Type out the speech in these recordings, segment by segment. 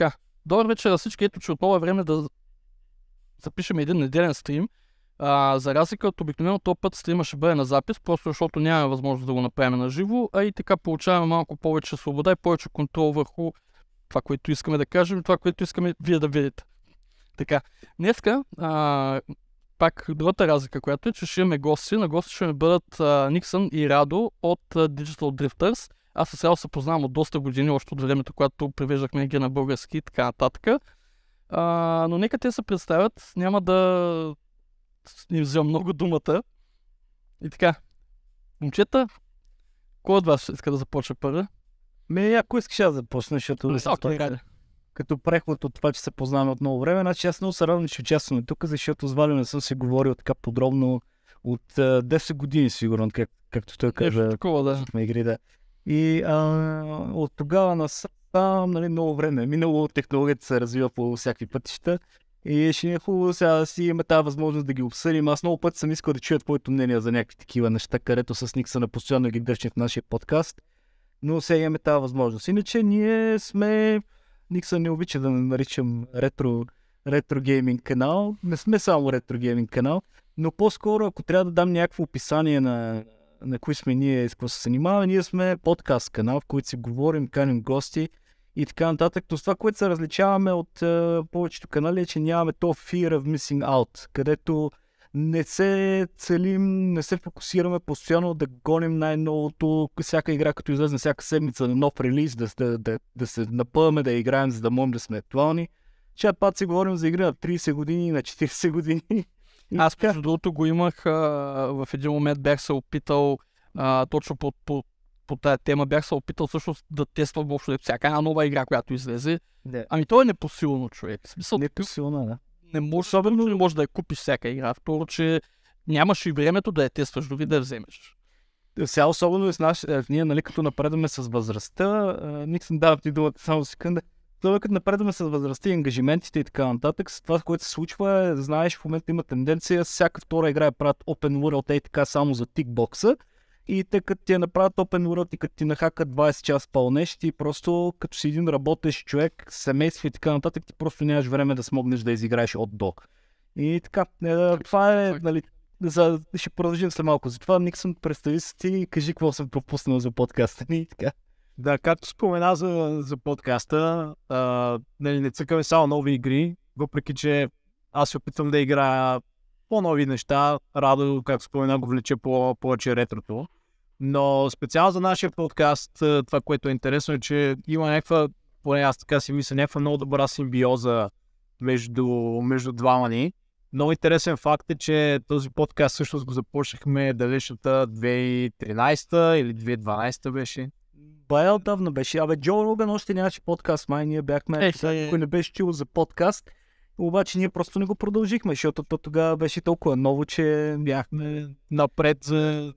Така, добър вечер на всички. Ето, че отново е време да запишем един неделен стрим. А, за разлика от обикновено, този път стрима ще бъде на запис, просто защото нямаме възможност да го направим на живо, а и така получаваме малко повече свобода и повече контрол върху това, което искаме да кажем и това, което искаме вие да видите. Така, днеска, а, пак другата разлика, която е, че ще имаме гости. На гости ще ми бъдат а, Никсън и Радо от Digital Drifters. Аз с Реал се познавам от доста години, още от времето, когато привеждахме ги на български и така нататък. А, но нека те се представят, няма да ни взема много думата. И така, момчета, кой от вас иска да започне първа? Ме, ако искаш аз да започна, защото не са, okay, като преход от това, че се познаваме от много време, значи аз много се радвам, че участваме тук, защото с Валю не съм се говорил така подробно от 10 години, сигурно, как, както той каже, Е, такова, да. Игри, да. И а, от тогава насам нали, много време е минало, технологията се развива по всякакви пътища. И ще ни е хубаво сега да си имаме тази възможност да ги обсъдим. Аз много пъти съм искал да чуя твоето мнение за някакви такива неща, където с на постоянно ги държим в нашия подкаст. Но сега имаме тази възможност. Иначе ние сме... Никсън не обича да наричам ретро, ретро гейминг канал. Не сме само ретро гейминг канал, но по-скоро ако трябва да дам някакво описание на на кои сме ние, с какво се занимаваме. Ние сме подкаст канал, в който си говорим, каним гости и така нататък. Но това, което се различаваме от а, е, повечето канали е, че нямаме то fear of missing out, където не се целим, не се фокусираме постоянно да гоним най-новото, всяка игра, като излезе всяка седмица на нов релиз, да, да, да, да се напъваме, да играем, за да можем да сме актуални. Чат пат си говорим за игри на 30 години, на 40 години аз, между другото, го имах а, в един момент, бях се опитал а, точно по, по, по тази тема, бях се опитал всъщност да тествам въобще всяка една нова игра, която излезе. Не. Ами то е непосилно, човек. Смисъл, не непосилно, да. Не може, особено не може да я купиш всяка игра. Второ, че нямаш и времето да я тестваш, дори да я вземеш. Е, сега особено с наш, е, ние, нали, като напредваме с възрастта, никак не дават ти думата, само секунда. Той като напредваме с възрастта и ангажиментите и така нататък, с това, което се случва е, знаеш, в момента има тенденция, всяка втора игра е правят Open World, е така само за тикбокса. И те като ти я направят Open World и като ти нахакат 20 час пълнеш, ти просто като си един работещ човек, семейство и така нататък, ти просто нямаш време да смогнеш да изиграеш от док И така, е, това е, нали, за, ще продължим след малко. Затова, Никсън, представи си ти и кажи какво съм пропуснал за подкаста ни и така. Да, както спомена за, за подкаста, а, нали, не цъкаме само нови игри, въпреки че аз се опитвам да играя по-нови неща. Радо, както спомена, го влече по- повече ретрото. Но специално за нашия подкаст, това, което е интересно е, че има някаква, поне аз така си мисля, някаква много добра симбиоза между, между двама ни. Много интересен факт е, че този подкаст всъщност го започнахме далечната 2013 или 2012 беше. Бая отдавна беше. Абе, Джо Роган още нямаше подкаст, май ние бяхме, е, е, е. не беше чул за подкаст. Обаче ние просто не го продължихме, защото то тогава беше толкова ново, че бяхме напред за,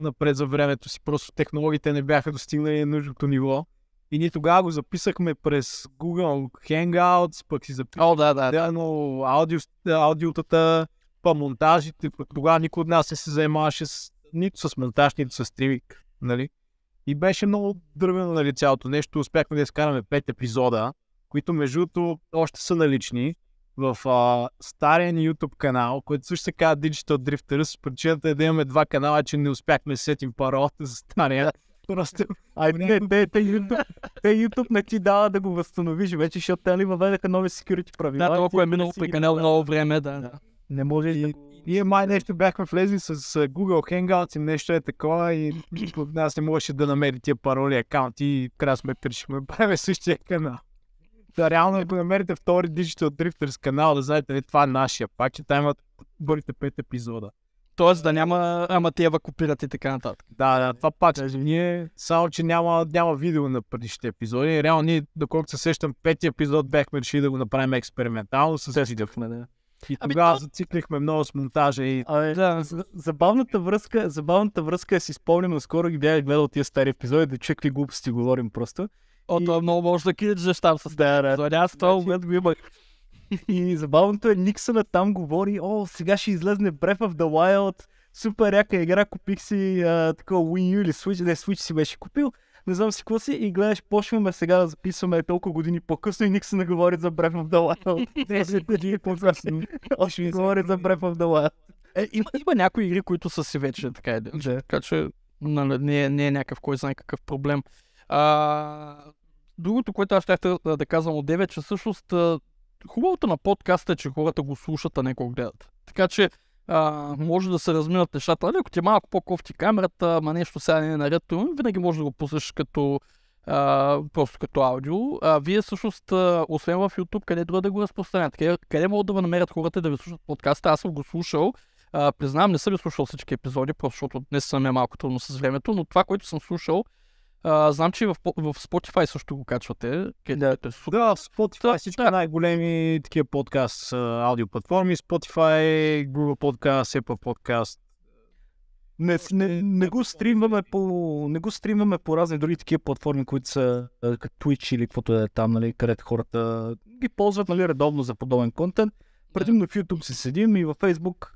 напред за времето си. Просто технологиите не бяха достигнали нужното ниво. И ние тогава го записахме през Google Hangouts, пък си записахме oh, да, да, да. Но аудио, аудиотата, па монтажите, пък тогава никой от нас не се занимаваше с, нито с монтаж, нито с тривик. Нали? И беше много дървено нали, цялото нещо. Успяхме да изкараме пет епизода, които между другото още са налични в а, стария ни YouTube канал, който също се казва Digital Drifters. Причината е да имаме два канала, че не успяхме да сетим паролата за стария. Просто, ай, не, те, те, YouTube, те YouTube не ти дава да го възстановиш вече, защото те ли нали, въведаха нови security правила. Да, толкова е минало при канал много време, да. Не може и... да го ние май нещо бяхме влезли с Google Hangouts и нещо е такова и от нас не можеше да намери тия пароли, акаунти и края сме решихме правим същия канал. Да, реално, ако намерите втори Digital Drifters канал, да знаете, не, това е нашия пак, че там имат бърите пет епизода. Тоест да няма, ама те евакупират и така нататък. Да, да, това пак. Е, е. ние, само, че няма, няма видео на предишните епизоди. Реално ние, доколкото се сещам, петия епизод бяхме решили да го направим експериментално. С... Тестихме, да. И ами тогава то... зациклихме много с монтажа и... Абе, да. забавната, връзка, забавната връзка е си спомням, скоро ги бях гледал тия стари епизоди, да че какви глупости говорим просто. О, и... това много може да киджеш там с да, да. аз в този значи- го имах. И забавното е, Никсона там говори, о, сега ще излезне Breath of the Wild, супер яка игра, купих си а, такова Wii U или Switch, не, Switch си беше купил не знам си какво си, и гледаш, почваме сега да записваме толкова години по-късно и никой се говори за Breath of the Wild. Е Още ми говори за Breath of the Wild. Е, има, има някои игри, които са си вече така е. Yeah. Така че нали, не, е, не е някакъв кой знае какъв проблем. А, другото, което аз ще да, да казвам от 9, че всъщност хубавото на подкаста е, че хората го слушат, а не го гледат. Така че а, може да се разминат нещата. Али, ако ти е малко по-кофти камерата, ма нещо сега не е наред, винаги може да го пуснеш като а, просто като аудио. А, вие всъщност, освен в YouTube, къде друга да го разпространят? Къде, къде могат да ви намерят хората да ви слушат подкаста? Аз съм го слушал. А, признавам, не съм ви слушал всички епизоди, просто защото днес съм е малко трудно с времето, но това, което съм слушал, а, знам, че в, в Spotify също го качвате. Да, е супер. да в Spotify да, всички да. най-големи такива подкаст аудиоплатформи. Spotify, Google Podcast, Apple Podcast. Не, не, не, го стримваме по, не го стримваме по разни други такива платформи, които са като Twitch или каквото е там, нали, където хората ги ползват нали, редовно за подобен контент. Предимно в YouTube се седим и във Facebook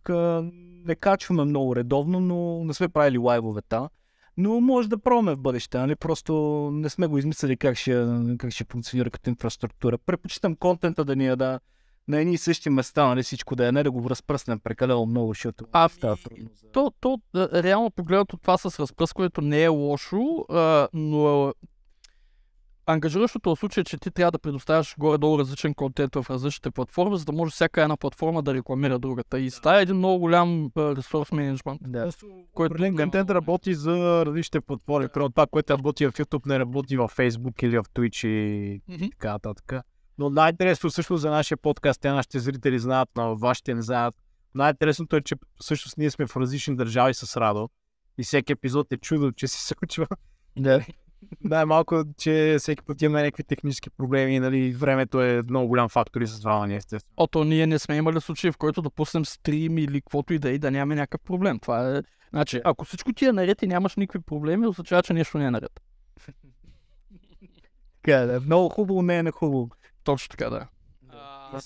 не качваме много редовно, но не сме правили лайвове там. Но може да пробваме в бъдеще, нали? Просто не сме го измислили как ще, как ще функционира като инфраструктура. Предпочитам контента да ни е да на едни и същи места, нали всичко да е, не да го разпръснем прекалено много, защото... А, е да, То, то, е, реално погледнато това с разпръскването не е лошо, а, но Ангажиращото в случая е, че ти трябва да предоставяш горе-долу различен контент в различните платформи, за да може всяка една платформа да рекламира другата. И става е един много голям ресурс менеджмент. Да. Който Определен контент работи за различните платформи. Да. Това, което работи в YouTube, не работи в Facebook или в Twitch и mm-hmm. така нататък. Но най-интересно всъщност за нашия подкаст, те нашите зрители знаят, но вашите не знаят. Най-интересното е, че всъщност ние сме в различни държави с Радо. И всеки епизод е чудо, че се случва. Да. Да, е малко, че всеки път имаме някакви технически проблеми, нали, времето е много голям фактор и ние нали, естествено. Ото ние не сме имали случаи, в който да пуснем стрим или каквото и да е, да нямаме някакъв проблем. Това е... Значи, ако всичко ти е наред и нямаш никакви проблеми, означава, че нещо не е наред. Къде, много хубаво, не е хубаво. Точно така, да.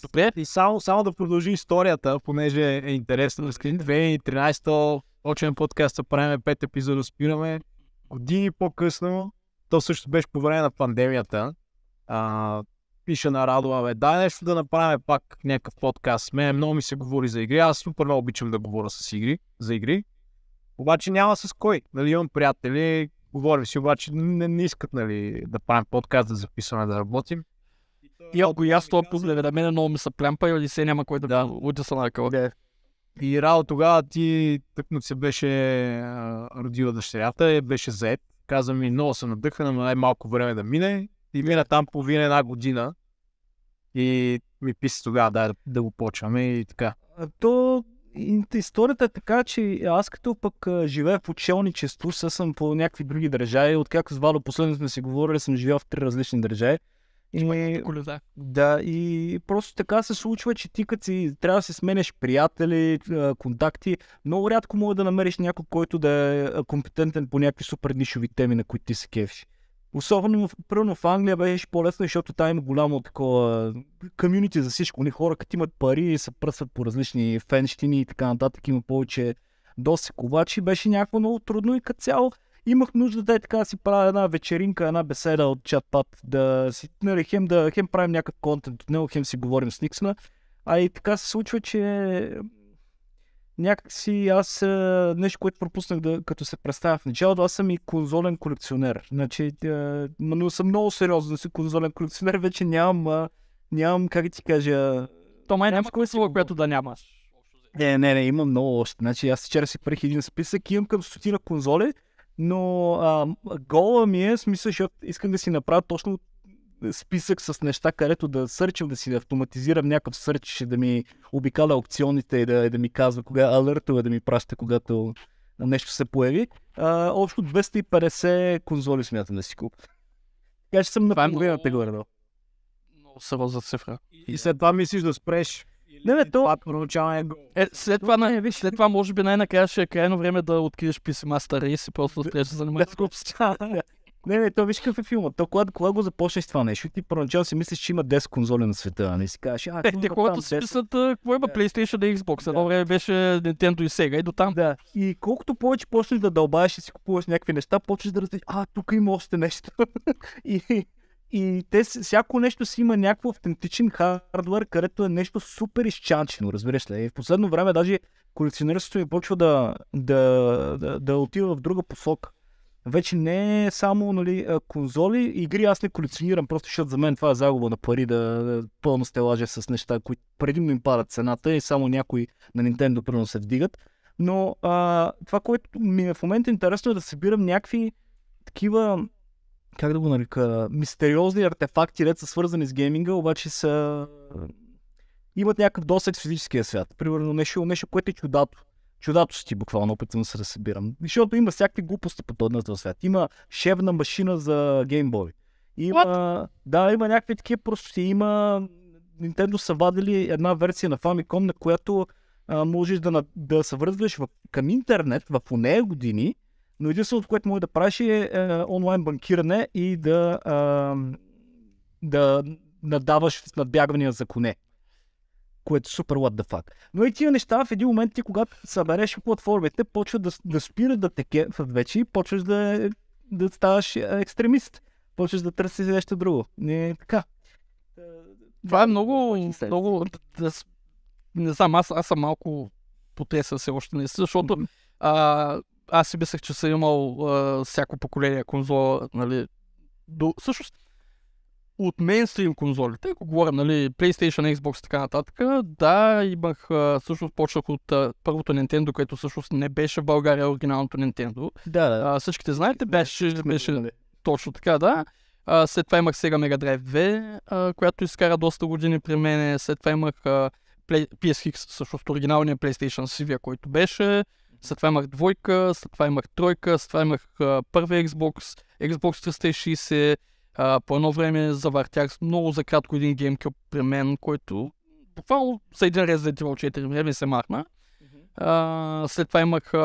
Добре. И само, само да продължи историята, понеже е интересно. 2013-та, очен подкаст, правим пет епизода, спираме. Години по-късно, то също беше по време на пандемията. А, пиша на Радо, бе, дай нещо да направим пак някакъв подкаст. Мене много ми се говори за игри, аз супер много обичам да говоря с игри, за игри. Обаче няма с кой. Нали, имам приятели, говорим си, обаче не, не искат нали, да правим подкаст, да записваме, да работим. И ако и аз това позлеве, да мене много ми се плямпа или се няма кой да, да. уча са на ръкава. Да. И Рао тогава ти тъкно се беше а, родила дъщерята, беше зет казвам ми, много съм надъхана, но най-малко време да мине. И мина там половина една година. И ми писа тогава да, да го почваме и така. То историята е така, че аз като пък живея в учелничество, сега съм по някакви други държави. Откакто с Вало последно сме си говорили, съм живял в три различни държави. И, да. Да, и просто така се случва, че ти като си трябва да се сменеш приятели, контакти, много рядко мога да намериш някой, който да е компетентен по някакви супер нишови теми, на които ти се кефиш. Особено в, примерно в Англия беше по-лесно, защото там има голямо такова комьюнити за всичко. Ни нали, хора, като имат пари, се пръсват по различни фенщини и така нататък, има повече Обаче Беше някакво много трудно и като цяло имах нужда да е така да си правя една вечеринка, една беседа от чат-пат, да си, нали, хем, да, хем правим някакъв контент от него, хем си говорим с Никсона. А и така се случва, че някакси аз нещо, което пропуснах да, като се представя в началото, аз съм и конзолен колекционер. Значи, но съм много сериозен да си конзолен колекционер, вече нямам, а, нямам как ти кажа... То май е няма смисъл, което да нямаш. Не, не, не, имам много още. Значи аз вчера си прех един списък, и имам към стотина конзоли, но а, гола ми е смисъл, защото искам да си направя точно списък с неща, където да сърчам, да си да автоматизирам някакъв сърч, ще да ми обикаля аукционите и да, да ми казва кога алертове да ми праща, когато нещо се появи. А, общо 250 конзоли смятам да си купя. Така че съм е на половината горе. Много сериозна цифра. И след това мислиш да спреш не, бе, то... това го. Е, след това, не, виж, след това може би най-накрая ще е крайно време да откриеш PC Master Race и просто да се занимаваш с глупостта. Не, не, то виж какъв е филма. То когато, когато го започнеш това нещо, ти първоначално си мислиш, че има 10 конзоли на света, а не си кажеш, а, е, те хората си писат, какво има PlayStation и Xbox. Едно време беше Nintendo и сега и до там. Да. И колкото повече почнеш да дълбаеш и си купуваш някакви неща, почнеш да разбираш, а, тук има още нещо. и, и те, всяко нещо си има някакъв автентичен хардвар, където е нещо супер изчанчено, разбираш ли. И в последно време даже колекционерството ми е почва да, да, да, да отива в друга посока. Вече не е само нали, конзоли, игри аз не колекционирам, просто защото за мен това е загуба на пари да, да пълно стелажа с неща, които предимно им падат цената и само някои на Nintendo примерно се вдигат. Но а, това, което ми е в момента интересно е да събирам някакви такива как да го нарека, мистериозни артефакти, ред са свързани с гейминга, обаче са... имат някакъв досек с физическия свят. Примерно нещо, нещо което е чудато. Чудато си буквално опитвам се разбирам. Защото има всякакви глупости по този свят. Има шевна машина за геймбой. Има, What? да, има някакви такива простоти. Има Nintendo са вадили една версия на Famicom, на която а, можеш да, да се връзваш в, към интернет в нея години но единственото, което може да правиш е, е онлайн банкиране и да, е, да надаваш надбягвания за коне. Което е супер what the fuck. Но и тия неща в един момент ти, когато събереш платформите, почва да, да спира да те кефат вече и почваш да, да ставаш е, екстремист. Почваш да търсиш нещо друго. Не така. Това е много, много, да, не знам, аз, аз съм малко потресен все още, не защото а, аз си мислех, че съм имал а, всяко поколение конзола, нали, до... Всъщност, от мейнстрим конзолите, ако говорим, нали, PlayStation, Xbox и така нататък, да, имах, а, всъщност почнах от а, първото Nintendo, което всъщност не беше в България оригиналното Nintendo. Да, да. А, всичките знаете, беше, беше, да. точно така, да. А, след това имах Sega Mega Drive 2, а, която изкара доста години при мене. След това имах а, Play, PSX, всъщност оригиналния PlayStation CV, който беше след това имах двойка, след това имах тройка, след това имах а, първи Xbox, Xbox 360, а, по едно време завъртях много за кратко един GameCube при мен, който буквално за един Resident Evil 4 време се махна. А, след това имах а,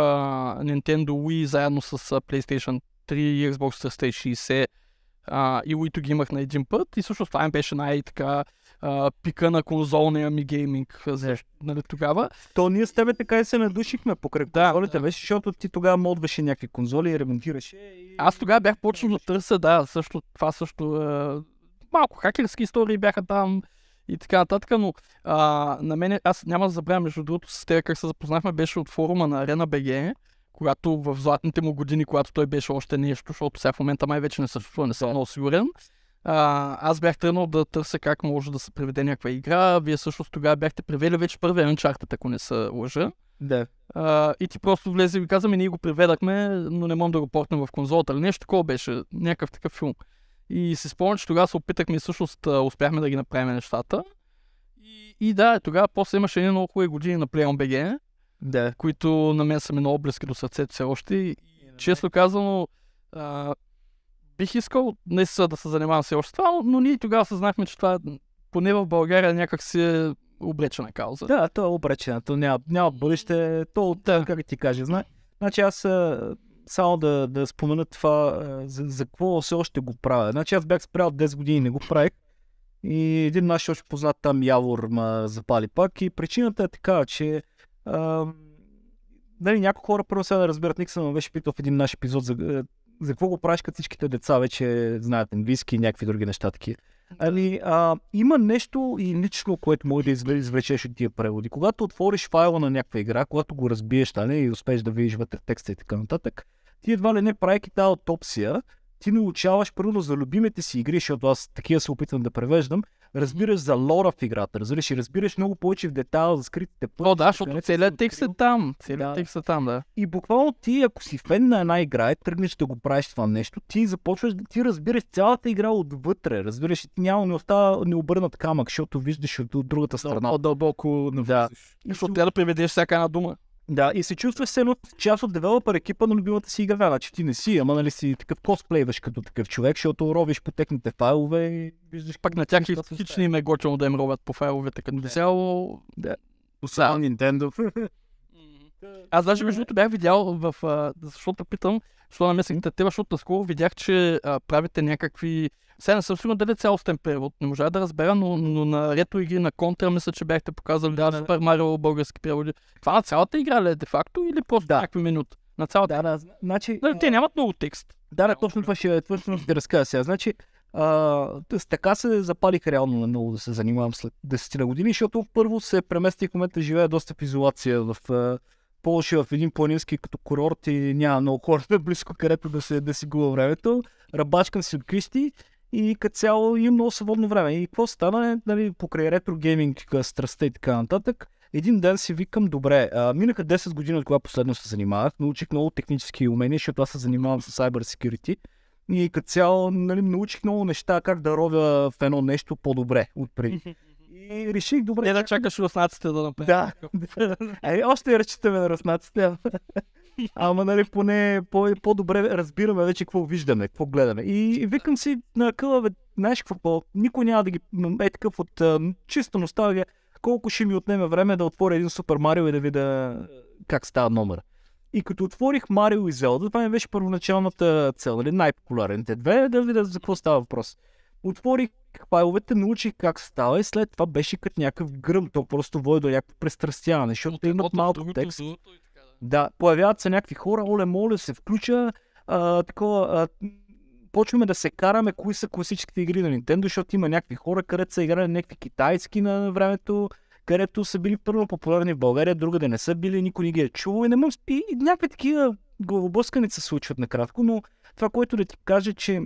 Nintendo Wii заедно с а, PlayStation 3 и Xbox 360 а, и Wii-то ги имах на един път и също това им беше най-така а, пика на конзолния ми гейминг нали, тогава. То ние с тебе така и се надушихме покрай да, конзолите, да. беше, защото ти тогава модваше някакви конзоли и ремонтираше. И... Аз тогава бях почнал да търся, да, също, това също е... малко хакерски истории бяха там и така нататък, но а, на мен, аз няма да забравя, между другото, с те как се запознахме, беше от форума на Арена БГ, когато в златните му години, когато той беше още нещо, защото сега в момента май вече не съществува, не съм много сигурен. А, аз бях тръгнал да търся как може да се преведе някаква игра. Вие също тогава бяхте превели вече първия Uncharted, ако не се лъжа. Да. А, и ти просто влезе и казваме, ние го преведахме, но не мога да го портнем в конзолата. Или нещо такова беше, някакъв такъв филм. И се спомням, че тогава се опитахме и всъщност успяхме да ги направим нещата. И, и да, тогава после имаше едни много хубави години на PlayOn BG, да. които на мен са ми много близки до сърцето все още. И, е, честно казано, а, бих искал са да се занимавам все още това, но ние тогава съзнахме, че това е, поне в България някак си е обречена кауза. Да, то е обречена, то няма, няма бъдеще, то от, да. как ти кажа, знае. Значи аз само да, да спомена това, за, за какво все още го правя. Значи аз бях спрял 10 години, и не го правих. И един наш още познат там Явор ма запали пак. И причината е така, че а, нали, някои хора първо сега да разбират, Ник съм беше питал в един наш епизод за за какво го правиш, като всичките деца вече знаят английски и някакви други неща такива. Ами, а, има нещо и лично, което може да извлечеш от тия преводи. Когато отвориш файла на някаква игра, когато го разбиеш, а нали, не, и успееш да видиш вътре текста и така нататък, ти едва ли не, правейки тази отопсия, ти научаваш първо за любимите си игри, защото аз такива се опитвам да превеждам, разбираш за лора в играта, разбираш и разбираш много повече в детайл за скритите плътчета. О, да, защото целият текст е там. Целият да. текст е там, да. И буквално ти, ако си фен на една игра и тръгнеш да го правиш това нещо, ти започваш да ти разбираш цялата игра отвътре, разбираш ти няма не остава необърнат камък, защото виждаш от, другата страна. По-дълбоко. Да. Защото трябва да преведеш всяка една дума. Да, и се чувстваш се едно част от девелопър екипа на любимата си игра. Значи ти не си, ама нали си такъв косплейваш като такъв човек, защото ровиш по техните файлове и виждаш пак на тях и хич им е готино да им робят по файловете като цяло. Да. Освен Nintendo. Аз даже между другото бях видял в... защото питам, защо намесихте те, защото скоро видях, че правите някакви сега не съм сигурен дали е цялостен превод, не можа да разбера, но, но на рето игри на контра мисля, че бяхте показали да, Супер да. Марио български преводи. Това на цялата игра ли е де-факто или просто да. някакви минути? На цялата. Да, да, значи, да, нали, те нямат много текст. Да, да, точно това ще, точно ще разкажа сега. Значи, а, тъс, така се запалих реално на много да се занимавам след 10 на години, защото първо се преместих в момента живея доста в изолация в Полши Полша в един планински като курорт и няма много хора близко, където да, се, да си губа времето. Рабачкам си от Кристи и като цяло има много свободно време. И какво стана, нали, покрай ретро гейминг, страстта и така нататък, един ден си викам, добре, а, минаха 10 години от кога последно се занимавах, научих много технически умения, защото аз се занимавам с cyber security. И като цяло нали, научих много неща, как да ровя в едно нещо по-добре от преди. И реших, добре... Не да чакаш руснаците да направят. Да. Е, още разчитаме на руснаците. Ама, нали, поне по-добре по разбираме вече какво виждаме, какво гледаме. И, и викам си на къла, бе, знаеш какво, никой няма да ги е такъв от а, чиста носталгия. Колко ще ми отнеме време да отворя един Супер Марио и да видя как става номер. И като отворих Марио и Зелда, това ми беше първоначалната цел, нали, най-популярните две, да видя за какво става въпрос. Отворих файловете, научих как става и след това беше като някакъв гръм. То просто води до някакво престрастяване, защото имат малко текст. Да, появяват се някакви хора, оле, моля, се включа, а, такова, а, почваме да се караме кои са класическите игри на Nintendo, защото има някакви хора, където са играли някакви китайски на времето, където са били първо популярни в България, друга да не са били, никой не ги е чувал и не може. И, и някакви такива главобосканици се случват накратко, но това, което да ти кажа, че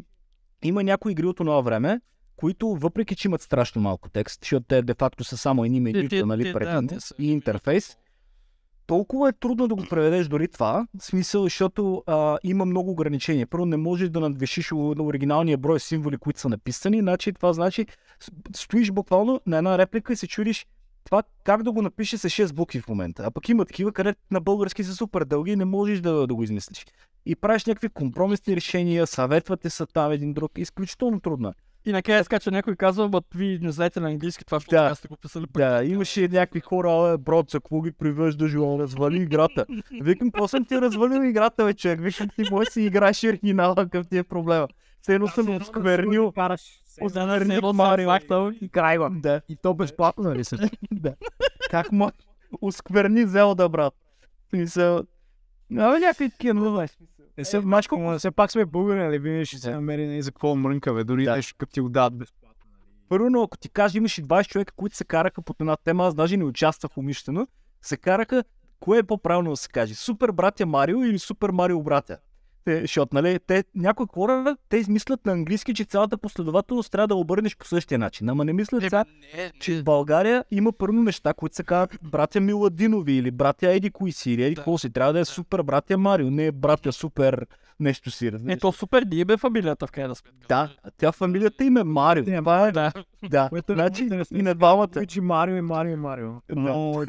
има някои игри от това време, които въпреки, че имат страшно малко текст, защото те де-факто са само едни менюта, нали, пред и интерфейс, толкова е трудно да го преведеш дори това, в смисъл, защото а, има много ограничения. Първо, не можеш да надвишиш на оригиналния брой символи, които са написани, значи това значи, стоиш буквално на една реплика и се чудиш това как да го напише с 6 букви в момента. А пък има такива, където на български са супер дълги и не можеш да, да го измислиш. И правиш някакви компромисни решения, съветвате са там един друг. Изключително трудно. Е. И накрая скача някой казва, бат, вие не знаете на английски това, защото да. сте го писали. Да, имаше някакви хора, е, брат, за какво ги привежда он развали играта. Викам, какво съм ти развалил играта, бе, човек? Викам, ти може си играеш оригинала, към ти е проблема. Все едно съм осквернил. Осквернил Марио. И край Да. И то безплатно, нали се? да. Как може? Оскверни Зелда, брат. Смисъл. Абе, някакви кино, не се, е, мачко, но все пак сме българи, нали? Вие ще се намери не, нали, за какво бе, дори да. нещо като ти го дадат безплатно. Нали. Първо, но ако ти кажа, имаше 20 човека, които се караха под една тема, аз даже не участвах умишлено, се караха, кое е по-правилно да се каже? Супер братя Марио или Супер Марио братя? те, защото, нали? Те, някои хора, те измислят на английски, че цялата последователност трябва да обърнеш по същия начин. Ама не мислят е, сега, че в България има първо неща, които се казват братя Миладинови или братя Еди кои си, или Еди да. Коси. Трябва да е супер братя Марио, не е братя супер нещо си. Е, разбираш. Не, то супер ние бе фамилията в крайна сметка. Да, тя фамилията им е Марио. Не, е. Да. да. Което е значи, и на двамата. Вичи Марио и Марио и Марио. Но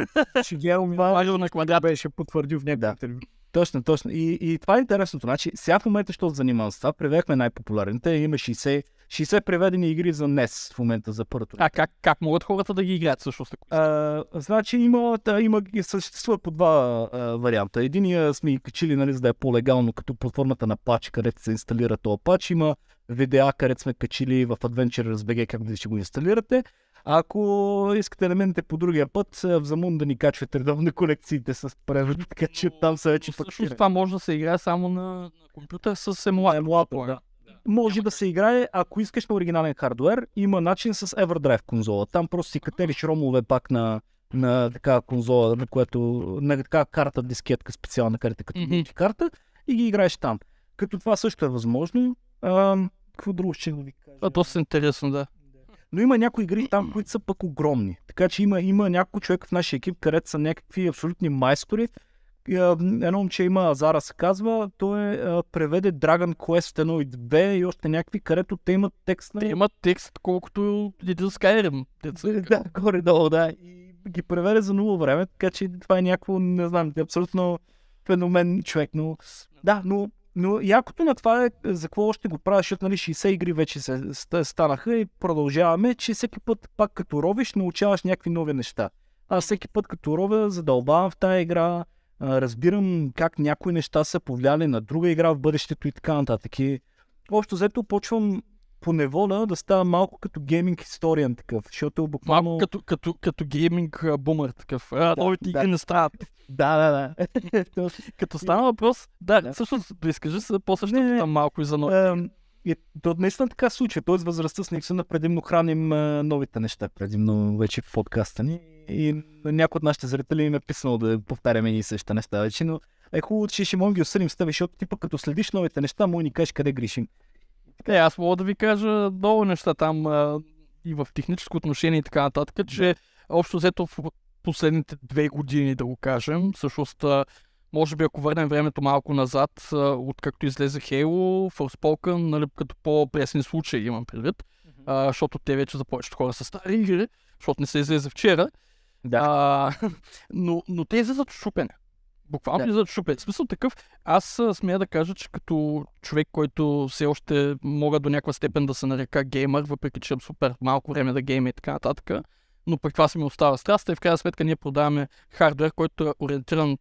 Шигео Марио на квадрат беше потвърдил в някакъв да. Точно, точно. И, и това е интересното. Значи, сега в момента, що занимавам с това, преведахме най-популярните. Има 60, 60 преведени игри за днес e в момента за първото. А как, как могат хората да ги играят всъщност? А, значи има, да, има съществува по два а, варианта. Единия сме качили, нали, за да е по-легално, като платформата на пач, където се инсталира този пач. Има видеа, където сме качили в Adventure BG, как да си го инсталирате ако искате да минете по другия път, е, в Замун да ни качвате редовно колекциите с превод, така че там са вече фактури. това може да се играе само на компютър с емулатор. емулатор е. да. Може да се играе, ако искаш на оригинален хардвер, има начин с Everdrive конзола. Там просто си катериш ромове пак на, на така конзола, на която, на така карта, дискетка специална карта, като mm-hmm. карта и ги играеш там. Като това също е възможно. А, какво друго ще го ви кажа? А, е доста интересно, да. Но има някои игри там, които са пък огромни. Така че има, има някой човек в нашия екип, където са някакви абсолютни майстори. Едно момче има Азара, се казва, той е, преведе Dragon Quest 1 и 2 и още някакви, където те имат текст. На... Те имат текст, колкото да Skyrim. Да, горе-долу, да. И ги преведе за ново време, така че това е някакво, не знам, абсолютно феномен човек. Но, да, но но якото на това е за какво още го правиш, защото нали, 60 игри вече се станаха и продължаваме, че всеки път пак като ровиш научаваш някакви нови неща. Аз всеки път като ровя задълбавам в тази игра, разбирам как някои неща са повлияли на друга игра в бъдещето и така нататък. И общо взето почвам по неволя да става малко като гейминг историан такъв, защото буквално... Малко като, като, като гейминг бумър такъв. А, да, новите да. игри не стават. Да, да, да. като стана въпрос, да, да. всъщност, да изкажи се по-същото там малко и за новите. И, то наистина така случай, т.е. възрастта с Никсън предимно храним е, новите неща, предимно вече в подкаста ни. И някой от нашите зрители им е писано да повтаряме и същите неща вече, но е хубаво, че ще можем ги осъдим с теб, защото ти като следиш новите неща, му ни кажеш къде грешим. Е, аз мога да ви кажа много неща там а, и в техническо отношение и така нататък, че общо взето в последните две години, да го кажем, всъщност може би ако върнем времето малко назад, откакто излезе Halo, Forspoken, нали, като по-пресни случаи имам предвид, mm-hmm. а, защото те вече за повечето хора са стари игри, защото не се излезе вчера. Да. А, но, но те от шупене. Буквално да. за шупе. В смисъл такъв, аз смея да кажа, че като човек, който все още мога до някаква степен да се нарека геймър, въпреки че имам супер малко време да гейме и така нататък, но пък това си ми остава страста и е, в крайна сметка ние продаваме хардвер, който е ориентиран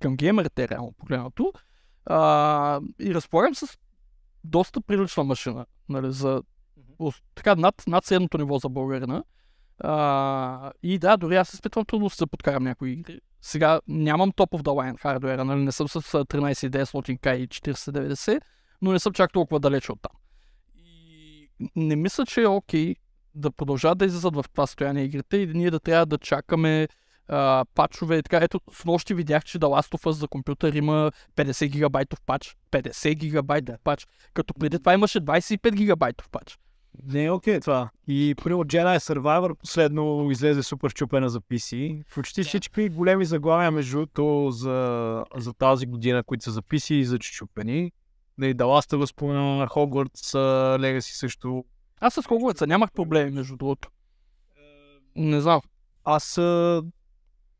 към геймерите, реално погледнато. А, и разполагам с доста прилична машина, нали, за така над, над средното ниво за българина. А, и да, дори аз спитвам трудно да подкарам някои игри. Сега нямам топов of the line хардуера, нали? не съм с 13900K и 4090, но не съм чак толкова далеч от там. И не мисля, че е окей okay да продължават да излизат в това състояние игрите и ние да трябва да чакаме а, пачове и така. Ето, с нощи видях, че The Last of Us за компютър има 50 гигабайтов пач. 50 да пач. Като преди това имаше 25 гигабайтов пач. Не е окей това. И при Jedi Survivor последно излезе супер чупена за PC. Почти yeah. всички големи заглавия между то за, за тази година, които са за PC и за чупени. Да и Даласта го спомена, Хогвартс, Легаси също. Аз с Хогвартса нямах проблеми, между другото. Е, не знам. Аз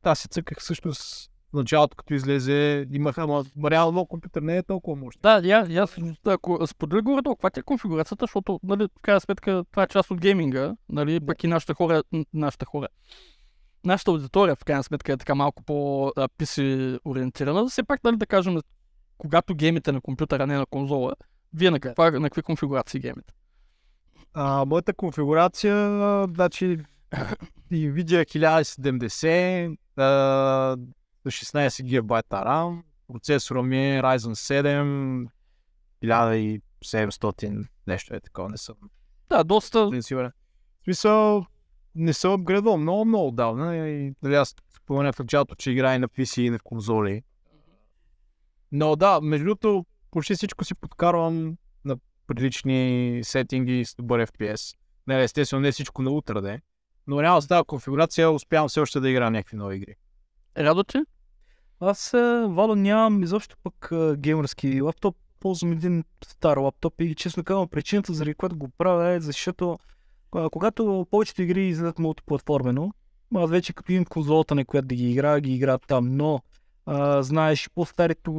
аз се цъках всъщност в началото, като излезе, имаха, ама реално компютър не е толкова мощен. Да, я, я ако споделя горе долу, каква ти е конфигурацията, защото, нали, в крайна сметка, това е част от гейминга, нали, пък и нашите хора, нашите хора. Нашата аудитория, в крайна сметка, е така малко по pc ориентирана. Все пак, нали, да кажем, когато геймите на компютъра, не на конзола, вие на, каква, на какви конфигурации геймите? А, моята конфигурация, значи, Nvidia 1070, а, на 16 гигабайт RAM, процесора ми е Ryzen 7, 1700, нещо е такова, не съм. Да, доста. Не сигурен. В смисъл, не съм апгрейдвал много, много давна. И, нали, аз споменах в началото, че играе на PC и на конзоли. Но да, между другото, почти всичко си подкарвам на прилични сетинги с добър FPS. Не, нали, естествено, не всичко на утре, де. Но реално с тази конфигурация успявам все още да играя някакви нови игри. Радо ти? Аз е, Вало нямам изобщо пък е, геймърски лаптоп. Ползвам един стар лаптоп и честно казвам причината, заради която го правя е защото когато повечето игри излизат мултиплатформено, аз вече като имам конзолата, на която да ги играя, ги игра там, но а, знаеш по-старите,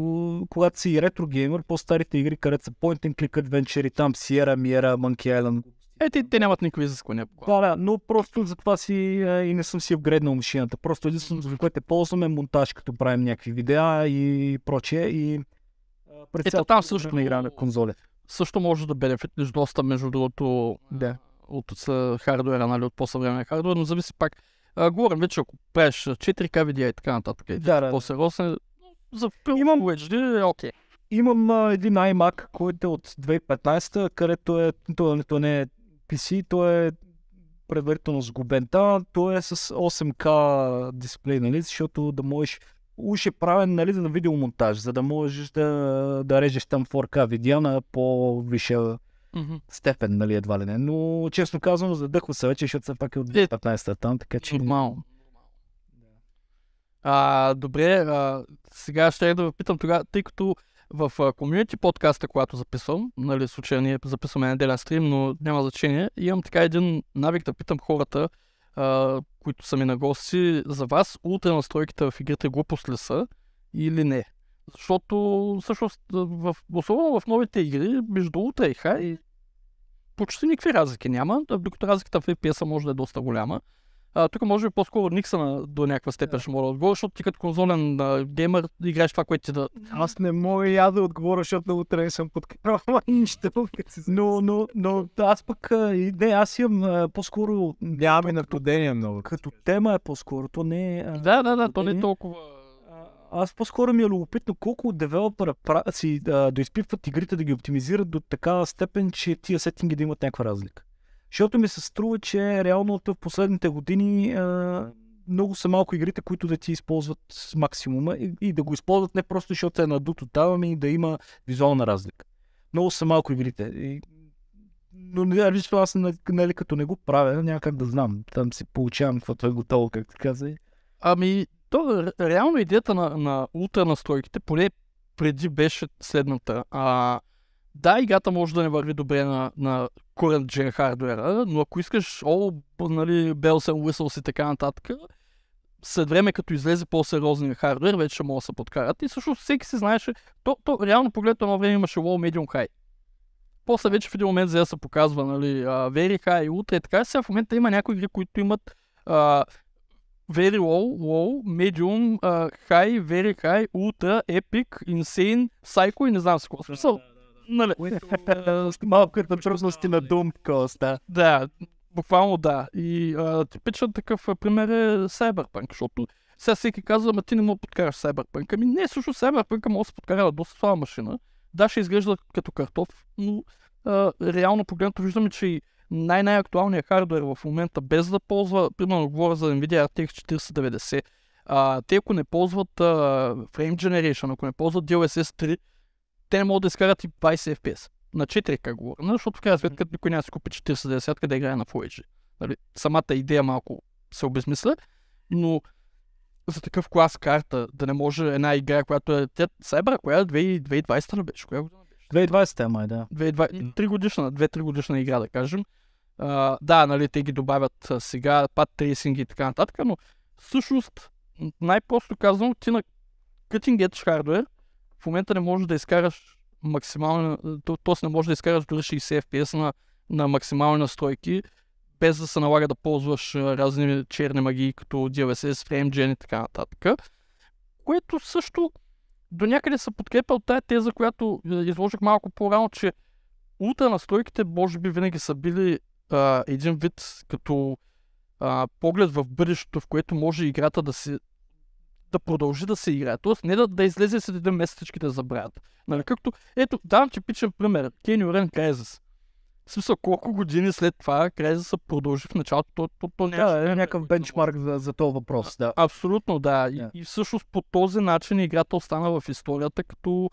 когато си ретро геймер, по-старите игри, където са point and click adventure, и там Sierra, Miera, Monkey Island, е, те, те нямат никакви изисквания. Да, да, но просто затова си е, и не съм си обгреднал машината. Просто единственото, за което ползваме е монтаж, като правим някакви видеа и прочее. И, а, е, Ето там също на не игра на конзоли. Също може да бенефитнеш доста, между другото, да. Е, от, хардуера, нали, от по съвременен хардуер, но зависи пак. А, говорим вече, ако правиш 4K е, видеа и така нататък, и да, да. по-сериозно, за Имам... HD е окей. Okay. Имам а, един iMac, който е от 2015, където е, то, то не е PC, той е предварително сгубен. Та, той е с 8K дисплей, нали? Защото да можеш... Уж е правен нали, за видеомонтаж, за да можеш да, да режеш там 4K видео на по висша mm-hmm. степен, нали, едва ли не. Но, честно казвам, задъхва се вече, защото все пак е от 15-та е, там, така че... Нормално. А, добре, а, сега ще да ви питам тогава, тъй като в комьюнити подкаста, когато записвам, нали, случая ние записваме неделя стрим, но няма значение, имам така един навик да питам хората, а, които са ми на гости, за вас ултра настройките в игрите глупост ли са или не? Защото, всъщност, в, особено в новите игри, между ултра и хай, почти никакви разлики няма, докато разликата в FPS може да е доста голяма. А, тук може би по-скоро никсана до някаква степен ще мога да отговоря, защото ти като конзолен а, геймер играеш това, което ти да... Аз не мога и аз да отговоря, защото много не съм подкарал нищо. но, но, но аз пък... А, не, аз имам а, по-скоро... Нямаме наблюдения много. Като тема е по-скоро, то не е... Да, да, да, то не е, е. толкова... Аз по-скоро ми е любопитно колко от девелопера си да, доизпипват игрите да ги оптимизират до такава степен, че тия сетинги да имат някаква разлика. Защото ми се струва, че реално в последните години а, много са малко игрите, които да ти използват с максимума и, и да го използват не просто защото е надуто там, ами да има визуална разлика. Много са малко игрите. И, но лично аз, нали, като не го правя, няма как да знам. Там си получавам каквото е готово, както каза. Ами, то, реално идеята на, на ултра настройките, поне преди беше следната. А, да, играта може да не върви добре на, на current gen хардуера, но ако искаш all, нали, bells and whistles и така нататък, след време като излезе по-сериозния хардвер, вече мога да се подкарат. И също всеки си знаеше, то, то реално погледно едно време имаше low, medium, high. После вече в един момент за да се показва, нали, uh, very high, ultra и така. Сега в момента има някои игри, които имат uh, very low, low, medium, uh, high, very high, ultra, epic, insane, psycho и не знам с какво смисъл. Нали. Което, е, е, с малката трудности на думкоста. Да, буквално да. И типичен такъв пример е Cyberpunk, защото сега всеки казва, ама ти не мога подкараш Cyberpunk. Ами не, също Cyberpunk може да се подкара на доста слаба машина. Да, ще изглежда като картоф, но а, реално погледнато виждаме, че и най-най-актуалният хардвер в момента, без да ползва, примерно говоря за NVIDIA RTX 4090, а, те ако не ползват а, Frame Generation, ако не ползват DLSS 3, те не могат да изкарат и 20 FPS. На 4К говоря, защото в крайна сметка никой няма да си купи 4090, къде играе на Full HD. Нали, самата идея малко се обезмисля, но за такъв клас карта, да не може една игра, която е... Тя, Сайбър, коя 2020 е ли беше? Коя година беше? 2020 е май, да. 2020, три годишна, 2-3 годишна игра, да кажем. А, да, нали, те ги добавят сега, пад трейсинги и така нататък, но всъщност, най-просто казвам, ти на Cutting Edge Hardware в момента не можеш да изкараш максимално, т.е. То не можеш да изкараш дори 60 FPS на, на максимални настройки, без да се налага да ползваш разни черни магии, като DLSS, FrameGen и така нататък. Което също до някъде се подкрепя от тая теза, която изложих малко по-рано, че ултра настройките може би винаги са били а, един вид като а, поглед в бъдещето, в което може играта да се да продължи да се играе. Тоест не да, да излезе след един месец всички да забравят. Нали, както, ето, давам типичен пример. Кеню Орен Крайзис. В смисъл, колко години след това Крайзиса продължи в началото, то, то, то не е да, е някакъв бенчмарк за, за този въпрос. Да. Абсолютно, да. Yeah. И, всъщност по този начин играта остана в историята, като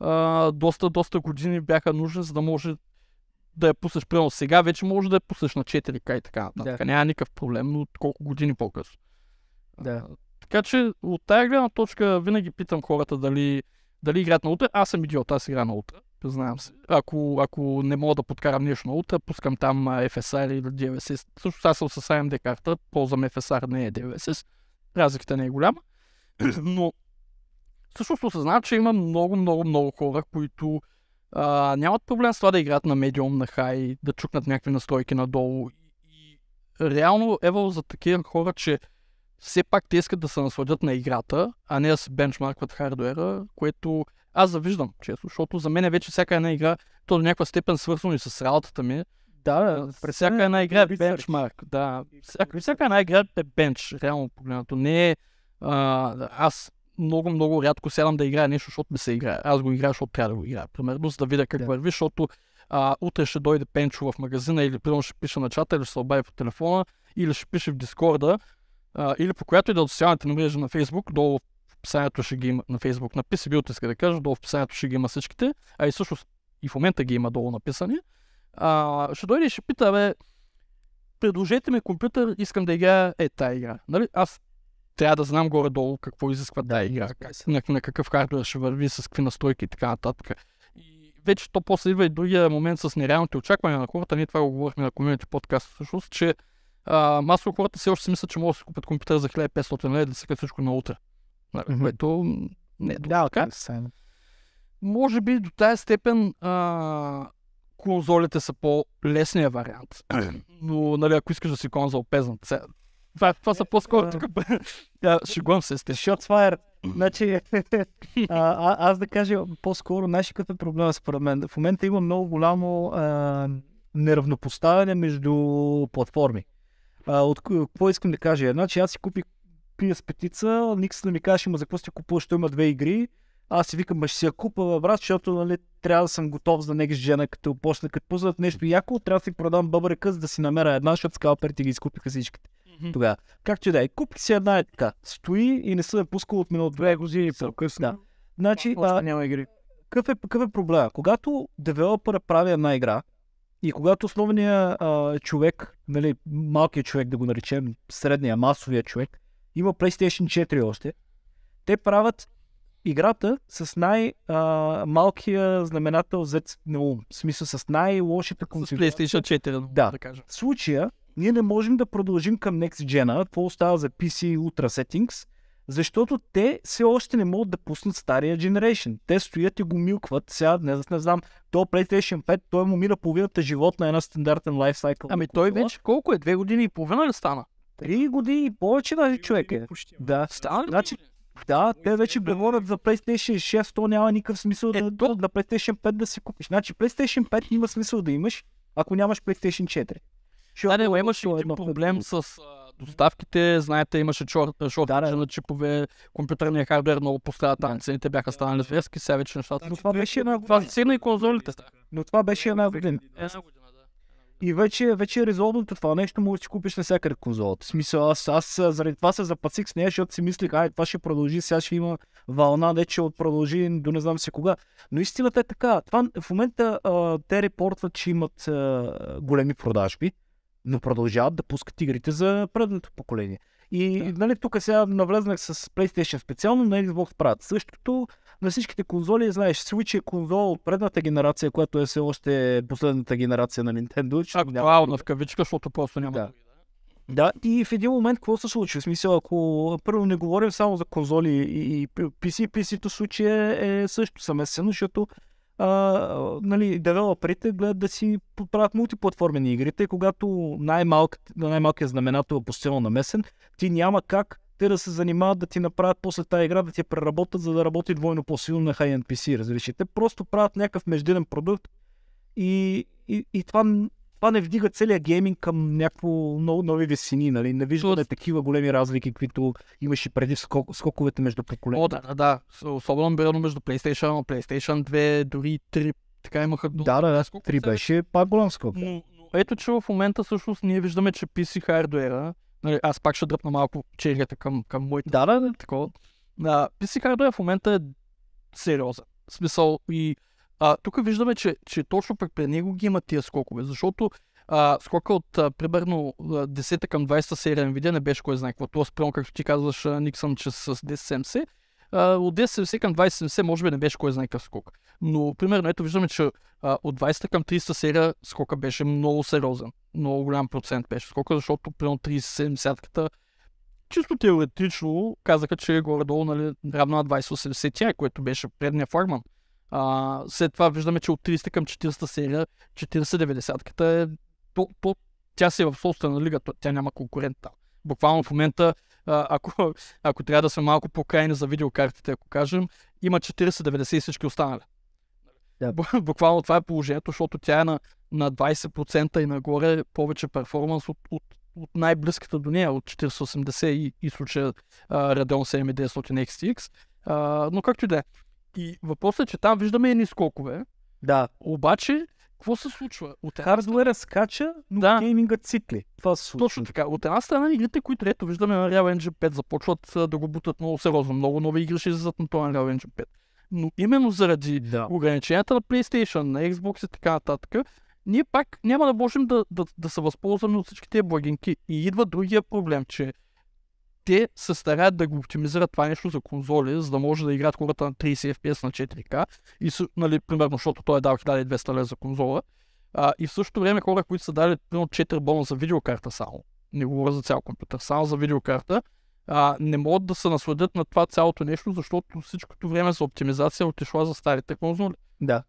а, доста, доста години бяха нужни, за да може да я пуснеш. Примерно сега вече може да я пуснеш на 4К и така нататък. Няма никакъв проблем, но колко години по-късно. Да. Така че от тази гледна точка винаги питам хората дали, дали играят на утре. Аз съм идиот, аз играя на утре. Признавам се. Ако, ако не мога да подкарам нещо на утре, пускам там FSR или DLSS. Също аз съм с AMD карта, ползвам FSR, не е DLSS. Разликата не е голяма. Но се осъзнавам, че има много, много, много хора, които а, нямат проблем с това да играят на медиум, на хай, да чукнат някакви настройки надолу. И, и реално ево за такива хора, че все пак те искат да се насладят на играта, а не да се бенчмаркват хардуера, което аз завиждам, често, защото за мен е вече всяка една игра, то до някаква степен свързано и с работата ми. Да, при всяка една игра е бенчмарк. Да, при всяка една игра е бенч, реално погледнато. Не е, аз много, много рядко сядам да играя нещо, защото ми се играе. Аз го играя, защото трябва да го играя. Примерно, за да видя как да. върви, защото а, утре ще дойде Пенчо в магазина или примерно ще пише на чата или ще се обади по телефона или ще пише в Дискорда а, или по която и да от е социалните мрежи мрежа на Фейсбук, долу в описанието ще ги има на Facebook, написи билто иска да кажа, долу в описанието ще ги има всичките, а и също и в момента ги има долу написани. А, ще дойде и ще пита, бе, предложете ми компютър, искам да играя е тая игра. Нали? Аз трябва да знам горе-долу какво изисква да, тази игра, как, на, на какъв хардвер ще върви, с какви настройки и така нататък. И вече то после идва и другия момент с нереалните очаквания на хората. Ние това го говорихме на комьюнити подкаст всъщност, че а, масово хората все още си мислят, че могат да си купят компютър за 1500 лева и да сикат всичко на утре. mm-hmm. Което не е да, така. Е Може би до тази степен а, конзолите са по-лесния вариант. Но, нали, ако искаш да си конзол пезен, това, това са е, по-скоро тук. Да, шегувам се, сте. Shotfire. Е, значи, а, аз да кажа по-скоро, знаеш какъв е проблема според мен? В момента има много голямо а, неравнопоставяне между платформи. А, от какво искам да кажа? Значи аз си купих PS5, Никс не ми каже, има за какво сте купуваш, що има две игри. Аз си викам, ще си я купа, брат, защото нали, трябва да съм готов за Next Gen, като почна, като пуснат нещо яко, трябва да си продам бъбрека, за да си намеря една, защото скалперите ги изкупиха всичките. Mm-hmm. Тогава. Както и да е, купих си една е така. Стои и не съм я пускал от минало две години по-късно. Да. Значи, а, няма игри. Какъв е, какъв е проблема? Когато девелопера прави една игра, и когато основният а, човек, нали, малкият човек да го наречем, средния, масовия човек, има PlayStation 4 още, те правят играта с най-малкия знаменател взет на ум. В смисъл с най-лошите концепция. С PlayStation 4, да, да кажа. В случая ние не можем да продължим към Next Gen. Това остава за PC Ultra Settings защото те все още не могат да пуснат стария Generation. Те стоят и го милкват. Сега не, не знам, то PlayStation 5, той му мира половината живот на една стандартен лайфсайкъл. Ами той вече колко е? Две години и половина ли стана? Три години и повече даже човек е. Почти, да. Стана значи, да, те вече говорят за PlayStation 6, то няма никакъв смисъл е, да, то... да PlayStation 5 да си купиш. Значи PlayStation 5 има смисъл да имаш, ако нямаш PlayStation 4. Ще да, не, имаш е проблем с доставките, знаете, имаше шорт да, да. на чипове, компютърния хардвер много пострада, там да. цените бяха станали зверски, сега вече нещата. Но значи, това беше една година. Това сигна и конзолите. Но това беше една година. И вече, вече е резолвното това нещо, може да си купиш всяка конзолата. В смисъл, аз, аз заради това се запасих с нея, защото си мислих, ай, това ще продължи, сега ще има вълна, че от продължи до не знам се кога. Но истината е така. Това, в момента а, те репортват, че имат а, големи продажби но продължават да пускат игрите за предното поколение. И да. нали, тук сега навлезнах с PlayStation специално, на Xbox правят същото. На всичките конзоли, знаеш, Switch е конзол от предната генерация, която е все още последната генерация на Nintendo. Актуална в кавичка, защото просто няма да. Да, и в един момент какво се случва? В смисъл, ако първо не говорим само за конзоли и, и PC, PC-то случая е, е също съместено, защото а, нали, девелоперите гледат да си подправят мултиплатформени игрите, и когато най-малкият, най-малкият знаменател е постоянно намесен, ти няма как те да се занимават да ти направят после тази игра, да ти я преработят, за да работи двойно по-силно на high-end PC, Те просто правят някакъв междинен продукт и, и, и това това не вдига целият гейминг към някакво много нови весени. нали? Не виждаме Тут... такива големи разлики, които имаше преди скок, скоковете между поколенията. О, да, да, да. Особено бедно между PlayStation, PlayStation 2, дори 3, така имаха... Да, да, да, 3 беше пак голям скок. Да. Но, но, ето, че в момента всъщност ние виждаме, че PC хардуера, нали, аз пак ще дръпна малко черията към, към моите... Да, да, да. Такова. Да, PC хардуера в момента е сериозен. В смисъл и... А, тук виждаме, че, че точно при него ги има тия скокове, защото а, скока от а, примерно 10 към 20 серия видео не беше кой знае какво. Това спрямо, както ти казваш, Никсън, че с 1070, а, от 1070 към 2070 може би не беше кой знае какъв скок. Но примерно ето виждаме, че а, от 20 към 30 серия скока беше много сериозен. Много голям процент беше скока, защото примерно 3070-ката чисто теоретично казаха, че е горе-долу нали, равно на 2080 80 което беше предния флагман. А, след това виждаме, че от 300 към 40 серия, 40-90-ката е... То, то, тя си е в собствена лига, то, тя няма конкурент там. Буквално в момента, а, ако, ако трябва да сме малко по-крайни за видеокартите, ако кажем, има 40-90 и всички останали. Yeah. Буквално това е положението, защото тя е на, на 20% и нагоре повече перформанс от, от, от най-близката до нея, от 480 и, и случая Radeon 7900 XTX. А, но както и да е. И въпросът е, че там виждаме едни скокове. Да. Обаче, какво се случва? От една Хардуера скача, но да. гейминга цикли. Това се случва. Точно така. От една страна игрите, които ето виждаме на Real Engine 5, започват да го бутат много сериозно. Много нови игри ще излизат на този Real Engine 5. Но именно заради да. ограниченията на PlayStation, на Xbox и така нататък, ние пак няма да можем да, да, да се възползваме от всички тези благинки. И идва другия проблем, че те се стараят да го оптимизират това нещо за конзоли, за да може да играят хората на 30 FPS на 4K. И, нали, примерно, защото той е дал 1200 лева за конзола. А, и в същото време хора, които са дали примерно 4 бона за видеокарта само, не говоря за цял компютър, само за видеокарта, а, не могат да се насладят на това цялото нещо, защото всичкото време за оптимизация е отишла за старите конзоли. Да.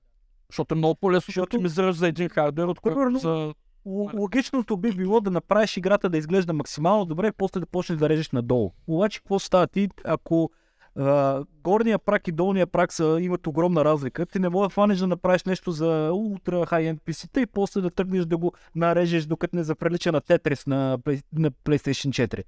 Защото е много по-лесно защото... да оптимизираш за един хардвер, който за логичното би било да направиш играта да изглежда максимално добре и после да почнеш да режеш надолу. Обаче какво става ти, ако а, горния прак и долния прак са, имат огромна разлика, ти не можеш да хванеш да направиш нещо за ултра хай-енд та и после да тръгнеш да го нарежеш, докато не заприлича на Tetris на, на PlayStation 4.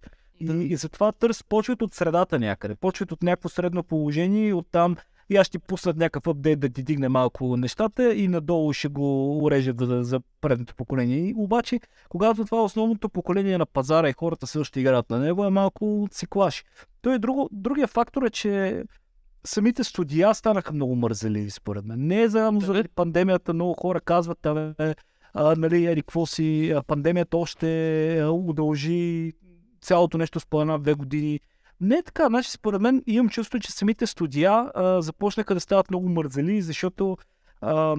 И, и затова търс почват от средата някъде, почват от някакво средно положение и оттам и аз ще пуснат някакъв апдейт да ти дигне малко нещата и надолу ще го урежат за, за предното поколение. И обаче, когато това е основното поколение на пазара и хората също играят на него, е малко циклаш. То Той е друго, другия фактор е, че самите студия станаха много мързеливи, според мен. Не е заради пандемията, много хора казват, абе, а, нали, ери, какво си, пандемията още удължи цялото нещо с по една-две години. Не е така. Значи, според мен имам чувство, че самите студия а, започнаха да стават много мързели, защото а,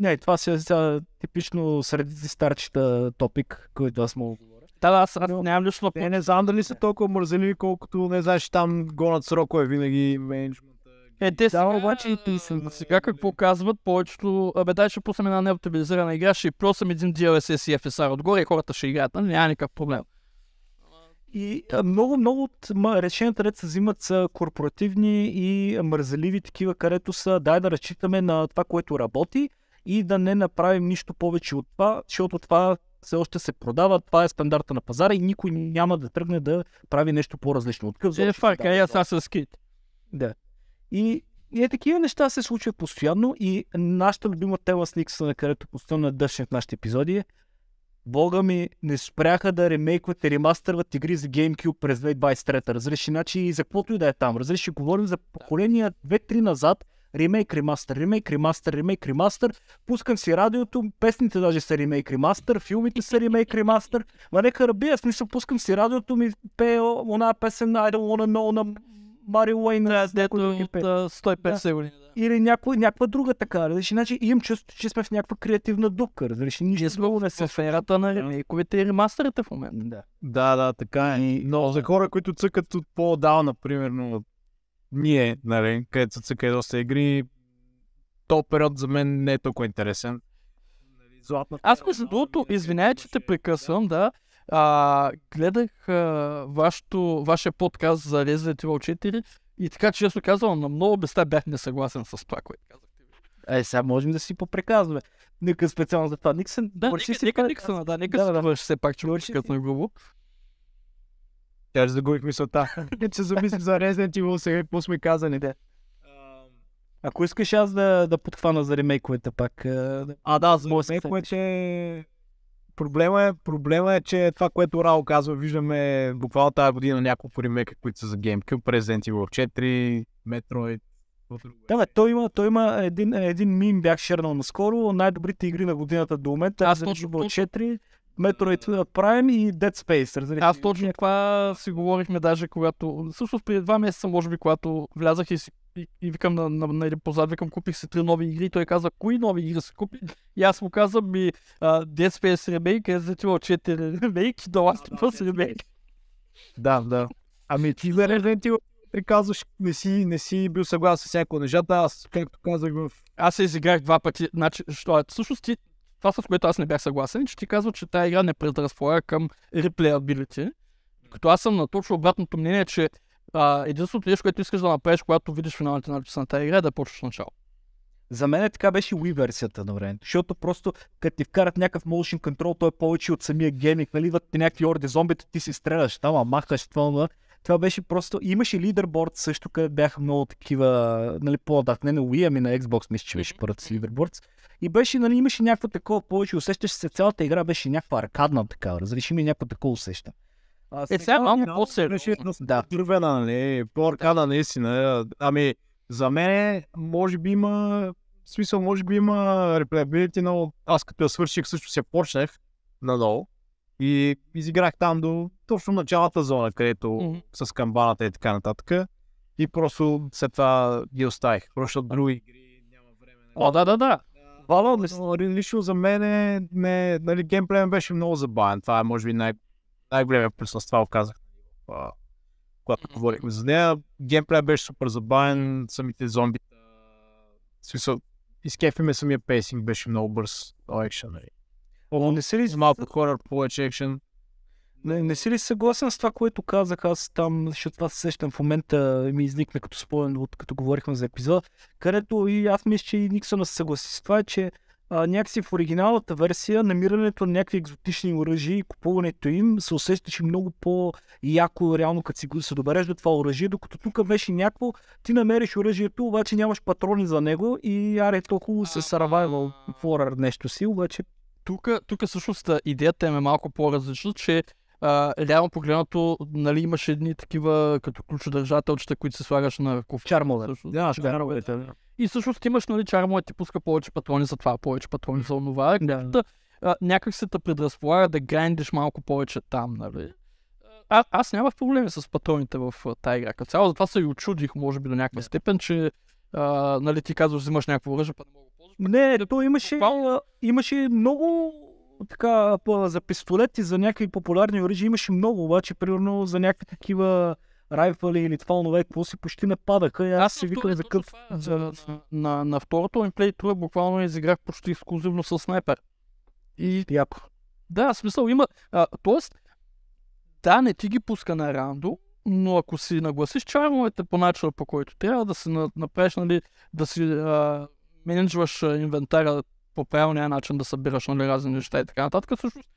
не, това си е типично среди старчета топик, който аз мога да говоря. Да, да, аз, Но... нямам лично. Не, не знам дали са толкова мързели, колкото, не знаеш, там гонат срокове винаги менеджмент. Е, те са да, обаче и ти са. Сега е, какво нали. казват повечето... Абе, дай ще пуснем една неоптимизирана игра, ще просим един DLSS и FSR отгоре и хората ще играят. Нали? Няма никакъв проблем. И много, много от решенията, където се взимат, са корпоративни и мързеливи такива, където са дай да разчитаме на това, което работи и да не направим нищо повече от това, защото това все още се продава, това е стандарта на пазара и никой няма да тръгне да прави нещо по-различно. Откъв зон, е, факт, да, аз аз съм скит. Да. И, и е, такива неща се случват постоянно и нашата любима тема с Никсън, където постоянно е дъшне в нашите епизоди е, Бога ми, не спряха да ремейкват и ремастърват игри за GameCube през 2023. Разреши, значи и за каквото и да е там. Разреши, говорим за поколения 2-3 назад, ремейк, ремастър, ремейк, ремастър, ремейк, ремастър. Пускам си радиото, песните даже са ремейк, ремастър, филмите са ремейк, ремастър. Ма нека рабия, смисъл, пускам си радиото ми, пее она песен I don't wanna know на Мари Уейн, да, дето е от 150 години. Да. Или някаква, някаква друга така, разреши. Значи имам чувство, че сме в някаква креативна дупка, разреши. Ние сме в сферата на ремейковете и ремастерите в момента. Да. да, да, така е. И... Но за хора, които цъкат от по-давна, примерно, ние, нали, където са цъка доста игри, то период за мен не е толкова интересен. Нали, златната Аз между другото, нали, извинявай, че те прекъсвам, да. А, гледах а, вашето, вашия подкаст за Resident Evil 4 и така честно казвам, на много места бях несъгласен с това, което казахте. Е, сега можем да си попреказваме. Нека специално за това. Никсън, да, нека, си нека, Никсън, да, нека да, да, все пак, че като на главо. Тя ще загубих мисълта. Не се замислим за Resident Evil сега, какво сме казани, да. Ако искаш аз да, да подхвана за ремейковете пак. А, да, за ремейковете проблема е, проблема е, че това, което Рао казва, виждаме буквално тази година няколко ремейка, които са за GameCube, Resident Evil 4, Metroid, да, бе, той има, той има един, един мим, бях шернал наскоро, най-добрите игри на годината до момента. Аз точно 4, Metroid uh, Prime и Dead Space. Аз точно това си говорихме даже когато, всъщност преди два месеца, може би, когато влязах и си и, и викам на, на, на един познат, викам, купих си три нови игри. Той каза, кои нови игри са купи? И аз му казвам, ми, uh, Dead Space Remake, Resident Evil 4 Remake, The Last of Us Remake. Да, да. Ами ти за Resident Evil ти казваш, не си, не си бил съгласен с всяко нещата. Аз, както казах в... Аз се изиграх два пъти. Значи, що е? Всъщност ти, това с което аз не бях съгласен, е, че ти казва, че тази игра не предразполага към реплеабилити. Като аз съм на точно обратното мнение, че а, единственото нещо, което искаш да направиш, когато видиш финалните надписи на тази игра, е да почнеш начало. За мен е така беше Wii версията на времето, защото просто като ти вкарат някакъв motion control, той е повече от самия гейминг, нали, идват ти някакви орди зомбите, ти си стреляш, там, махаш, това, това беше просто... Имаше лидерборд също, където бяха много такива, нали, по-дат, не на Wii, ами на Xbox, мисля, че беше първата с лидерборд. И беше, нали, имаше някакво такова повече усещаш се, цялата игра беше някаква аркадна такава, разреши ми някакво такова усещане. Е, сега, е, сега малко по-сериозно. Да. Дървена, нали? По-аркада, наистина. Ами, за мен, може би има в смисъл, може би има реплейабилити, но аз като я свърших, също се почнах надолу и изиграх там до точно началната зона, където mm-hmm. с камбаната и така нататък. И просто след това ги оставих. Просто други игри няма време. Нали? О, да, да, да. Вало, нали, лично за мен е, не, нали, геймплеен беше много забавен. Това е, може би, най- най-големия плюс това оказах, когато говорихме за нея. Геймплея беше супер забавен, самите зомби. В смисъл, изкефиме самия пейсинг, беше много бърз екшен. Нали. О, не си ли малко хора повече екшен? Не, не си ли съгласен с това, което казах аз там, защото това се сещам в момента ми изникна като спомен, от като говорихме за епизод. където и аз мисля, че и Никсона се съгласи с това, че а, някакси в оригиналната версия намирането на някакви екзотични оръжия и купуването им се усещаше много по-яко, реално като си се добереш до това оръжие, докато тук беше някакво, ти намериш оръжието, обаче нямаш патрони за него и аре толкова се сарвайвал в нещо си, обаче тук, тук всъщност идеята им е малко по-различна, че реално погледнато, нали, имаше едни такива като ключодържателчета, които се слагаш на ръков. Чармолер. Също, да, чармолерите. Да. И всъщност имаш, нали, чармолет ти пуска повече патрони за това, повече патрони за онова. Да. някак се те предразполага да грандиш малко повече там, нали. А, аз нямах проблеми с патроните в тази игра. Като цяло, затова се и очудих, може би, до някаква да. степен, че а, нали, ти казваш, взимаш някакво оръжие, па не мога да ползваш. Не, то имаше, имаше много така, за пистолети, за някакви популярни оръжия имаше много, обаче, примерно за някакви такива райфали или твалнове, какво си почти не падаха. И аз, си викам за къв... Е, за, на, на второто ми плейтура буквално изиграх почти ексклюзивно с снайпер. И... Яко. Да, смисъл има... А, тоест, да, не ти ги пуска на рандо, но ако си нагласиш чармовете по начина по който трябва да си направиш, нали, да си а, менеджваш инвентаря по правилния начин да събираш нали, разни неща и така нататък, всъщност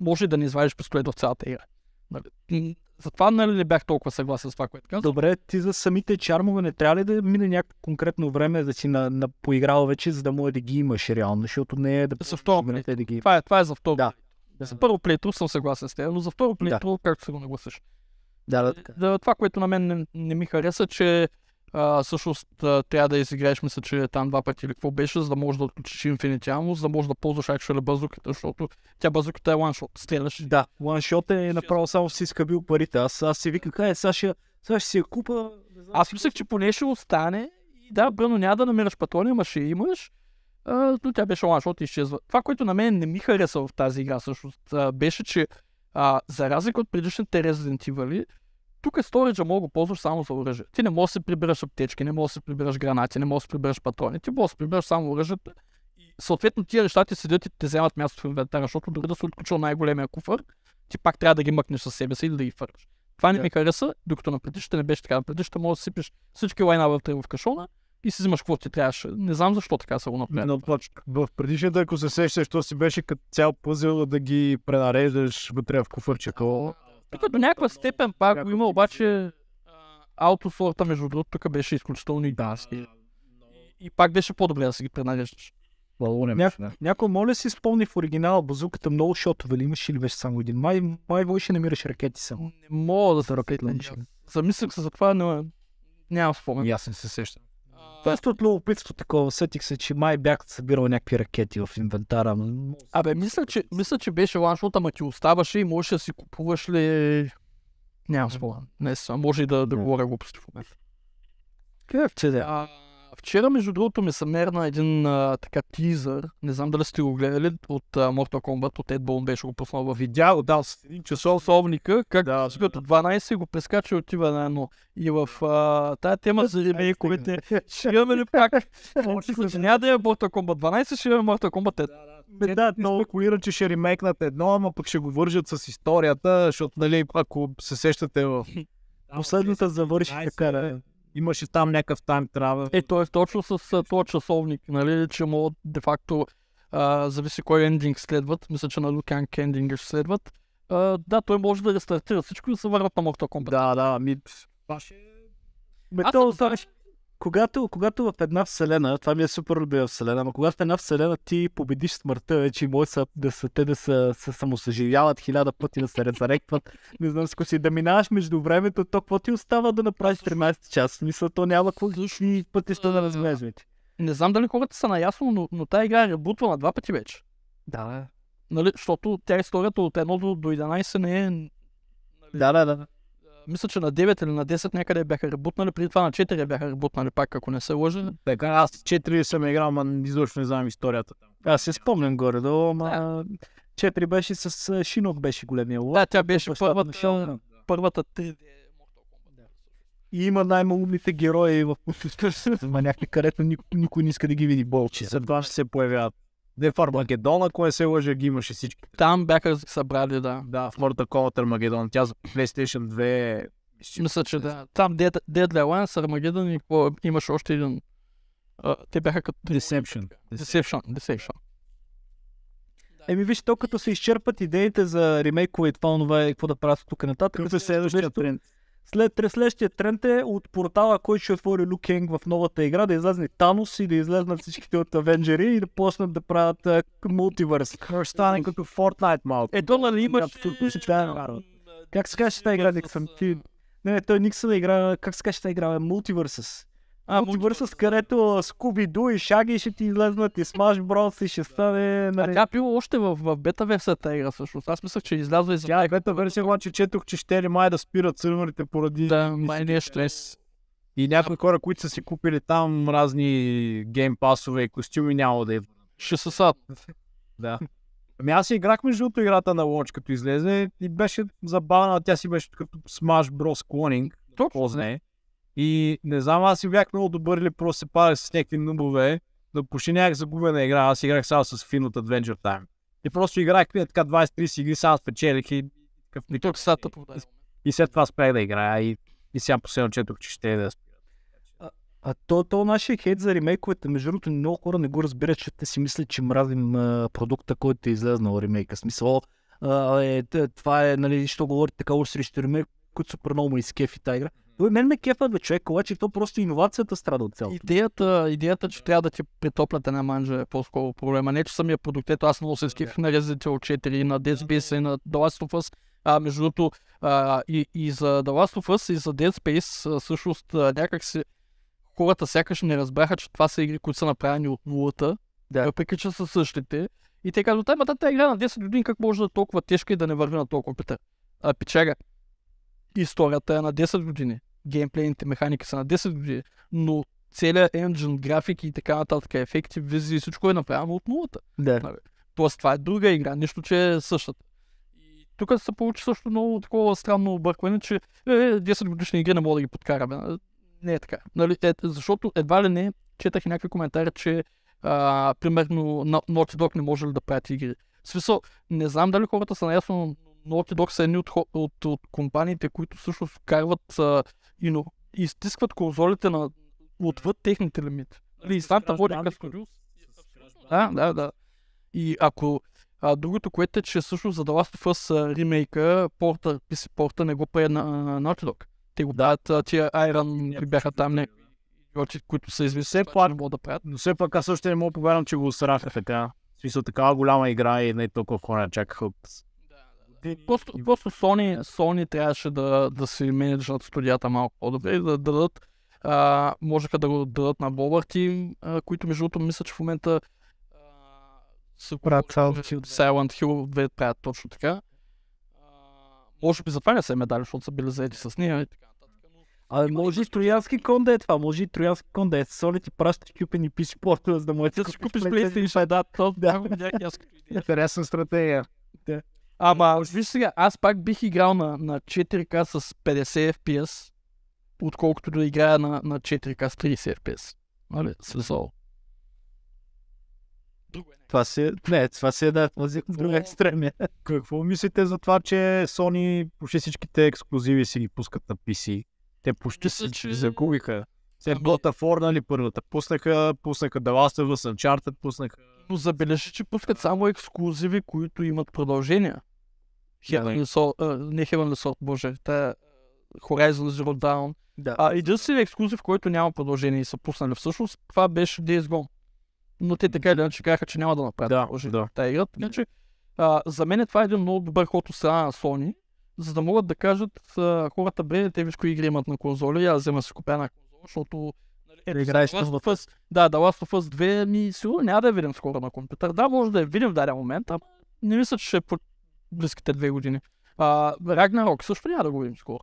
може и да не извадиш пистолет в цялата игра. Нали? Затова нали не бях толкова съгласен с това, което казвам. Добре, ти за самите чармове не трябва ли да мине някакво конкретно време да си на, на поиграл вече, за да може да ги имаш реално, защото не е да... За второ да ги... това, е, това е за второ. Да. За първо плейтру съм съгласен с теб, но за второ плейтру, да. както се го нагласиш. Да, да, е, така. Да, това, което на мен не, не ми хареса, че а, всъщност а, трябва да изиграеш, мисля, че там два пъти или какво беше, за да можеш да отключиш Infinity за да можеш да ползваш actually базуката, защото тя базуката е ланшот, стреляш. Да, ланшот е направо само си скъбил парите. Аз, аз си виках, е, сега ще, сега ще си я купа. Знам, аз мислех, че поне ще остане. И да, бърно няма да намираш патрони, ама ще имаш. А, но тя беше ланшот и изчезва. Това, което на мен не ми хареса в тази игра, всъщност, беше, че а, за разлика от предишните Resident Evil, тук е сториджа мога го ползваш само за оръжие. Ти не можеш да си прибираш аптечки, не можеш да си прибираш гранати, не можеш да си прибираш патрони. Ти можеш да си прибираш само оръжието. И съответно тия неща ти седят и те вземат място в инвентара, защото дори да си отключил най-големия куфър, ти пак трябва да ги мъкнеш със себе си или да ги фърлиш. Това не yeah. ми хареса, докато на предишната не беше така. На предишната можеш да сипиш всички лайна вътре в кашона и си взимаш каквото ти трябваше. Не знам защо така са го направили. Но В предишната, ако се сещаш, то си беше като цял пъзел да ги пренареждаш вътре в куфърче. Тук до някаква степен пак го има, обаче аутосорта, между другото, тук беше изключително и Да, и пак беше по-добре да си ги пренареждаш. Ня... Някой моля си спомни в оригинала базуката много шотове ли имаш или беше само един? Май, май ще намираш ракети само. Не мога да се ракетлен. Замислях се за това, но нямам спомен. Ясен се сещам. Е Просто от любопитство такова, сетих се, че май бях събирал някакви ракети в инвентара. Абе, мисля, че, мисля, че беше ланшот, ама ти оставаше и можеш да си купуваш ли... Нямам спомен. Не, може и да, да говоря глупости в момента. Как че да? Вчера, между другото, ми се мерна един а, така тизър, не знам дали сте го гледали, от а, Mortal Kombat, от Ed Bone беше го пуснал в видео, да, с един часовника, как да, като 12 го прескача и отива на едно. И в а, тая тема за ремейковете, ще имаме ли пак? Няма да има Mortal Kombat 12, ще имаме Mortal Kombat 1. Да, да, но спекулира, че ще ремейкнат едно, ама пък ще го вържат с историята, защото, нали, ако се сещате в... Последната завърши така, да имаше там някакъв тайм трябва. Е, т.е. точно с този часовник, нали, че му де-факто, а, зависи кой ендинг следват, мисля, че на Лукянг ендинга ще следват. А, да, той може да рестартира всичко и да се върнат на Mortal Kombat. Да, да, ми... Това ще... Е метал, Аз съм когато, когато в една вселена, това ми е супер любима вселена, но когато в една вселена ти победиш смъртта, вече може са, да са, те да са, се самосъживяват хиляда пъти, да се резаректват, не знам си, си да минаваш между времето, то какво ти остава да направиш 13 час? Мисля, то няма какво пъти пътища да разглеждате. Не знам дали хората са наясно, но, но тази игра е на два пъти вече. Да. Нали, защото тя историята от 1 до, до 11 не е... Нали... Да, да, да мисля, че на 9 или на 10 някъде бяха ребутнали, преди това на 4 бяха ребутнали пак, ако не се лъжа. Така, аз 4 съм играл, ма изобщо не знам историята. Аз се спомням горе да, ма... Да. 4 беше с Шинок беше големия лоб. Да, тя беше първата, първата 3D и има най-малумните герои в Ма някакви, карета, никой, никой не иска да ги види болче. Затова ще се появяват. Не, в Армагедон, ако не се лъжа, ги имаше всички. Там бяха събрали, да. Да, в Морта Колът Армагедон. Тя за PlayStation 2 мисля, че да. Там Dead, Deadly Alliance, Армагедон и по- имаше още един. А, те бяха като... Deception. Deception. Deception. Еми виж, то като се изчерпат идеите за ремейкове и това, това, какво да правят тук нататък. Какво е следващия тренд? След треслещия тренд е от портала, който ще отвори Лукенг в новата игра, да излезне Танос и да излезнат всичките от Авенджери и да почнат да правят мултивърс. Стане като Fortnite малко. Ето нали имаш... Е как се казваше тази игра, Никсън? Не, той Никсън игра, как се казваше тази игра, Multiverses. А, ти бърса с карето Скуби-Ду и Шаги ще ти излезнат и Смаш Брос и ще стане... Нали... А тя пило още в, в бета версията игра също. Аз мислях, че е излязва и за... Тя е бета версия, обаче четох, че ще ли май да спират сървърите поради... Да, май не е. И някои хора, които са си купили там разни геймпасове и костюми, няма да идват. Ще са сад. да. Ами аз играх между другото играта на Лоч, като излезе и беше забавна, тя си беше като Smash Bros. Cloning. Точно. Не. И не знам, аз си бях много добър или просто се падах с някакви нубове, но почти нямах загубена игра. Аз играх само с фин от Adventure Time. И просто играх и нали, така 20-30 игри, само спечелих и такъв и, тук са тъпо, е. да. и след това спрях да играя и, и сега последно четох, че ще е да спират. А, а то, то нашия хейт за ремейковете, между другото, много хора не го разбират, че те си мислят, че мразим а, продукта, който е излезнал ремейка. Смисъл, а, е, това е, нали, що говорите така още срещу ремейк, които са много ме изкефи тази игра. Той мен ме кефа, бе, човек, обаче то просто иновацията страда от цялото. Идеята, идеята, че трябва да ти притоплят една манжа е по-скоро проблема. Не, че самия продукт, ето аз много се скиф на Resident Evil 4, на Dead Space и на The Last of Us. А, между другото, а, и, и, за The Last of Us, и за Dead Space, всъщност някак се хората сякаш не разбраха, че това са игри, които са направени от нулата, да. въпреки че са същите. И те казват, ама тази игра на 10 години как може да е толкова тежка и да не върви на толкова пета. А печага, историята е на 10 години геймплейните механики са на 10 години, но целият енджин, графики и така нататък, ефекти, визии, всичко е направено от нулата. Да. Нали? Тоест това е друга игра, нищо, че е същата. И тук се получи също много такова странно объркване, че е, 10 е, годишни игри не мога да ги подкараме. Не е така. Нали? Е, защото едва ли не четах и някакви коментари, че а, примерно Naughty Dog не може ли да прати игри. В смисъл, не знам дали хората са наясно Naughty Dog са едни от, от, от компаниите, които всъщност вкарват и, но, изтискват конзолите на, отвъд техните лимити. Нали, и Санта води като... Да, да, да. И ако а, другото, което е, че всъщност за The Last of Us ремейка, порта, PC порта не го прие на Naughty Dog. Те го дават, тия Iron, е, които бяха там не които са известни, все пак, не да правят. Но все пак аз също не мога повярвам, че го сраха така. В смисъл, такава голяма игра и не толкова хора чакаха от Просто, просто Sony, Sony трябваше да, да си менеджат студията малко по-добре и да дадат, а, можеха да го дадат на Bobber Team, а, които между другото мисля, че в момента а, са правят Silent, Silent Hill 2 правят точно така. А, може би затова не са медали, защото са били заети с нея и така. може и троянски кон да е това, може и троянски кон да е. Соли ти пращаш кюпен и пише портове, за да му е да си купиш PlayStation. Да, то да да, да, Интересна стратегия. Да. Ама, виж сега, аз пак бих играл на, на 4K с 50 FPS, отколкото да играя на, на 4K с 30 FPS. Нали? Смисъл. Е това си, е- не, това си е да, този друг екстрем е. Какво мислите за това, че Sony почти всичките ексклюзиви си ги пускат на PC? Те почти си че... загубиха. Се ами... форна нали първата? Пуснаха, пуснаха The Last of Us, Uncharted, пуснаха... Но забележи, че пускат само ексклюзиви, които имат продължения. Heavenly Sword, не Heavenly Sword, боже, та е, Horizon Zero Dawn. Да. А, ексклюзив, който няма продължение и са пуснали всъщност, това беше Days Gone. Но те така или иначе казаха, че няма да направят да, продължение да. тази игра. Така че, а, за мен е това е един много добър ход от страна на Sony, за да могат да кажат а, хората, бе, те виж кои игри имат на конзоли, аз взема си купя на конзола, защото е играеш играеш Last of Us. Да, да, Last of Us 2 ми сигурно няма да я видим скоро на компютър. Да, може да я видим в даден момент, ама не мисля, че ще е близките две години. А, Рагнарок също няма да го видим скоро.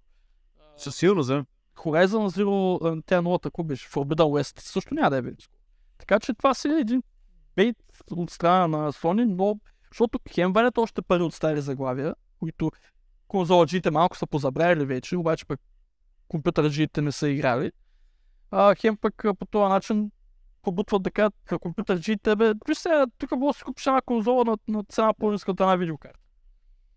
Със сигурност, да. Horizon Zero, тя е новата, ако беше Forbidden West, също няма да е видим скоро. Така че това си е един бейт от страна на Sony, но защото хем валят още пари от стари заглавия, които конзолджиите малко са позабравили вече, обаче пък компютърджиите не са играли. А, хем пък по този начин побутват да кажат компютърджиите, бе, виж сега, тук може да си купиш една конзола на, на цена по низка от една видеокарта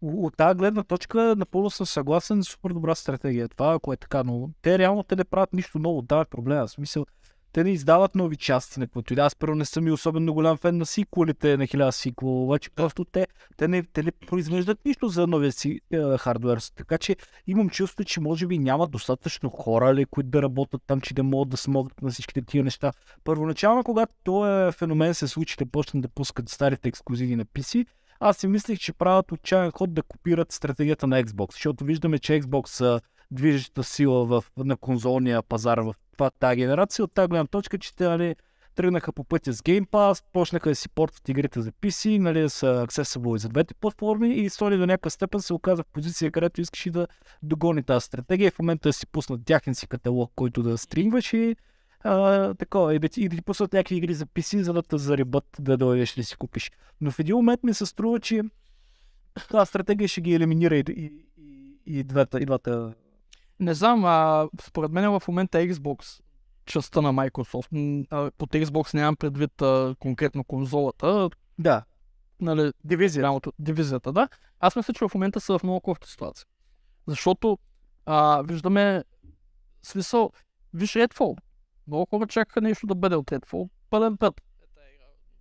от тази гледна точка напълно съм съгласен, супер добра стратегия е това, ако е така, но те реално те не правят нищо ново, да, е проблема, в смисъл, те не издават нови части на и да. Е. Аз първо не съм и особено голям фен на сиквелите на 1000 сиквел, обаче просто те, те, не, те не произвеждат нищо за новия си е, хардвер. Така че имам чувство, че може би няма достатъчно хора, ли, които да работят там, че да могат да смогат на всичките тия неща. Първоначално, когато този феномен се случи, да почнат да пускат старите ексклюзиви на PC, аз си мислих, че правят отчаян ход да копират стратегията на Xbox, защото виждаме, че Xbox са движеща сила в, на конзолния пазар в това, тази генерация. От тази гледна точка, че те нали, тръгнаха по пътя с Game Pass, почнаха да си портват игрите за PC, нали, да са accessible и за двете платформи и Sony до някаква степен се оказа в позиция, където искаше да догони тази стратегия. В момента да си пуснат тяхен си каталог, който да стримваш и а, такова, и да и да ти пуснат някакви игри за PC, за да те зарибат да дойдеш да си купиш. Но в един момент ми се струва, че тази стратегия ще ги елиминира и, и, и, и, двата, и двата. Не знам, а, според мен е в момента Xbox частта на Microsoft. Под Xbox нямам предвид а, конкретно конзолата. Да. Нали, Дивизия. Голямото, дивизията, да. Аз мисля, че в момента са в много кофта ситуация. Защото а, виждаме смисъл, виж Redfall. Много хора чакаха нещо да бъде от Redfall. Пълен път.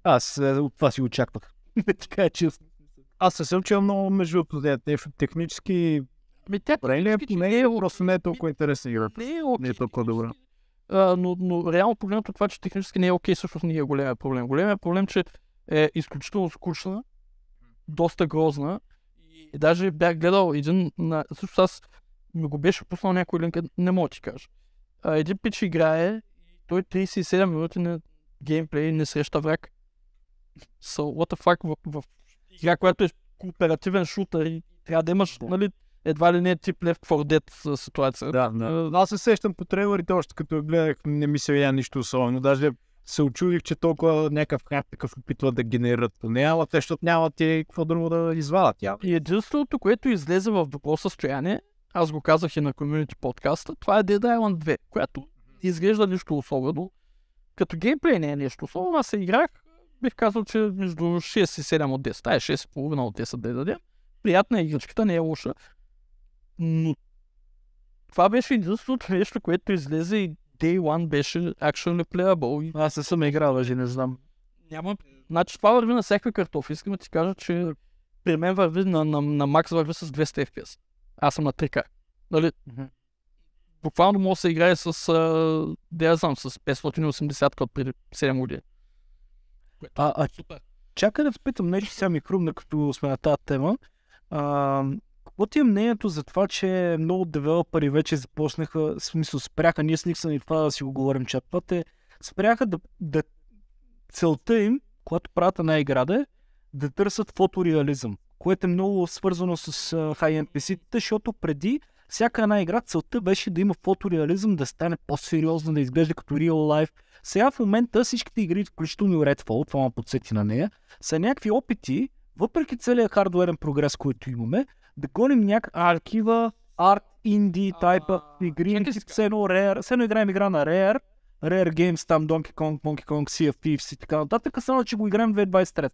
Аз е, от това си очаквах. така е честно. Аз не съм чел много между нещо технически. Ами тя, е, е, не е, просто не е толкова интересна игра. Не е, okay, не е толкова добра. А, но, но реално погледнато това, че технически не е окей, okay, всъщност не е големия проблем. Големия проблем, че е изключително скучна, доста грозна. И даже бях гледал един, на, също аз ми го беше пуснал някой линк, не мога да ти кажа. А, един пич играе той 37 минути на геймплей не среща враг. So, what the fuck, в, в игра, която е кооперативен шутър и трябва да имаш, нали, едва ли не е тип Left 4 Dead ситуация. Да, да. Аз се сещам по трейлерите, още като гледах, не ми се видя нищо особено. Даже се очудих, че толкова някакъв хак такъв опитва да генерират по нея, а те, защото нямат и какво друго да извадат Я. И единственото, което излезе в добро състояние, аз го казах и на комьюнити подкаста, това е Dead Island 2, която изглежда нищо особено. Като геймплей не е нещо особено. Аз се играх, бих казал, че между 6 и 7 от 10. Тая 6,5 от 10 да я дадем. Приятна е игричката, не е лоша. Но това беше единственото нещо, което излезе и Day One беше actually playable. Аз не съм играл, даже не знам. Няма... Значи това върви на всякакви картофи. Искам да ти кажа, че при мен върви на, на, на, на макс върви с 200 FPS. Аз съм на 3K. Нали? Mm-hmm буквално може да се играе с, а, да знам, с 580 от преди 7 години. А, а, супер. Чакай да питам нещо сега ми хрумна, като сме на тази тема. А, какво ти е мнението за това, че много девелопери вече започнаха, в смисъл спряха, ние с Никсън и това да си го говорим, чат път те спряха да, да целта им, когато правят една игра, да, е да търсят фотореализъм, което е много свързано с хай uh, npc защото преди всяка една игра целта беше да има фотореализъм, да стане по-сериозна, да изглежда като real life. Сега в момента всичките игри, включително и Redfall, това ме подсети на нея, са някакви опити, въпреки целият хардуерен прогрес, който имаме, да гоним някакъв архива, арт, инди, тайпа игри, сено Rare, сено играем игра на Rare, Rare Games, там Donkey Kong, Monkey Kong, Sea of Thieves и така нататък, само че го играем 2023.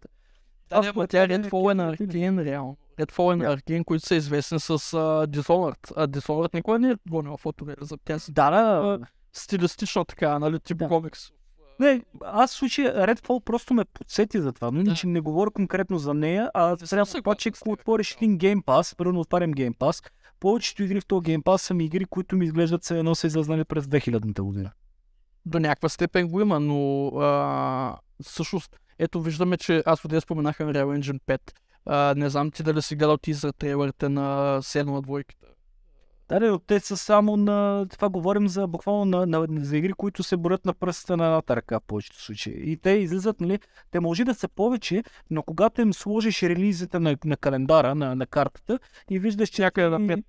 Ах, тя Redfall е Arcane, реално. Redfall е на Arcane, които са известни с uh, Dishonored. А Dishonored никога не е гонила за Тя си да, да. стилистично така, нали, тип да. комикс. Не, аз в случай Redfall просто ме подсети за това, но да. не, не говоря конкретно за нея, а сега се това, че ако отвориш е един Game Pass, първо отварям Game Pass, повечето игри в този Game Pass са ми игри, които ми изглеждат се едно са излезнали през 2000-та година до някаква степен го има, но а, всъщност ето виждаме, че аз днес споменах Unreal Engine 5. А, не знам ти дали си гледал ти за трейлерите на 7 на двойката. Да, да, те са само на... Това говорим за буквално на, на, за игри, които се борят на пръстите на едната ръка в повечето случаи. И те излизат, нали? Те може да са повече, но когато им сложиш релизите на, на календара, на, на картата и виждаш, че... Някъде на 5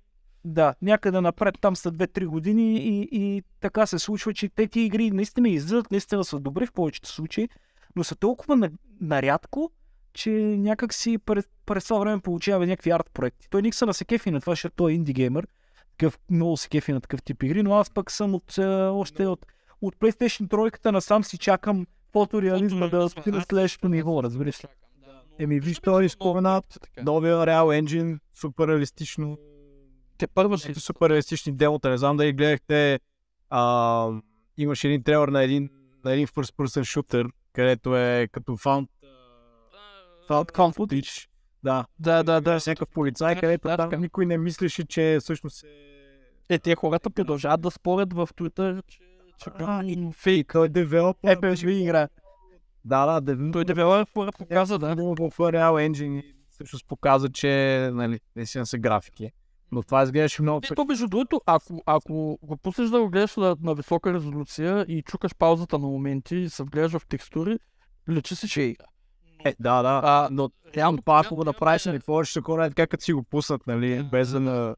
да, някъде напред, там са 2-3 години и, и така се случва, че те ти игри наистина излизат, наистина са добри в повечето случаи, но са толкова на, нарядко, че някак си през, през това време получаваме някакви арт проекти. Той никса на се кефи на това, защото той е инди геймер, такъв, много се кефи на такъв тип игри, но аз пък съм от, е, още от, от PlayStation 3 насам си чакам фотореализма да на следващото ниво, разбираш ли? Еми виж, той е изпоменат, новия Real Engine, супер реалистично, те първо са супер реалистични демота. Не знам дали гледахте. А, имаше един трейлер на един, на един first person shooter, където е като found, found count Да, да, да, да. Всякакъв полицай, където там никой не мислеше, че всъщност е... те хората продължават да спорят в Twitter, че... фейк. Той е девелопър. Е, ви игра. Да, да, той е девелопър показа, да. В Unreal Engine всъщност показа, че нали, наистина са графики. Но това изглеждаше много... И то, между другото, ако, ако го пуснеш да го гледаш на, на висока резолюция и чукаш паузата на моменти и се вглеждаш в текстури, лечи си, че игра. Е, да, да. А, но реално това, ако го направиш, е- нали, какво ще такова, така като си го пуснат, нали, без да на...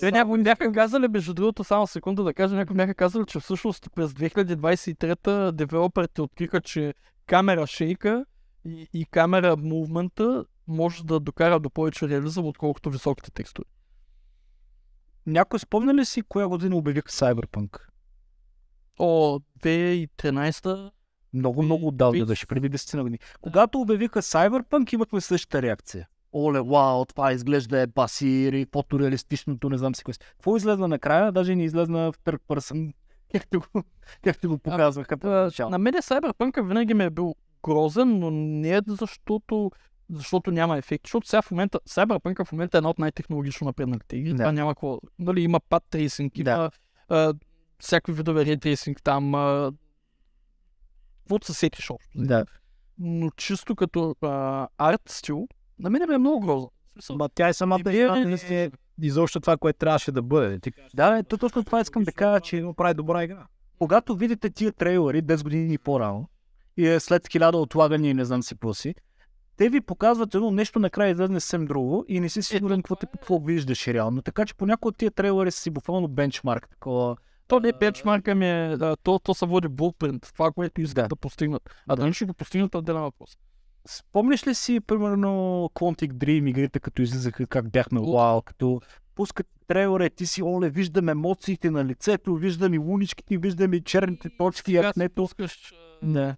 Те някои бяха казали, между другото, само секунда да кажа, някои бяха казали, че всъщност през 2023-та девелоперите откриха, че камера шейка и, и камера мувмента може да докара до повече реализъм, отколкото високите текстове. Някой спомня ли си коя година обявих Cyberpunk? О, 2013-та. Много, ами, много отдавна беше, преди 10 на години. Когато обявиха Cyberpunk, имахме същата реакция. Оле, вау, това изглежда е басири, фотореалистичното, не знам си кое. Какво излезна накрая? Даже не излезна в third person. Как ти го, го показваха? на мен Cyberpunk винаги ми е бил грозен, но не е защото защото няма ефект. Защото сега в момента, Cyberpunk в момента е една от най-технологично напредналите игри. Да. Това няма какво. Нали, има пад трейсинг, има да. а, всякакви видове ретрейсинг там. А, Вот се сетиш общо. Да. Но чисто като а, арт стил, на мен е много грозно. Ма тя е самата и не е изобщо това, което трябваше да бъде. Ти... Да, е, то точно това искам да кажа, че е го прави добра игра. Когато видите тия трейлери 10 години по-рано, и е след хиляда отлагания и не знам си какво си, те ви показват едно нещо, накрая излезне съвсем друго и не си е, сигурен какво, е... какво виждаш реално. Така че понякога тия трейлери са си буквално бенчмарк. Такова, то не е бенчмарка ми, е, да, то, то се води блупринт, това, което искат да. да постигнат. А да. дали ще го постигнат, е отделен въпрос. Спомниш ли си, примерно, Quantic Dream игрите, като излизаха, как бяхме, вау, като пускат трейлера, ти си, оле, виждам емоциите на лицето, виждам и луничките, виждам и черните ами, точки, и акнето... Пускаш... Не.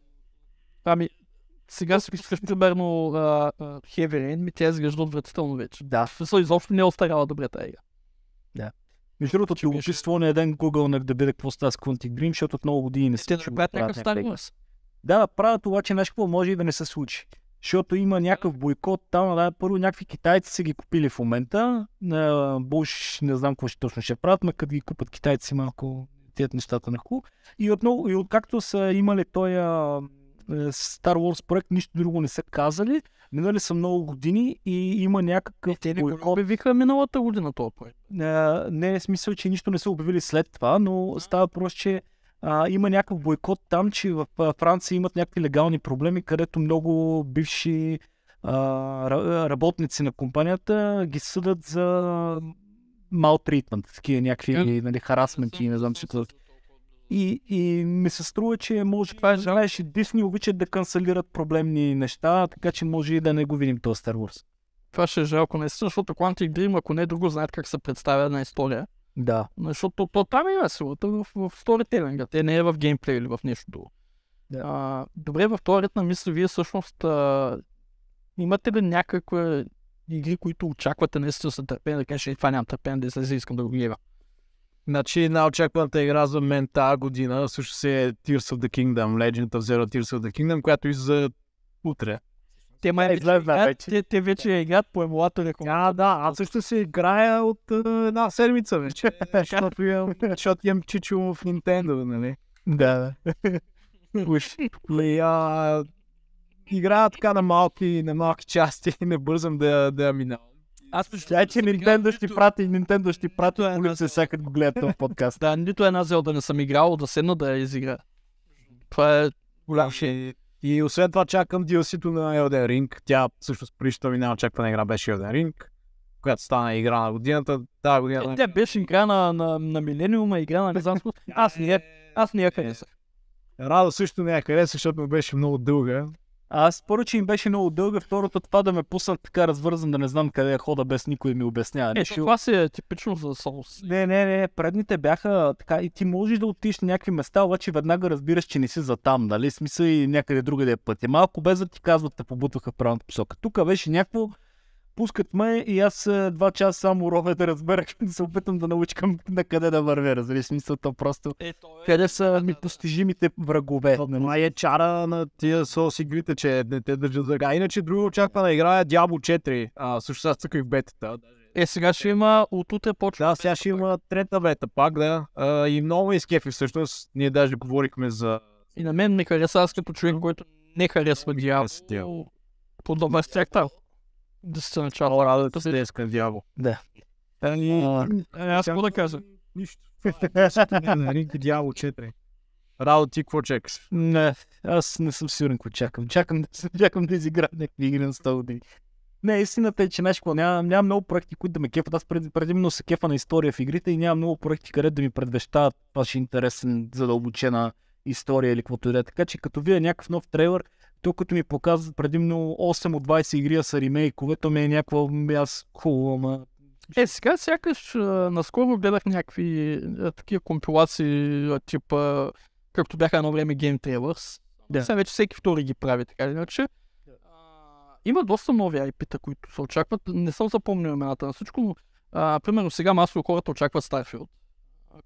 Ами, сега си пускаш примерно Heavy Rain, ми тя изглежда отвратително вече. Да. В смисъл изобщо не е добре тази игра. Да. Между другото, ти описва не един Google не да биде какво става с Quantic Dream, защото от много години не се. Те правят някакъв Да, правят обаче нещо, какво може и да не се случи. Защото има някакъв бойкот там, да, първо някакви китайци са ги купили в момента. На Буш не знам какво ще точно ще правят, но като ги купат китайци малко тият нещата на хубаво. И отново, и откакто са имали той е, Star Wars проект, нищо друго не са казали. Минали са много години и има някакъв... Е, те не го обявиха миналата година този проект. Е, не е смисъл, че нищо не са обявили след това, но става просто, че а, има някакъв бойкот там, че в Франция имат някакви легални проблеми, където много бивши а, работници на компанията ги съдат за малтритмент, такива някакви нали, харасменти и не знам, че и, и ми се струва, че може това е, знаеш, Дисни обичат да канцелират проблемни неща, така че може и да не го видим този Star Wars. Това ще е жалко, не защото Quantic Dream, ако не друго, знаят как се представя една история. Да. Защото то там има е силата в, в сторителинга, те не е в геймплей или в нещо друго. Да. А, добре, в този ред на мисли, вие всъщност а, имате ли някакви игри, които очаквате наистина с търпение, да кажеш, това нямам търпение, да излезе, искам да го гледам? Значи най-очакваната игра за мен тази година също се е Tears of the Kingdom, Legend of Zero Tears of the Kingdom, която и за утре. Те май е, излезна вече. Те, те вече я играят по емулатори. А, да, аз също се играя от една седмица вече. Е, защото, имам, защото имам чичо в Nintendo, нали? Да, да. Нали, играя така на малки, на малки части не бързам да, да минавам. Аз мисля, е, че Nintendo ще прати, Nintendo ще прати по улица всяка да гледа този подкаст. Да, нито една зелда не съм играл, да седна да я изигра. Това е голям ще. Ами, и освен това чакам DLC-то на Elden Ring. Тя всъщност прища ми на игра беше Elden Ring, която стана игра на годината. Да, годината. Е, тя беше игра на, на, на Милениума, игра на Рязанско. Аз не я, аз не я е, харесах. Радо също не я харесах, защото ми беше много дълга. Аз първото им беше много дълга, второто това да ме пуснат така развързан, да не знам къде е хода без никой ми обяснява. Е, това си е типично за соус. Не, не, не, предните бяха така и ти можеш да отидеш на някакви места, обаче веднага разбираш, че не си за там, нали? Смисъл и някъде другаде е пътя. Малко без да ти казват, те побутваха в правната посока. Тук беше някакво пускат ме и аз е, два часа само ровя да разбера, да се опитам да научкам на къде да вървя, разбираш то просто. Е, е... Къде са да, ми да, постижимите врагове? Нали? Това е чара на тия соус игрите, че не те държат за Иначе друга очаквана игра е Diablo 4, а също аз в бетата. Е, сега ще има, от утре почва. Да, сега ще има трета бета пак, да. А, и много изкефи е всъщност. Ние даже говорихме за... И на мен ми хареса, аз като човек, който не харесва Diablo. Подобен с да се начало работата е Деска дявол. Да. Е, аз какво да кажа? Нищо. Е Ринка дявол 4. Радо, ти какво чекаш? Не, аз не съм сигурен какво чакам. Чакам да, чакам да изигра някакви игри на 100 години. Не, истината е, че знаеш какво, няма, много проекти, които да ме кефат. Аз пред, предимно се кефа на история в игрите и нямам много проекти, където да ми предвещават това интересен, задълбочена история или каквото и да е. Така че като видя някакъв нов трейлер тук като ми показват предимно 8 от 20 игри са ремейкове, то ми е някаква, аз хубаво, ама е, сега сякаш наскоро гледах някакви а, такива компилации, а, типа, както бяха едно време Game Trailers. Да. Сега вече всеки втори ги прави, така или иначе. Има доста нови IP-та, които се очакват. Не съм запомнил имената на всичко, но а, примерно сега масово хората очакват Starfield,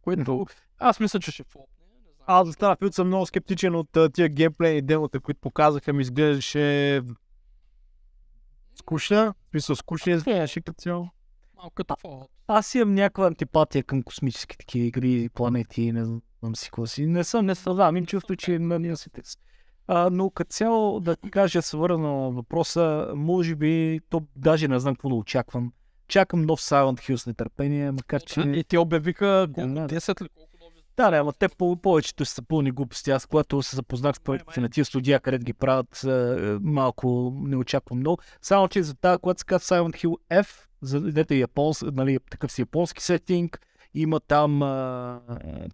което аз мисля, че ще е флоп. Аз за Starfield съм много скептичен от тия геймплей и демота, които показаха, ми изглеждаше скучна. Мисля, скучни изглеждаше като цяло. Малко като Аз имам някаква антипатия към космически такива игри, планети, не знам си какво си. Не съм, не страдам, им чувство, че не се търси. А, но като цяло, да ти кажа, свърна въпроса, може би, то даже не знам какво да очаквам. Чакам нов Silent Hill с нетърпение, макар че... И те обявиха 10 ли? Да, не, ама те повечето са пълни глупости. Аз когато се запознах с повечето на тия студия, където ги правят е, е, малко очаквам много. Само, че за тази, когато се казва Silent Hill F, за, дете е японс, нали, такъв си японски сетинг, има там а,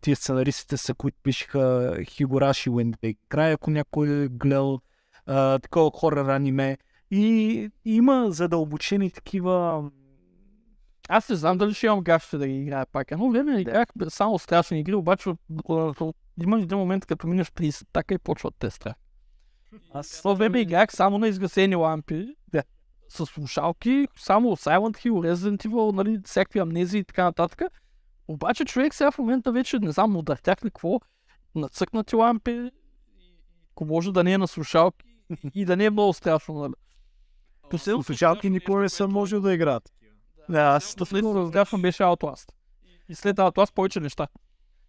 тия сценаристите са, които пишеха Хигораши Уендей Край, ако някой е гледал такова хора аниме. И има задълбочени такива аз не знам дали ще имам газ, да ги играя пак. Едно време играх само страшни игри, обаче има един момент, като минеш 30, така и почват те страх. Аз това време играх само на изгасени лампи, да. с слушалки, само Silent Hill, Resident Evil, нали, всякакви амнезии и така нататък. Обаче човек сега в момента вече, не знам, удъртях ли какво, нацъкнати лампи, ако може да не е на слушалки и да не е много страшно. Нали. Последно, слушалки никога не съм можел да играят. Да, аз последно разграфвам беше Outlast. И след Outlast повече неща.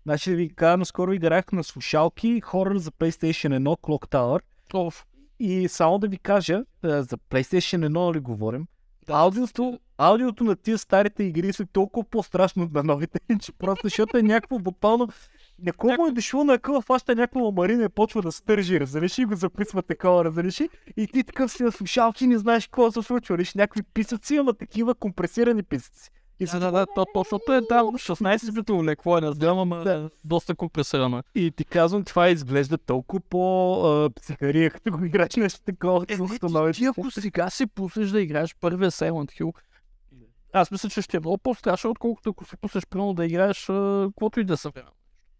Значи ви кажа, наскоро играх на слушалки хора за PlayStation 1 Clock Tower. Оф. И само да ви кажа, за PlayStation 1 ли нали говорим, да, аудиото, аудиото на тия старите игри са толкова по-страшно от на новите, че просто защото е някакво буквално на кого му е дошло на къла, фаща някаква ламарина и почва да стържи, разреши го записва такова, разреши и ти такъв си на слушалки, не знаеш какво се случва, реши някакви писъци, ама такива компресирани писъци. И да, да, да, то, точното е там. 16 бито леко е разделно, ама да. доста компресирано. Е. И ти казвам, това изглежда толкова по психария, като го играеш нещо такова. Е, е ти, ти, ако сега си пуснеш да играеш първия Silent Hill, аз мисля, че ще е много по-страшно, отколкото ако си пуснеш примерно да играеш каквото и да съвременно.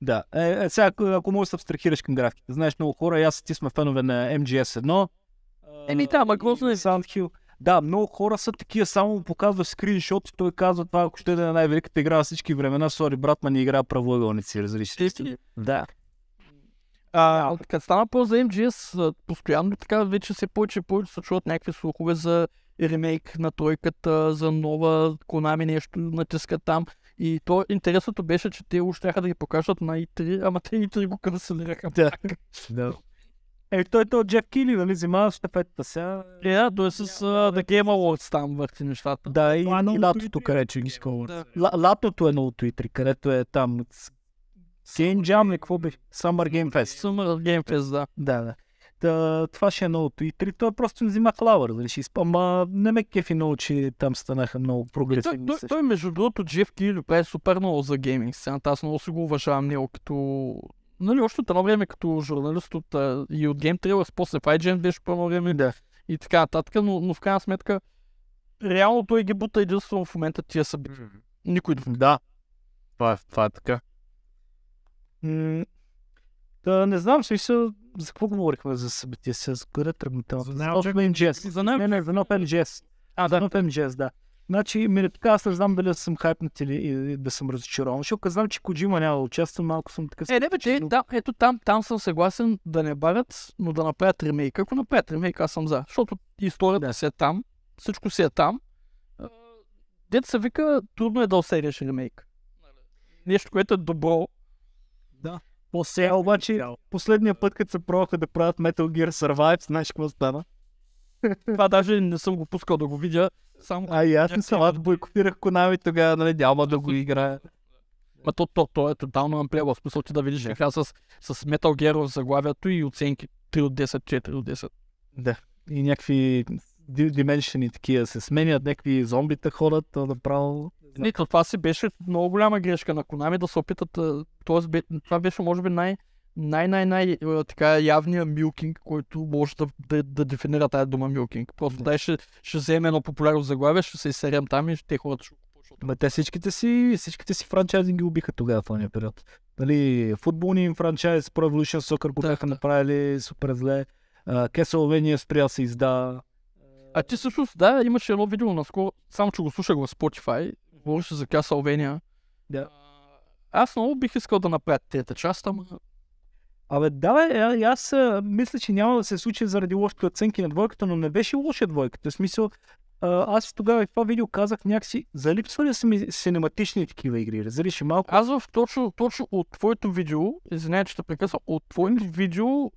Да. Е, е, сега, ако можеш да абстрахираш към графиките, знаеш много хора, аз ти сме фенове на MGS1. Еми да, ма какво не Hill. Да, много хора са такива, само му показва скриншот и той казва това, ако ще да е най-великата игра на всички времена, сори брат, ма не игра правоъгълници, разреши. Да. А, като стана по за MGS, постоянно така вече се повече повече се чуват някакви слухове за ремейк на тройката, за нова Konami нещо натискат там. И то интересното беше, че те още да ги покажат на И3, ама те И3 го канцелираха. Да. да. Е, той е то Джеф Кили, нали, взима щафетата сега. Е, да, той е с uh, The Game Awards там върти нещата. Да, и, а, е и лятото, където ги сколват. Лятото е новото Twitter, където е там Сейн Jam, какво беше? Summer Game Fest. Summer Game Fest, да. Да, да. Та, е, това ще е новото и три. Той просто не взима лава, разреши. Ама не ме кефи много, че там станаха много е, прогресивни. Той, той, той, между другото, Джеф Кирил прави супер много за гейминг сцената. Аз много си го уважавам него като нали, още от едно време като журналист от, и от Game Trailers, после в IGN беше по едно време да. и така нататък, но, но в крайна сметка реално той ги бута единствено в момента тия събития. Никой друг. Да. Това е, това е така. да, не знам, смисъл, за какво говорихме за събитие с къде тръгнете? За NoFMJS. За Не, не, за NoFMJS. А, да. NoFMJS, да. Значи, ми така, аз не знам дали съм хайпнат или и, да съм разочарован, защото знам, че Коджима няма да участва, малко съм така. Е, не бе, че, да, ето там, там съм съгласен да не бавят, но да направят ремейк. Ако направят ремейк, аз съм за. Защото историята да. си е там, всичко си е там. Дет се вика, трудно е да усетиш ремейк. Нещо, което е добро. Да. После ами, обаче, последния път, като се пробваха да правят Metal Gear Survive, знаеш какво стана? Това даже не съм го пускал да го видя. Само а и аз не съм, аз бойкотирах Конами тогава, нали, няма да го играя. Ма то, то, то е тотално амплеба, в смисъл ти да видиш игра с, с Metal Gear в заглавието и оценки 3 от 10, 4 от 10. Да, и някакви дименшени такива се сменят, някакви зомбита ходят направо. Не, това си беше много голяма грешка на Конами да се опитат. Тоест, това беше, може би, най- най-най-най така явния милкинг, който може да, да, да дефинира тази дума милкинг. Просто да. ще, ще вземе едно популярно заглавие, ще се изсерям там и ще те хората ще Ма те всичките си, всичките си франчайзинги убиха тогава в този период. Нали, футболни им франчайз, Pro Evolution Soccer го бяха да. направили супер зле. uh, спря се изда. А ти всъщност, да, имаше едно видео наскоро, само че го слушах в Spotify, говореше за Castlevania. Да. Аз много бих искал да направя трета част, ама... Абе, да, бе, аз а, мисля, че няма да се случи заради лошите оценки на двойката, но не беше лоша двойката. В смисъл, а, аз тогава и това видео казах някакси, залипсва ли са ми синематични такива игри? Разреши малко. Аз в точно, точно от твоето видео, извинявай, че те прекъсвам, от твоето видео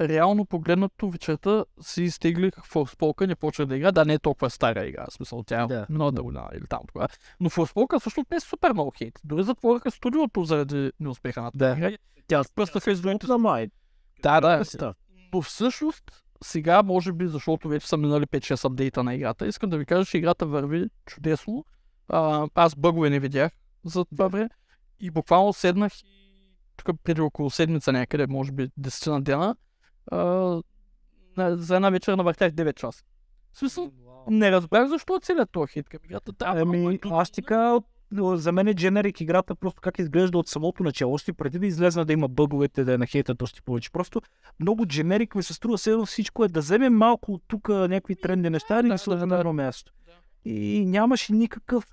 реално погледнато вечерта си изтеглих Forspoken и почнах да игра. Да, не е толкова стара игра, в смисъл тя е yeah. много дълна или там това. Но Forspoken също не е супер много хейт. Дори затвориха студиото заради неуспеха на тази да. игра. Тя спръстаха изолента на май. Да, да. Но всъщност сега, може би, защото вече са минали 5-6 апдейта на играта, искам да ви кажа, че играта върви чудесно. А, аз бъгове не видях за това време. И буквално седнах и тук преди около седмица някъде, може би 10 на дена, а, за една вечер навъртях 9 часа. В смисъл, не разбрах защо е целият този хит към ами, играта. Да, ами, аз ти за мен е дженерик играта просто как изглежда от самото начало, още преди да излезна да има бъговете, да е на хейта още повече. Просто много дженерик ми се струва, все всичко е да вземем малко от тук някакви тренди неща и да, да, да, да, на едно място. И нямаше никакъв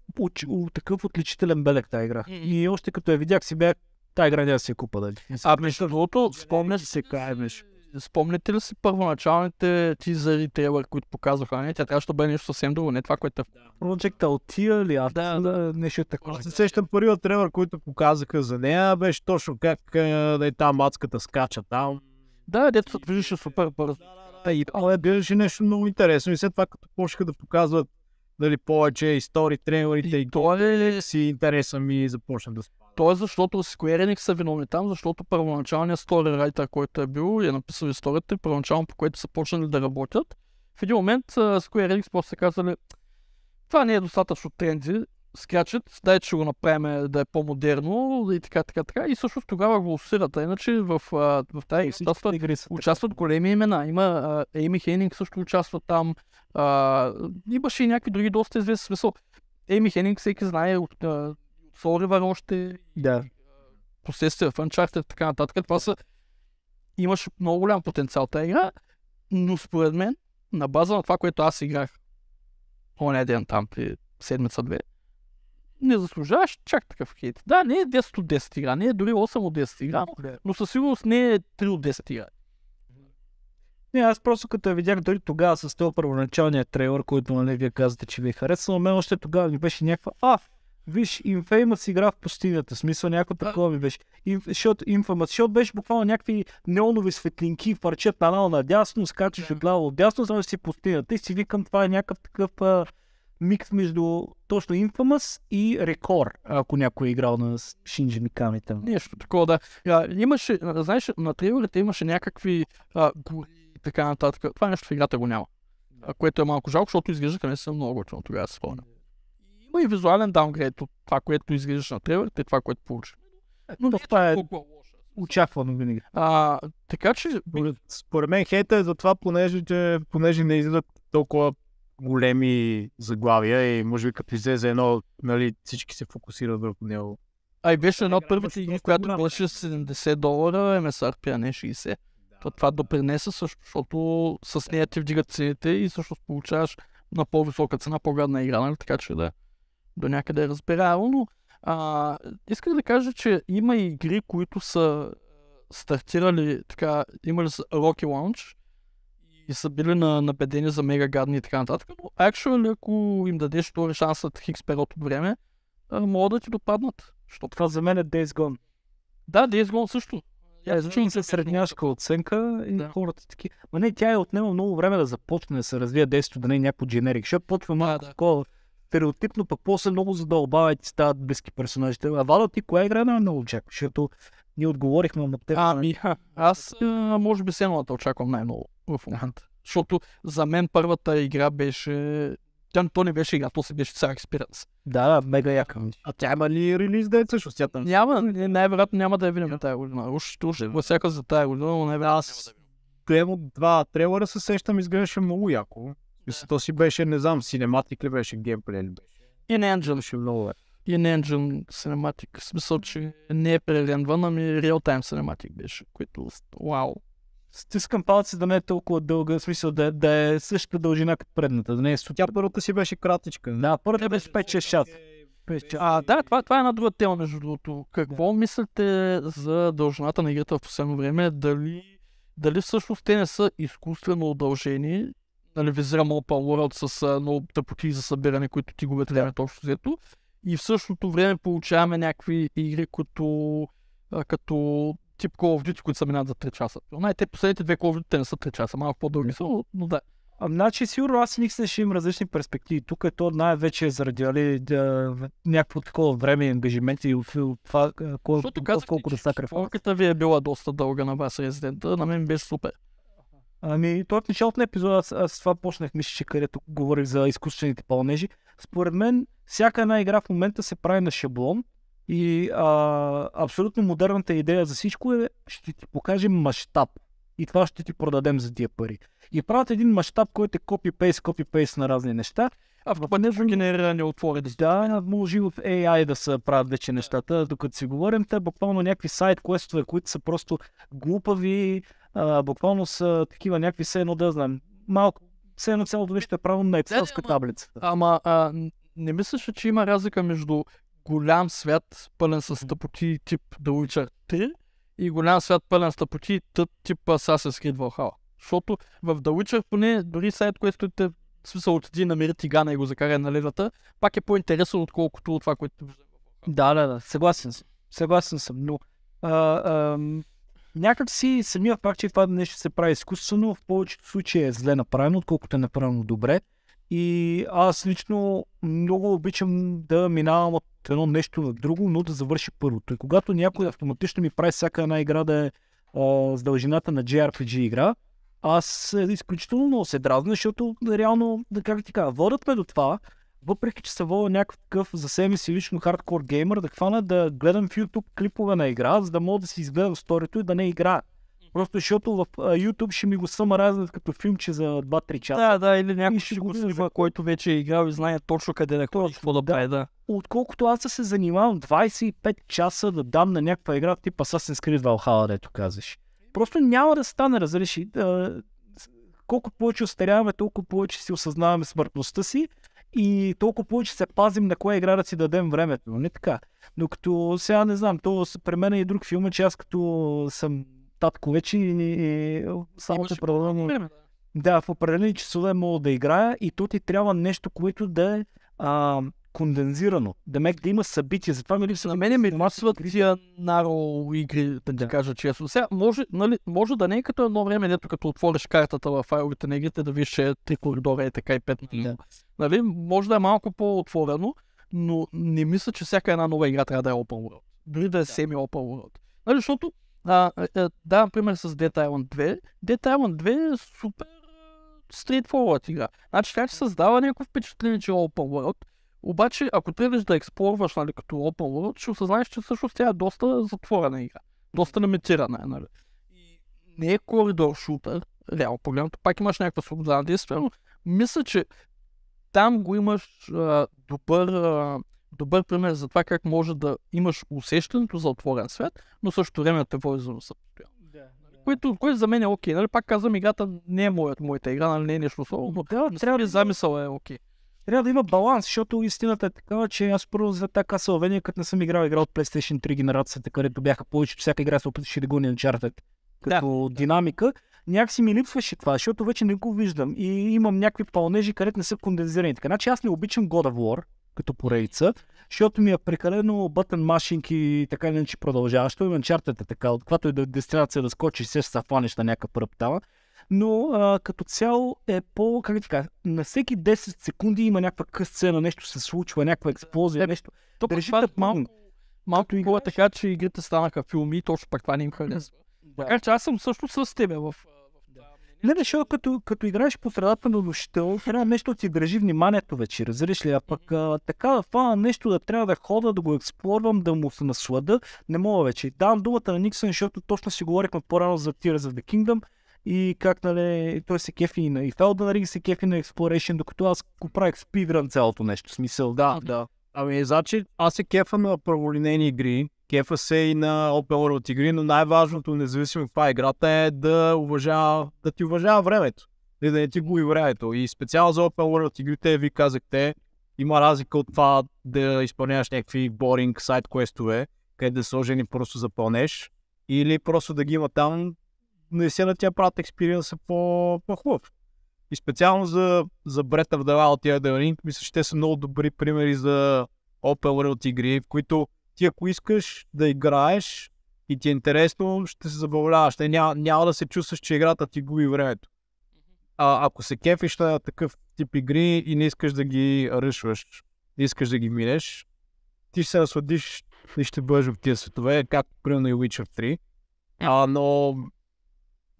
такъв отличителен белег тази игра. И още като я видях си бях, тази игра няма да нали? е се купа дали. А между другото, спомня се, каймеш. Спомняте ли си първоначалните тизъри, трейлър, които показваха? Не, тя трябваше да бъде нещо съвсем друго, не това, което... е Project Altia ли? Аз да, да, нещо е такова. Се сещам първият трейлър, който показаха за нея, беше точно как е, да е там мацката скача там. Да, дето се движеше супер бързо. Да, и това е беше нещо много интересно. И след това, като почнаха да показват нали, повече истории, трейлърите и, и то си интереса ми започна да спа то е защото Square Enix са виновни там, защото първоначалният сторирайтер, който е бил и е написал историята, е първоначално по което са почнали да работят, в един момент Square Enix просто са казали, това не е достатъчно тренди, скачат, дай, че го направим да е по-модерно и така, така, така. И всъщност тогава го усират. Иначе в, в, в тази участват, участват големи имена. Има Ейми Хенинг също участва там. А, имаше и някакви други доста известни смисъл. Ейми Хенинг всеки знае от Soul още. Да. Последствия в Uncharted и така нататък. Това са... Имаш много голям потенциал тази игра, но според мен, на база на това, което аз играх поне ден там, при седмица-две, не заслужаваш чак такъв хейт. Да, не е 10 от 10 игра, не е дори 8 от 10 игра, но, но със сигурност не е 3 от 10 игра. Не, аз просто като я видях дори тогава с този първоначалния трейлер, който нали вие казвате, че ви е харесал, мен още тогава ми беше някаква, а, Виж, Infamous игра в пустинята. Смисъл някаква такова ми беше. защото Infamous, защото беше буквално някакви неонови светлинки, на канал надясно, скачаш от ляво от дясно, да си пустинята. И си викам, това е някакъв такъв а, микс между точно Infamous и Рекор, ако някой е играл на Shinji Mikami там. Нещо такова, да. А, имаше, знаеш, на трейлерите имаше някакви а, гори и така нататък. Това нещо в играта го няма. А, което е малко жалко, защото изглежда къде са много готино тогава, спомням има и визуален даунгрейд от това, което изглеждаш на те това, което получиш. Е, Но да, това е, е очаквано винаги. А, така че... Според, според мен хейта е за това, понеже, че, понеже не излизат толкова големи заглавия и може би като излезе едно, нали, всички се фокусират върху него. Ай беше едно от първите игри, която плаши 70 долара, MSRP, а не 60. То това допринесе също, защото с нея ти вдигат цените и всъщност получаваш на по-висока цена по-гадна игра, нали? Така че да до някъде е разбираемо, но исках да кажа, че има игри, които са стартирали, така, имали са Rocky Launch и са били на, набедени за мега гадни и така нататък, но actually, ако им дадеш втори шанс от хикс период от време, могат да ти допаднат. Защото... Това за мен е Days Gone. Да, Days Gone също. е значи се средняшка оценка и да. хората таки. Ма не, тя е отнема много време да започне да се развие действието, да не е някакво дженерик. Ще почва малко да, да. такова стереотипно, пък после много задълбавят и стават близки персонажите. А Вадо, ти коя игра е най-много очакваш? Защото ние отговорихме на теб. Ами, а, аз а, може би сеновата очаквам най-много в момента. Защото за мен първата игра беше... Тя то не беше игра, то си беше цял експириенс. Да, да, мега яка. А тя има ли релиз да е също с тя Няма, най-вероятно няма да я видим тази година. Уж, уж го всяка за тази година, но най-вероятно. Аз... Гледам два трейлера се сещам, изглеждаше много яко. Мисля, то си беше, не знам, синематик ли беше, геймплей ли беше? In Engine. ще е много In Engine Cinematic. В смисъл, че не е прелендван, ами Real Time Cinematic беше, което вау. Стискам палци да не е толкова дълга, в смисъл да, е, да е същата дължина като предната, да не е Тя първата си беше кратичка. Да, първата беше 5-6 часа. А, да, това, това е една друга тема, между другото. Какво да. мислите за дължината на играта в последно време? Дали, дали всъщност те не са изкуствено удължени нали, визирам Open World с а, много тъпоти за събиране, които ти губят време общо взето. И в същото време получаваме някакви игри, които а, като тип Call of Duty, които са минат за 3 часа. Най- те последните две Call of Duty не са 3 часа, малко по-дълги са, но, но да. А, значи сигурно аз мисля, ще имам различни перспективи. Тук е то най-вече е заради али, да, някакво такова време и ангажименти и от това, колко, колко да са кръв. ви е била доста дълга на вас резидента, на мен беше супер. Ами, той е в началото на епизода, аз, аз това почнах, мисля, че където говорих за изкуствените пълнежи. Според мен, всяка една игра в момента се прави на шаблон и а, абсолютно модерната идея за всичко е, ще ти покажем мащаб и това ще ти продадем за тия пари. И правят един мащаб, който е копи-пейст, копи пейс на разни неща. А в не са генериране отвори. Да, може в AI да се правят вече нещата, докато си говорим, те буквално някакви сайт квестове, които са просто глупави, а, буквално са такива някакви все едно да знаем. Малко, все едно цялото нещо е право на екселска таблица. Ама, а, не мислиш, че има разлика между голям свят, пълен с тъпоти тип The Witcher 3 и голям свят, пълен с тъпоти тип Assassin's Creed Valhalla? Защото в The Witcher поне дори сайт, което те смисъл от един намери тигана и го закара на ледата, пак е по-интересен, отколкото от това, което виждам. Да, да, да, съгласен съм. Съгласен съм, но а, а, някак си самия факт, че това нещо се прави изкуствено, в повечето случаи е зле направено, отколкото е направено добре. И аз лично много обичам да минавам от едно нещо на друго, но да завърши първото. И когато някой автоматично ми прави всяка една игра да е а, с дължината на JRPG игра, аз е, изключително много се дразна, защото реално, да как ти кажа, водят ме до това, въпреки че се вода някакъв за себе си лично хардкор геймер, да хвана да гледам в YouTube клипове на игра, за да мога да си изгледам сторито и да не игра. Просто защото в YouTube ще ми го съмаразват като филмче за 2-3 часа. Да, да, или някой ще, ще го снима, за... който вече е играл и знае точно къде да ходи, какво да, да прави, да. Отколкото аз се занимавам 25 часа да дам на някаква игра тип Assassin's Creed Valhalla, дето казваш. Просто няма да стане, разреши. Колко повече остаряваме, толкова повече си осъзнаваме смъртността си и толкова повече се пазим на коя игра да си дадем времето. Не нали така. Докато сега не знам, то при мен е и друг филм, че аз като съм татко вече и, и, и само се продължавам. Да, в определени часове мога да играя и то ти трябва нещо, което да е а, кондензирано. Демек да има събития Затова ми липсва. На мене ми липсват тия наро игри, да, да. кажа честно. Сега може, нали, може да не е като едно време, дето като отвориш картата в файловете на игрите, да видиш, че е три коридора е така и пет. Да. Нали, може да е малко по-отворено, но не мисля, че всяка една нова игра трябва да е Open World. Дори да е да. Open World. Нали, защото а, а, давам пример с Dead Island 2. Dead Island 2 е супер стрейтфорвард игра. Значи тя ще създава някакво впечатление, че е Open World, обаче, ако тръгнеш да експлорваш, нали, като Open World, ще осъзнаеш, че всъщност тя е доста затворена игра. Доста лимитирана е, нали. И не е коридор шутър, реално погледнато, пак имаш някаква свобода на действие, но мисля, че там го имаш а, добър, а, добър пример за това как може да имаш усещането за отворен свят, но също време те води за състояние. което, което за мен е окей. Нали? Пак казвам, играта не е моят, моята игра, нали? не е нещо особено, но да, трябва ли замисъл е окей. Okay трябва да има баланс, защото истината е такава, че аз първо за тази Castlevania, като не съм играл игра от PlayStation 3 генерацията, където бяха повече, всяка игра се опитваше да гони Uncharted като да. динамика, някакси ми липсваше това, защото вече не го виждам и имам някакви пълнежи, където не са кондензирани. Така, значи аз не обичам God of War като поредица, защото ми е прекалено бътън машинг и така иначе продължаващо. Имам чартата е така, от когато и до е дестинация да скочи, се стафанеш на някакъв пръптава но а, като цяло е по, как кажа, на всеки 10 секунди има някаква късцена, нещо се случва, някаква експлозия, е, нещо. То Държи това, малко. Малко игра така, че игрите станаха филми, точно пак това не им харесва. Да. Така че аз съм също с тебе в не, защото като, като играеш по средата на нощта, трябва нещо да ти държи вниманието вече, разбираш ли? А пък а, така това нещо да трябва да хода, да го експлорвам, да му се наслада, не мога вече. Давам думата на Никсън, защото точно си говорихме по-рано за Tears of the Kingdom и как, нали, той се кефи и на Eiffel, да нали, се кефи на Exploration, докато аз го правих спидран цялото нещо. Смисъл, да, да. Ами, значи, аз се кефа на праволинейни игри, кефа се и на Open World игри, но най-важното, независимо каква е играта, е да, уважава, да ти уважава времето. И да не ти губи времето. И специално за Open World игрите, ви казахте, има разлика от това да изпълняваш някакви боринг сайт квестове, къде да сложени просто запълнеш, или просто да ги има там наистина тя правят експириенса по, по-хубав. И специално за, за Бретта в Дава от и мисля, че те са много добри примери за Open World игри, в които ти ако искаш да играеш и ти е интересно, ще се забавляваш. Ня няма, няма да се чувстваш, че играта ти губи времето. А ако се кефиш на такъв тип игри и не искаш да ги ръшваш, не искаш да ги минеш, ти ще се насладиш и ще бъдеш в тия светове, както примерно и Witcher 3. А, но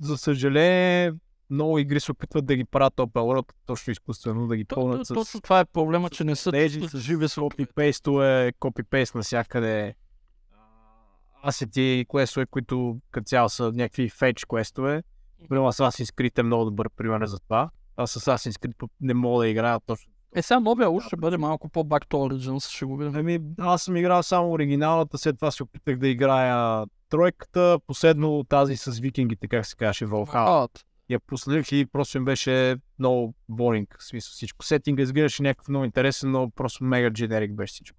за съжаление, много игри се опитват да ги правят апелрот точно изкуствено, да ги пълнат с... Точно това е проблема, че не са... Тези с живи с копипейстове, копипейст навсякъде. Асети квестове, които като цяло са някакви фейч квестове. Примерно Assassin's Creed е много добър пример за това. Аз с Assassin's Creed не мога да играя точно. Е, сега новия уж ще бъде малко по-back to Origins, ще го видим. Ами, аз съм играл само оригиналната, след това се опитах да играя тройката, последно тази с викингите, как се казваше, Valhalla. Я проследих и просто им беше много боринг, смисъл всичко. Сетинга изглеждаше някакъв много интересен, но просто мега дженерик беше всичко.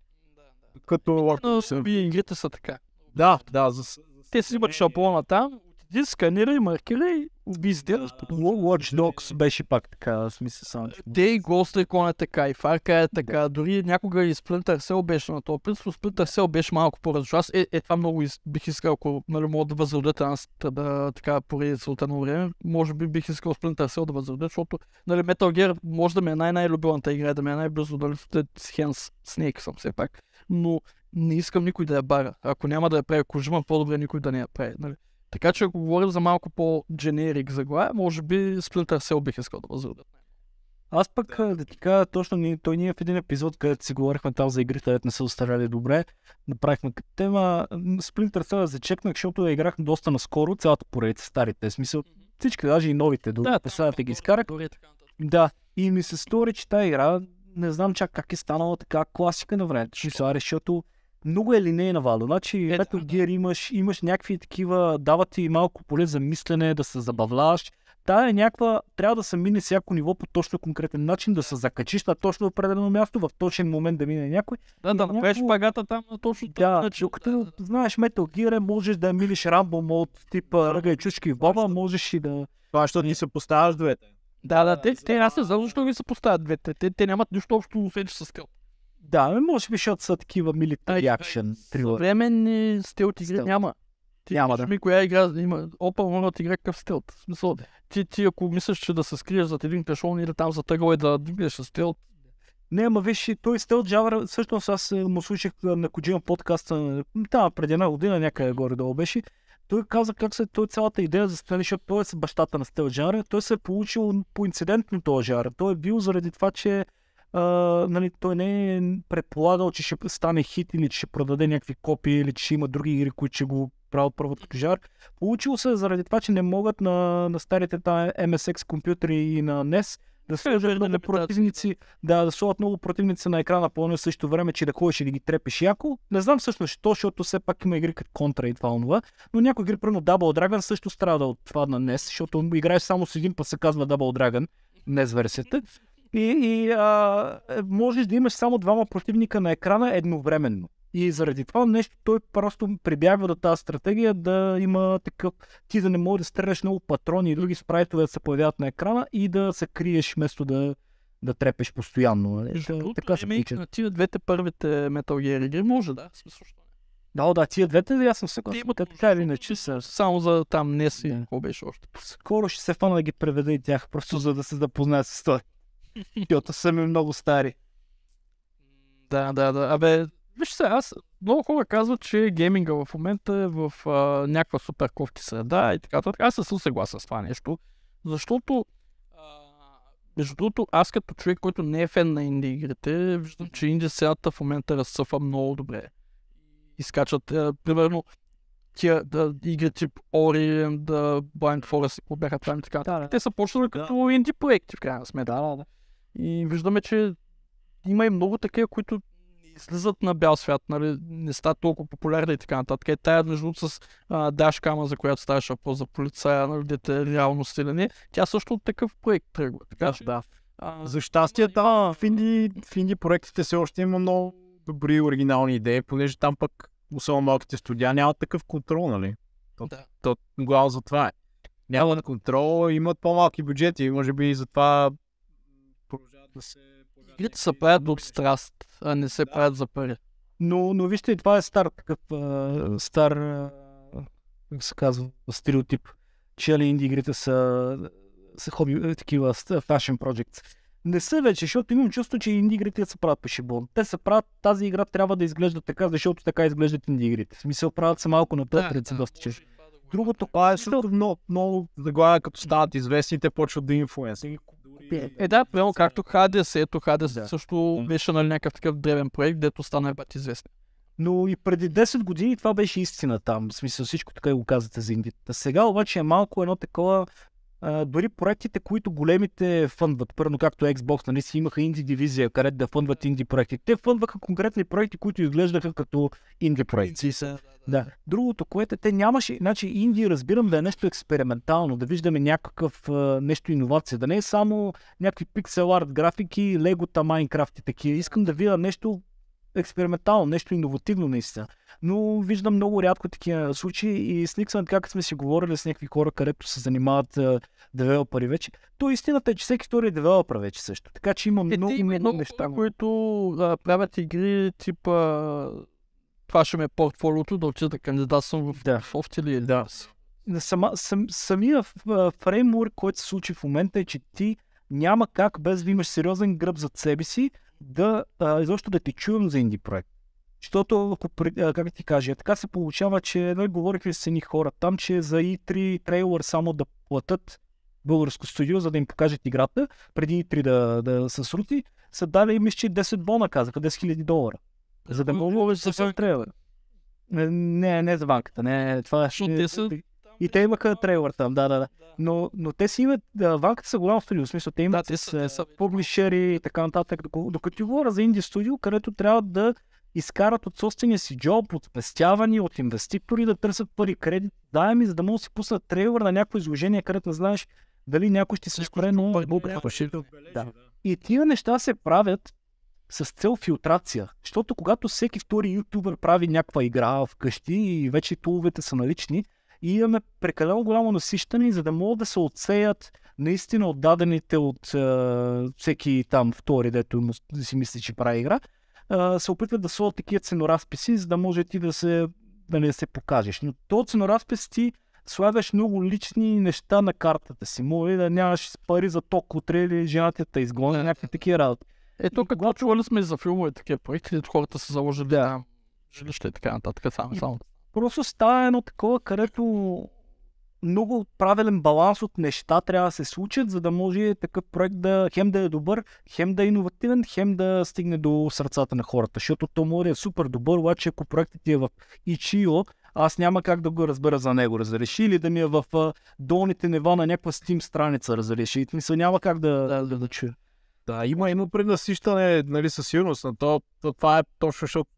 Като... Ами но, игрите са така. Да, да. За... Те си имат шаблона там, ти сканирай, маркирай, уби сделаш. Watch Dogs беше пак така, в смисъл само. Те и Ghost Recon е така, и Far Cry е така, дори някога и Splinter Cell беше на този принцип. Splinter Cell беше малко по-различно. Аз е, е, това много из... бих искал, ако нали, мога да възродя една да, така поредица от едно време, може би бих искал Splinter Cell да възродя, защото нали, Metal Gear може да ми е най най любилната игра, да ми е най-близо, дали с Hands Snake съм все пак. Но не искам никой да я бара. Ако няма да я прави Кожима, по-добре никой да не я прави. Нали? Така че ако говорим за малко по-дженерик заглавие, може би Splinter Cell бих искал да възрода. Аз пък е, да ти кажа, точно ние, той ние в един епизод, където си говорихме там за игрите, където не са остаряли добре, направихме като тема. Splinter Cell е зачекнах, защото я играх доста наскоро, цялата поредица старите. Смисъл, всички, даже и новите, дори да, песадата ги изкарах. Да, и ми се стори, че тази игра, не знам чак как е станала така класика на времето. Мисля, защото много е линейна вада. Значи, е, ето да. имаш, имаш някакви такива, дават ти малко поле за мислене, да се забавляваш. Та е някаква, трябва да се мине всяко ниво по точно конкретен начин, да се закачиш на точно определено място, в точен момент да мине някой. Да, да, направиш беше пагата там на точно да, начин. Докато да, да, да. знаеш Metal Gear, е, можеш да милиш Рамбо мод, типа ръга и чучки в боба, можеш и да... Това, защото ни се поставяш двете. Да, да, те, те аз не знам защо ви се поставят двете. Те, те нямат нищо общо, освен че са скелт. Да, ами може би, защото са такива милитари акшен трилър. Съвременни стелт игри стелт. няма. Ти няма да. ми коя игра има. мога да игра къв стелт. В смисъл, ти, ти ако мислиш, че да се скриеш зад един пешон или там за тъгъл и да дигнеш стелт. не, ама виж, той стелт джавър, всъщност аз е, му слушах на Коджима подкаста, да, преди една година някъде горе-долу беше. Той каза как се той цялата идея за Стэнли, защото той е бащата на Стел жанра, той се е получил по инцидентно този жанр. Той е бил заради това, че а, нали, той не е предполагал, че ще стане хит или че ще продаде някакви копии или че ще има други игри, които ще го правят първо жар. Получило се заради това, че не могат на, на старите та MSX компютри и на NES да сложат много противници, да, да сложат много противници на екрана по едно също време, че да ходиш и да ги трепеш яко. Не знам всъщност, що, защото все пак има игри като контра и това онова, но някои игри, примерно Double Dragon, също страда от това на днес, e защото играеш само с един, път се казва Double Dragon, днес версията и, и а, е, можеш да имаш само двама противника на екрана едновременно. И заради това нещо той просто прибягва до тази стратегия да има такъв... Ти да не можеш да стреляш много патрони и други спрайтове да се появяват на екрана и да се криеш вместо да, да трепеш постоянно. Нали? Да, така се пича. На тия двете първите Metal Gear игри може да. Да, да, тия двете, аз съм съгласен. Те, те така или иначе са. Само за там не си, да. беше още. Скоро ще се фана да ги преведа и тях, просто за да се запознаят с това защото са ми много стари. Да, да, да. Абе, виж се, аз много хора казват, че гейминга в момента е в а, някаква супер кофти среда и така нататък. Аз съм съгласен с това нещо, защото между другото, аз като човек, който не е фен на инди игрите, виждам, че инди сцената в момента разсъфва много добре. Изкачат, е, примерно, тия да, игри тип Ori, да, Blind Forest, бяха там и така. Да, да. Те са почнали да. като инди проекти, в крайна сметка. Да, да, да. И виждаме, че има и много такива, които излизат на бял свят, нали, не стават толкова популярни и така нататък. Е, тая между с а, Даш Кама, за която ставаше по за полицая, нали, дете реално стилене, тя също от такъв проект тръгва. Така, да, че, да. А, за щастие, да, в инди, в инди проектите все още има много добри оригинални идеи, понеже там пък, особено малките студия, няма такъв контрол, нали? То, да. то, главно за това е. Няма контрол, имат по-малки бюджети, може би и затова Игрите се правят от страст, а не се да. правят за пари. Но, но вижте, това е стар такъв, а, стар, а, как се казва, стереотип, че ли нали, инди игрите са, са хоби, е, такива, fashion projects. Е, не са вече, защото имам чувство, че инди игрите се правят шибон. Те се правят, тази игра трябва да изглежда така, защото така изглеждат инди игрите. В смисъл правят се малко на да, да, доста да, Другото това е също много, много заглавия, като стават известните, почват да инфлуенсинг. Е, е, да, прямо както Хадес, ето Хадес да. също беше на нали, някакъв такъв древен проект, дето стана път известен. Но и преди 10 години това беше истина там. Ами, в смисъл всичко така го казвате за А Сега обаче е малко едно такова а, дори проектите, които големите фъндват, първо както Xbox, нали си имаха инди дивизия, където да фъндват инди проекти. Те фъндваха конкретни проекти, които изглеждаха като инди проекти. Да, да, да. Другото, което е, те нямаше, значи инди разбирам да е нещо експериментално, да виждаме някакъв а, нещо иновация, да не е само някакви пиксел арт графики, легота, майнкрафт и такива. Искам да видя нещо експериментално, нещо иновативно наистина. Но виждам много рядко такива случаи и с Никсън, както сме си говорили с някакви хора, където се занимават девелопери вече, то истината е, че всеки втори е девелопер вече също. Така че има е, много, е, много, много неща. Които да, правят игри типа това ще ми е портфолиото да отида да кандидатствам в да. Microsoft или да. Сама, сам, самия фреймворк, който се случи в момента е, че ти няма как без да имаш сериозен гръб зад себе си, да а, изобщо да те чуем за инди проект. Защото, ако, как ти кажа, така се получава, че нали, говорихме с едни хора там, че за и 3 трейлър само да платят българско студио, за да им покажат играта, преди и 3 да, да се срути, са дали им че 10 бона, казаха, 10 000 долара. За да могат да се трейлър. Е, не, не за банката, не, това ще... Те са и те имаха трейлър там, да, да, да. Но, но те си имат, да, ванката са голям студио, в смисъл те имат да, те са, е, са публишери и така нататък. Докато ти говоря за инди студио, където трябва да изкарат от собствения си джоб, от спестявани, от инвеститори, да търсят пари, кредит, заеми, за да могат да си пуснат трейлър на някое изложение, където не знаеш дали някой ще се спре, но... Да. И тия неща се правят с цел филтрация. Защото когато всеки втори ютубър прави някаква игра вкъщи и вече туловете са налични, и имаме прекалено голямо насищане, за да могат да се отсеят наистина отдадените от а, всеки там втори, дето да си мисли, че прави игра, а, се опитват да сложат такива ценоразписи, за да може ти да, се, да не се покажеш. Но то ценоразпис ти слагаш много лични неща на картата си. Може да нямаш пари за ток утре или жената те изгоня, някакви такива работи. Ето, като когато... чували сме за филмове такива проекти, хората са заложили да. жилище и така нататък. Само, и... само Просто става едно такова, където много правилен баланс от неща трябва да се случат, за да може такъв проект да хем да е добър, хем да е иновативен, хем да стигне до сърцата на хората. Защото то може да е супер добър, обаче ако проектът ти е в Ичио, аз няма как да го разбера за него. Разреши или да ми е в долните нива на някаква Steam страница, разреши. Мисля, няма как да, да, да, да чуя. Да, има, има преднасищане, нали, със сигурност то, то. Това е точно, защото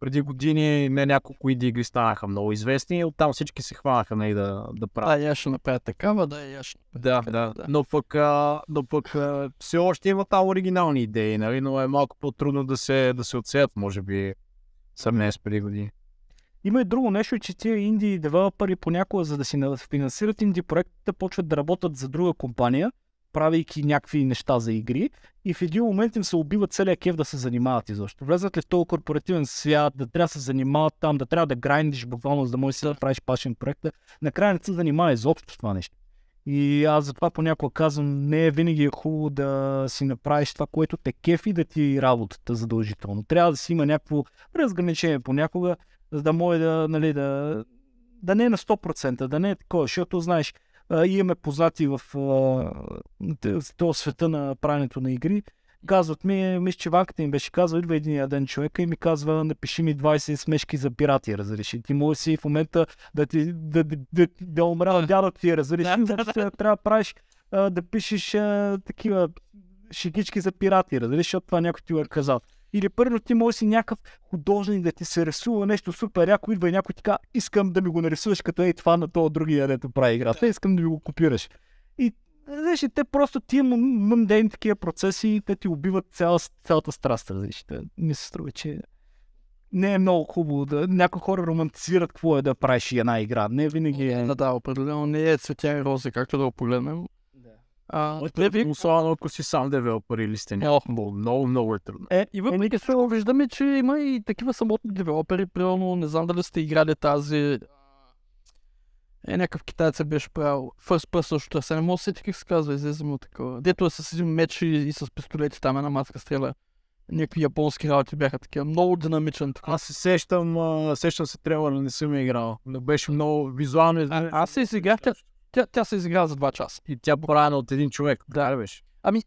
преди години не няколко инди игри станаха много известни и оттам всички се хванаха не, нали, да, да правят. Да, я ще направя такава, да, я ще да, да, да. Но пък, а, но пък а, все още има там оригинални идеи, нали? но е малко по-трудно да се, да се отсеят, може би, сравнение с преди години. Има и друго нещо, че тия инди девелопери понякога, за да си финансират инди проектите, почват да работят за друга компания – правейки някакви неща за игри и в един момент им се убива целият кев да се занимават изобщо. Влезат ли в този корпоративен свят, да трябва да се занимават там, да трябва да грайндиш буквално, за да можеш да правиш пашен проект, накрая не се занимава изобщо това нещо. И аз затова понякога казвам, не е винаги е хубаво да си направиш това, което те кефи да ти е работата задължително. Трябва да си има някакво разграничение понякога, за да може да, нали, да, да не е на 100%, да не е такова, защото знаеш, а, и имаме познати в, а, в света на правенето на игри. Казват ми, мисля, че ванката им беше казва, идва един ден човек и ми казва, напиши ми 20 смешки за пирати, разреши. Ти може си в момента да, ти, да, да, да, да умря, дядо ти е разреши, да, да, да. трябва да правиш, да пишеш а, такива шегички за пирати, разреши, защото това някой ти го е казал. Или първо ти може си някакъв художник да ти се рисува нещо супер, яко идва и някой така, искам да ми го нарисуваш като ей това на то другия, дето прави играта, искам да ми го копираш. И знаеш, те просто тия мъмдени такива процеси, те ти убиват цял, цялата страст, разбираш. Ми се струва, че не е много хубаво да... Някои хора романтизират какво е да правиш една игра. Не винаги е... Да, да, определено не е цветя и рози, както да го погледнем. А, Треви, особено ако си сам девелопър или сте някакво, много, много е трудно. Е, и въпреки се ами, виждаме, че има и такива самотни девелопери, примерно, не знам дали сте играли тази... Е, някакъв китайец беше правил First Person също, Аз не мога да се как се казва, излезем от такова. Дето е с един меч и, и с пистолети, там една маска стреля някакви японски работи бяха такива. Много динамичен. Така. Аз се сещам, а, сещам се трябва, но не съм играл. Но беше много визуално. А, аз се изиграх, тя, тя се изигра за 2 часа. И тя правена от един човек. Да, беше. Ами,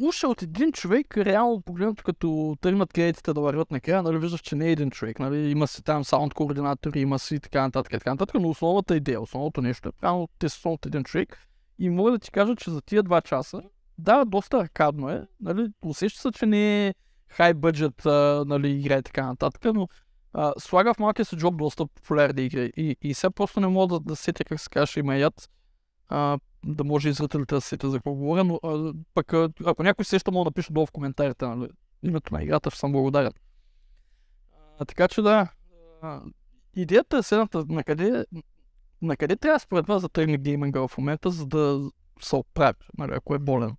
уша от един човек, реално погледнато като тръгнат кредитите да вървят на края, нали виждаш, че не е един човек. Нали, има си там саунд координатори, има си така нататък, така нататък, но основната идея, основното нещо е правилно те са от един човек. И мога да ти кажа, че за тия два часа, да, доста аркадно е, нали, усеща се, че не е хай бюджет, нали, игра и така нататък, но а, слага в малкия си джоб доста популярни игри. И, и сега просто не мога да, да сетя как се каже има яд, а, да може и зрителите да сетя за какво говоря, но а, пък а, ако някой сеща, мога да пише долу в коментарите, нали? Името на играта ще съм благодарен. А, така че да, а, идеята е следната, на къде, на къде трябва според вас да тръгне гейминга в момента, за да се оправи, нали, ако е болен?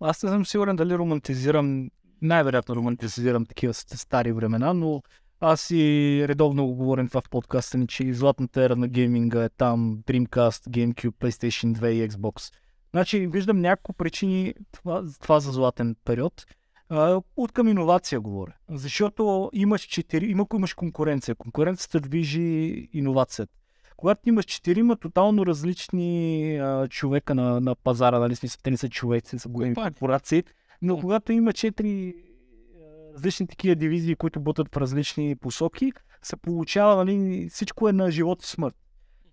Аз не съм сигурен дали романтизирам, най-вероятно романтизирам такива стари времена, но аз и редовно го говорим това в подкаста ни, че златната ера на гейминга е там, Dreamcast, GameCube, PlayStation 2 и Xbox. Значи виждам няколко причини това, това за златен период. А, от към иновация говоря. Защото имаш 4, има, имаш конкуренция. Конкуренцията движи иновацията. Когато имаш четирима тотално различни а, човека на, на пазара, нали, смисъл, те не са човеци, са големи корпорации, но когато има четири различни такива дивизии, които бутат в различни посоки, се получава, нали, всичко е на живот и смърт.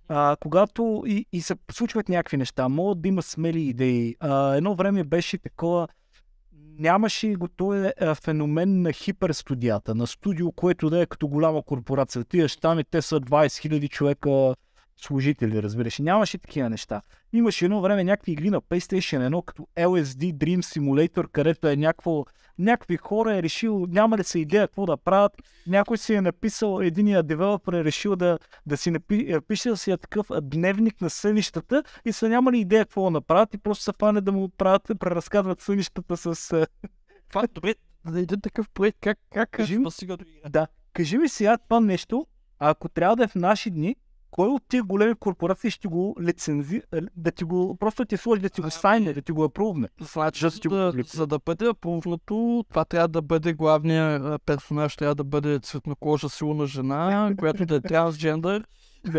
А, когато и, и се случват някакви неща, могат да има смели идеи. А, едно време беше такова, нямаше го този феномен на хиперстудията, на студио, което да е като голяма корпорация. Отиваш там и те са 20 000 човека служители, разбираш. Нямаше такива неща. Имаше едно време някакви игри на PlayStation едно, като LSD Dream Simulator, където е някакво някакви хора е решил, няма ли се идея какво да правят, някой си е написал, единия девелопер е решил да, да си напише. Е, да си е такъв е, дневник на сънищата и са нямали идея какво да направят и просто са фане да му правят, преразказват сънищата с... Е, това е добре, да един такъв проект, как, как кажи ми, да, кажи ми сега това нещо, ако трябва да е в наши дни, кой от тези големи корпорации ще го лицензи, е, да ти го, просто ти сложи да ти го ами, сайне, да ти го апрувне. Значи, да, да, за да бъде апрувнато, това трябва да бъде главният персонаж, трябва да бъде цветнокожа силна жена, която да е трансджендър.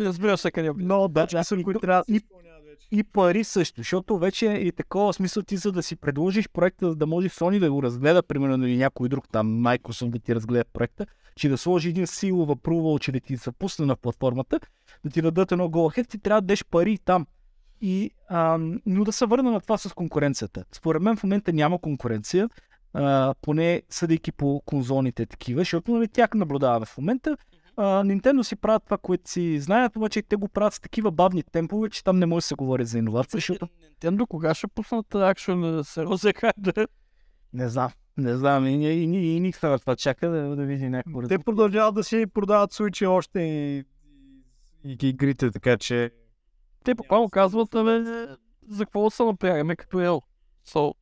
Разбира се, къде. Е. Но да, че, съм, значи, които трябва. И пари също, защото вече е и такова смисъл ти за да си предложиш проекта, за да може Sony да го разгледа, примерно или някой друг там, Microsoft да ти разгледа проекта, че да сложи един силова прувал, че да ти се пусне на платформата, да ти дадат едно голахет, ти трябва да деш пари там. И, а, но да се върна на това с конкуренцията. Според мен в момента няма конкуренция, а, поне съдейки по конзолните такива, защото нали, тях наблюдаваме в момента. А, Nintendo си правят това, което си знаят, обаче те го правят с такива бавни темпове, че там не може да се говори за иновация. Е, защото... Nintendo кога ще пуснат Action Zero Hardware? Не знам. Не знам, и, и, и, и ни на това чака да, да види някакво Те продължават да си продават Switch още и, и, и игрите, така че... Те по казват, бе, за какво са напрягаме като ел. So,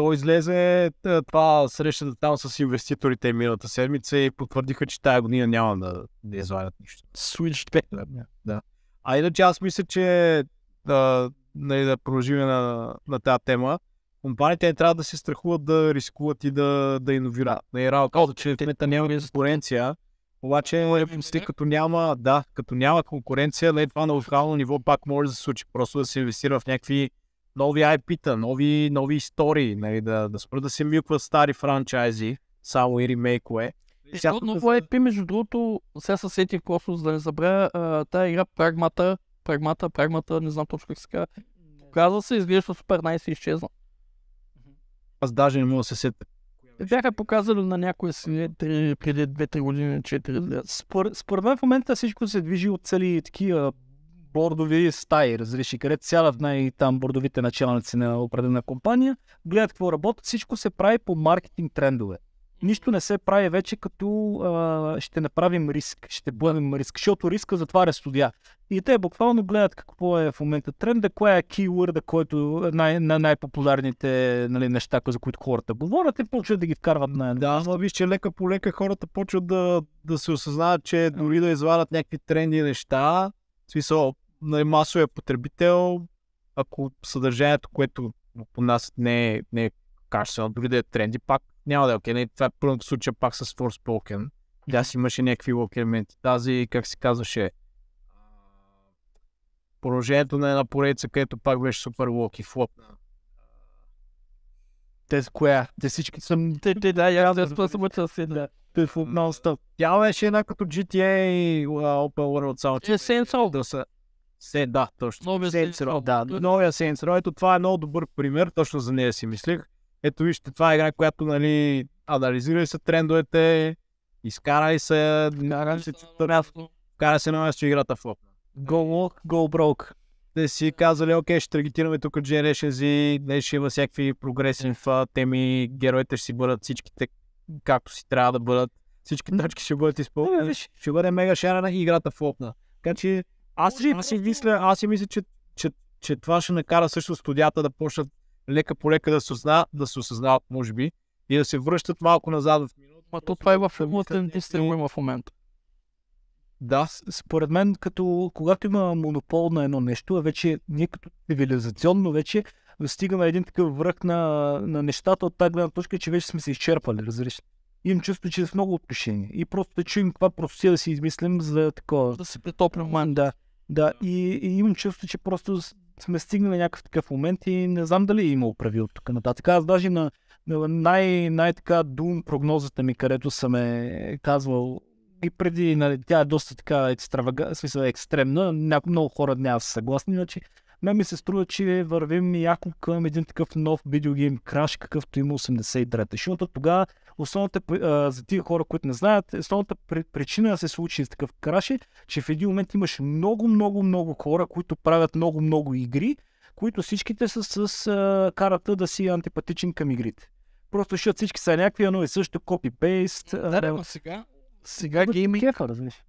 то излезе е, това срещата там с инвеститорите миналата седмица и потвърдиха, че тази година няма да, да извадят нищо. Switch 5. Да. А иначе аз мисля, че да, нали, да продължим на, на тази тема. Компаниите не трябва да се страхуват да рискуват и да, да иновират. Не, нали, работа, че в мета няма конкуренция. Обаче, нали, като няма, да, като няма конкуренция, нали, това на локално ниво пак може да се случи. Просто да се инвестира в някакви нови IP-та, нови, нови истории, нали, да, да спра да се мюкват стари франчайзи, само и ремейкове. Защото нова IP, между другото, сега се сетих в за да не забравя, тази тая игра Прагмата, Прагмата, Прагмата, не знам точно как се казва, показва се, изглежда супер най и изчезна. Аз даже не мога да се сетя. Бяха показали на някои си преди 2-3 години, 4 лет. Според мен в момента всичко се движи от цели такива бордови стаи, разреши, където сядат най- там бордовите началници на определена компания, гледат какво работят, всичко се прави по маркетинг трендове. Нищо не се прави вече като а, ще направим риск, ще бъдем риск, защото риска затваря студия. И те буквално гледат какво е в момента тренда, коя е кейворда, който най- на най-популярните нали, неща, за които хората говорят и почват да ги вкарват на едно. Да, но виж, че лека по лека хората почват да, да се осъзнават, че дори да извадат някакви тренди неща, смисъл, на нали, масовия потребител, ако съдържанието, което по нас не е, не е качествено, дори да е тренди, пак няма да е окей. Okay. Нали, това е първото случай пак с Forspoken. Тя си имаше някакви елементи. Тази, как се казваше, поражението на една поредица, където пак беше супер локи, флоп. Те коя? Те всички съм... Те, те, да, я да спасвам от да. Те флоп нон-стоп. Тя беше една като GTA и Open World само. Те сенсол. са. Се, да, точно. Новия Saints Да, новия Saints Row. Ето това е много добър пример, точно за нея си мислих. Ето вижте, това е игра, която нали, анализирали са трендовете, изкарали са, изкарали се, кара нали, се на място играта флопна. Go walk, go broke. Те си казали, окей, ще таргетираме тук Generation Z, днес ще има всякакви прогресивни е. теми, героите ще си бъдат всичките както си трябва да бъдат, всички точки ще бъдат изпълнени, ще бъде мега шарена и играта флопна. Така че аз, аз, си, мисля, аз си мисля, че, че, че това ще накара също студията да почнат лека по лека да се, осъзнават, да се осъзнават, може би, и да се връщат малко назад в миналото. Ма то това е в филмата го има в момента. Да, според мен, като когато има монопол на едно нещо, вече ние като цивилизационно вече достигаме един такъв връх на, на нещата от тази гледна точка, че вече сме се изчерпали, разреш. Имам чувство, че е в много отношения. И просто да чуем това, просто да си измислим за такова. Да се притоплим. Да. Да, и, и имам чувство, че просто сме стигнали някакъв такъв момент и не знам дали е имало правил тук нататък. Аз даже на, на най, най-така дум прогнозата ми, където съм е казвал и преди, нали, тя е доста така екстравага, смисъл, екстремна, няко, много хора няма са съгласни, значи, мен ми се струва, че вървим яко към един такъв нов видеогейм краш, какъвто има 83-та. Защото тогава основната, а, за тия хора, които не знаят, основната причина да се случи с такъв краш е, че в един момент имаш много, много, много хора, които правят много, много игри, които всичките са с, а, карата да си антипатичен към игрите. Просто защото всички са някакви, едно и също копипейст. Е, да, да, сега сега гейминг, кефа,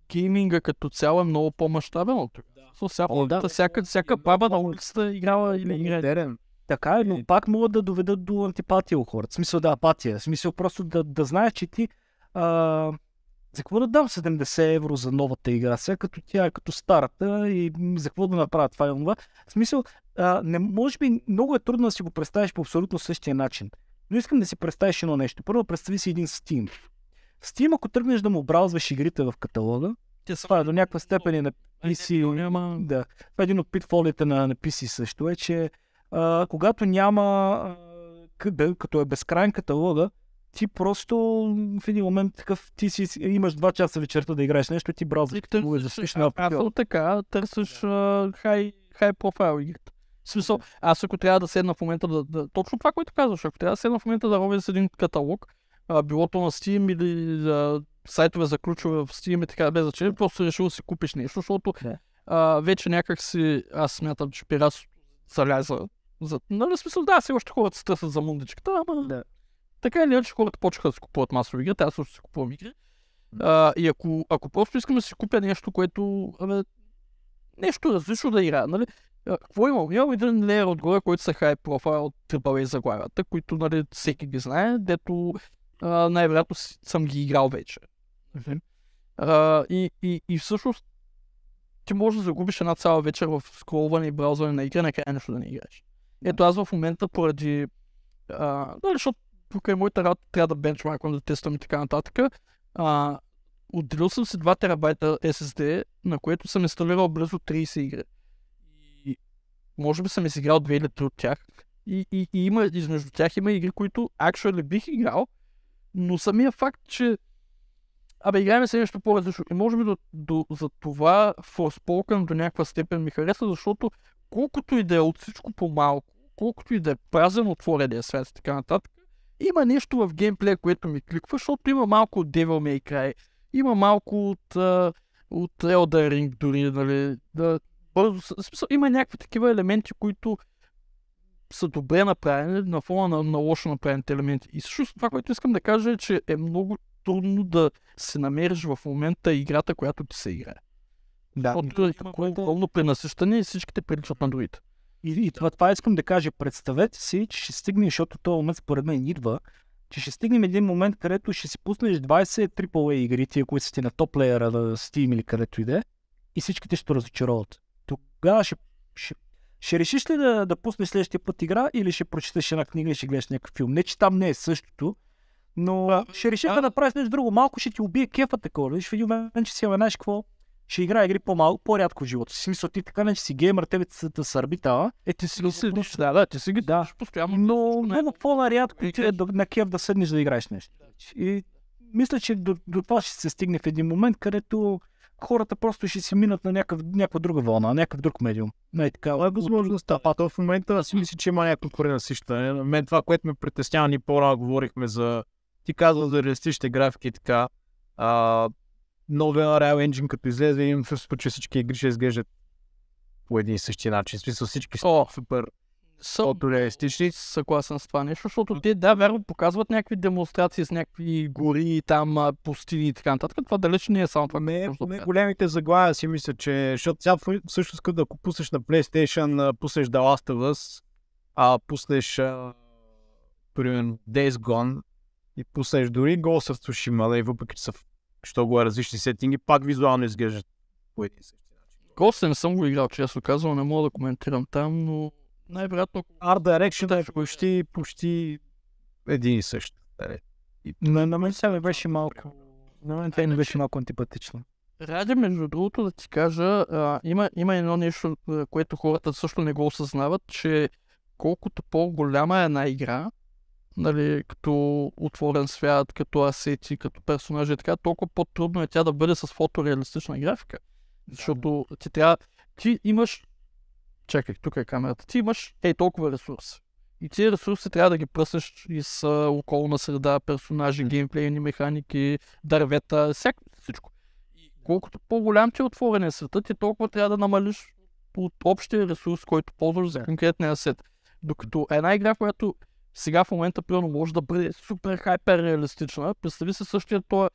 гейминга като цяло е много по-масштабен от тук. Да. всяка, да. всяка, всяка баба на улицата играла или играе. Така е, но е. пак могат да доведат до антипатия у хората. В смисъл да, апатия. В смисъл просто да, да знаеш, че ти... А, за какво да дам 70 евро за новата игра сега, като тя е като старата и за какво да направя това и това. В смисъл, а, не, може би много е трудно да си го представиш по абсолютно същия начин. Но искам да си представиш едно нещо. Първо представи си един Steam. Steam, ако тръгнеш да му браузваш игрите в каталога, Те това е до някаква степен е на PC. да. Това е един от питфолите на, на PC също е, че а, когато няма къде, като е безкрайен каталога, ти просто в един момент такъв, ти си, имаш два часа вечерта да играеш нещо, ти браузър ти може да спиш на Аз така, търсиш хай, хай профайл игрите. смисъл, аз ако трябва да седна в момента да, да, Точно това, което казваш, ако трябва да седна в момента да ровя с един каталог, а, било то на Steam или а, сайтове за ключове в Steam и така без значение, просто решил да си купиш нещо, защото а, вече някак си, аз смятам, че пиратството заляза за, нали, смисъл, да, все още хората се за мундичката, ама да. така или иначе хората почнаха да си купуват масови игри, аз също си купувам игри. А, и ако, ако просто искам да си купя нещо, което, абе, нещо различно да играя, нали? Какво имам? Имам един леер отгоре, който са хай профайл от AAA заглавията, които нали, всеки ги знае, дето най-вероятно съм ги играл вече. А, и, и, и всъщност ти можеш да загубиш една цяла вечер в скролване и браузване на игра, накрая нещо да не играеш. Ето аз в момента поради... А, да, защото тук е моята работа, трябва да бенчмаркам, да тествам и така нататък. А, отделил съм си 2 терабайта SSD, на което съм инсталирал близо 30 игри. И може би съм изиграл 2 или 3 от тях. И, и, и има, измежду тях има игри, които actually бих играл, но самия факт, че Абе, играем се нещо по-различно. И може би до, до, за това Forspoken до някаква степен ми хареса, защото колкото и да е от всичко по-малко, колкото и да е празен, отворения свят и така нататък, има нещо в геймплея, което ми кликва, защото има малко от Devil May Cry, има малко от, а, от Elden Ring дори, нали, да, бързо, смисъл, има някакви такива елементи, които са добре направени на фона на, на лошо направените елементи. И също това, което искам да кажа е, че е много трудно да се намериш в момента играта, която ти се играе. Да. Защото има много пренасищане и всичките приличат на другите. И, и това, това искам да кажа. Представете си, че ще стигне, защото този момент според мен идва, че ще стигнем един момент, където ще си пуснеш 20 AAA игри, тия, които са ти на топ леера на Steam или където иде, и всичките ще разочароват. Тогава ще, ще, ще решиш ли да, да пуснеш следващия път игра или ще прочиташ една книга и ще гледаш някакъв филм? Не, че там не е същото, но а, ще решиш а... да направиш нещо друго. Малко ще ти убие кефа такова. Виж, нали? в един момент, че си имаме, знаеш какво, ще играе игри по-малко, по-рядко в живота. Си смисъл, ти така не че си геймър, тебе да с арбитала. Е, ти си ги седиш. Да, да, ти си ги да. постоянно. Но много по-нарядко ти е на кев да седнеш да играеш нещо. И мисля, че до, до това ще се стигне в един момент, където хората просто ще си минат на някакъв, някаква друга вълна, на някакъв друг медиум. Не, нали така, е възможността. А то в момента си мисля, че има някакво корена сища. На мен това, което ме притеснява, ни по-рано говорихме за... Ти казвал за реалистичните графики и така. А, новия Unreal Engine, като излезе, имам чувство, че всички игри ще изглеждат по един и същи начин. В смисъл всички са oh. супер фотореалистични. реалистични. Съгласен с това нещо, защото те, да, верно, показват някакви демонстрации с някакви гори, там, пустини и така нататък. Това далеч не е само това. Ме, ме големите заглавия си мисля, че, защото сега всъщност, като ако пуснеш на PlayStation, пуснеш The Last of Us, а пуснеш, примерно, Days Gone, и пуснеш дори Ghost of Tsushima, да и въпреки че са в що го е различни сетинги, пак визуално изглеждат по един същи начин. Коста не съм го играл, честно казвам, не мога да коментирам там, но най-вероятно... Art Direction е почти, почти един и същ. И... На, на мен сега беше малко... На мен това не беше малко антипатично. Ради, между другото, да ти кажа, а, има, има едно нещо, което хората също не го осъзнават, че колкото по-голяма е една игра, нали, като отворен свят, като асети, като персонажи и така, толкова по-трудно е тя да бъде с фотореалистична графика. Да, защото ти трябва... Ти имаш... Чакай, тук е камерата. Ти имаш ей толкова ресурси. И тези ресурси трябва да ги пръснеш и с околна среда, персонажи, геймплейни механики, дървета, всяко, всичко. И колкото по-голям ти е отворен света, ти толкова трябва да намалиш от общия ресурс, който ползваш за конкретния сет. Докато една игра, която сега в момента, примерно, може да бъде супер хайпер реалистична. Представи се същия този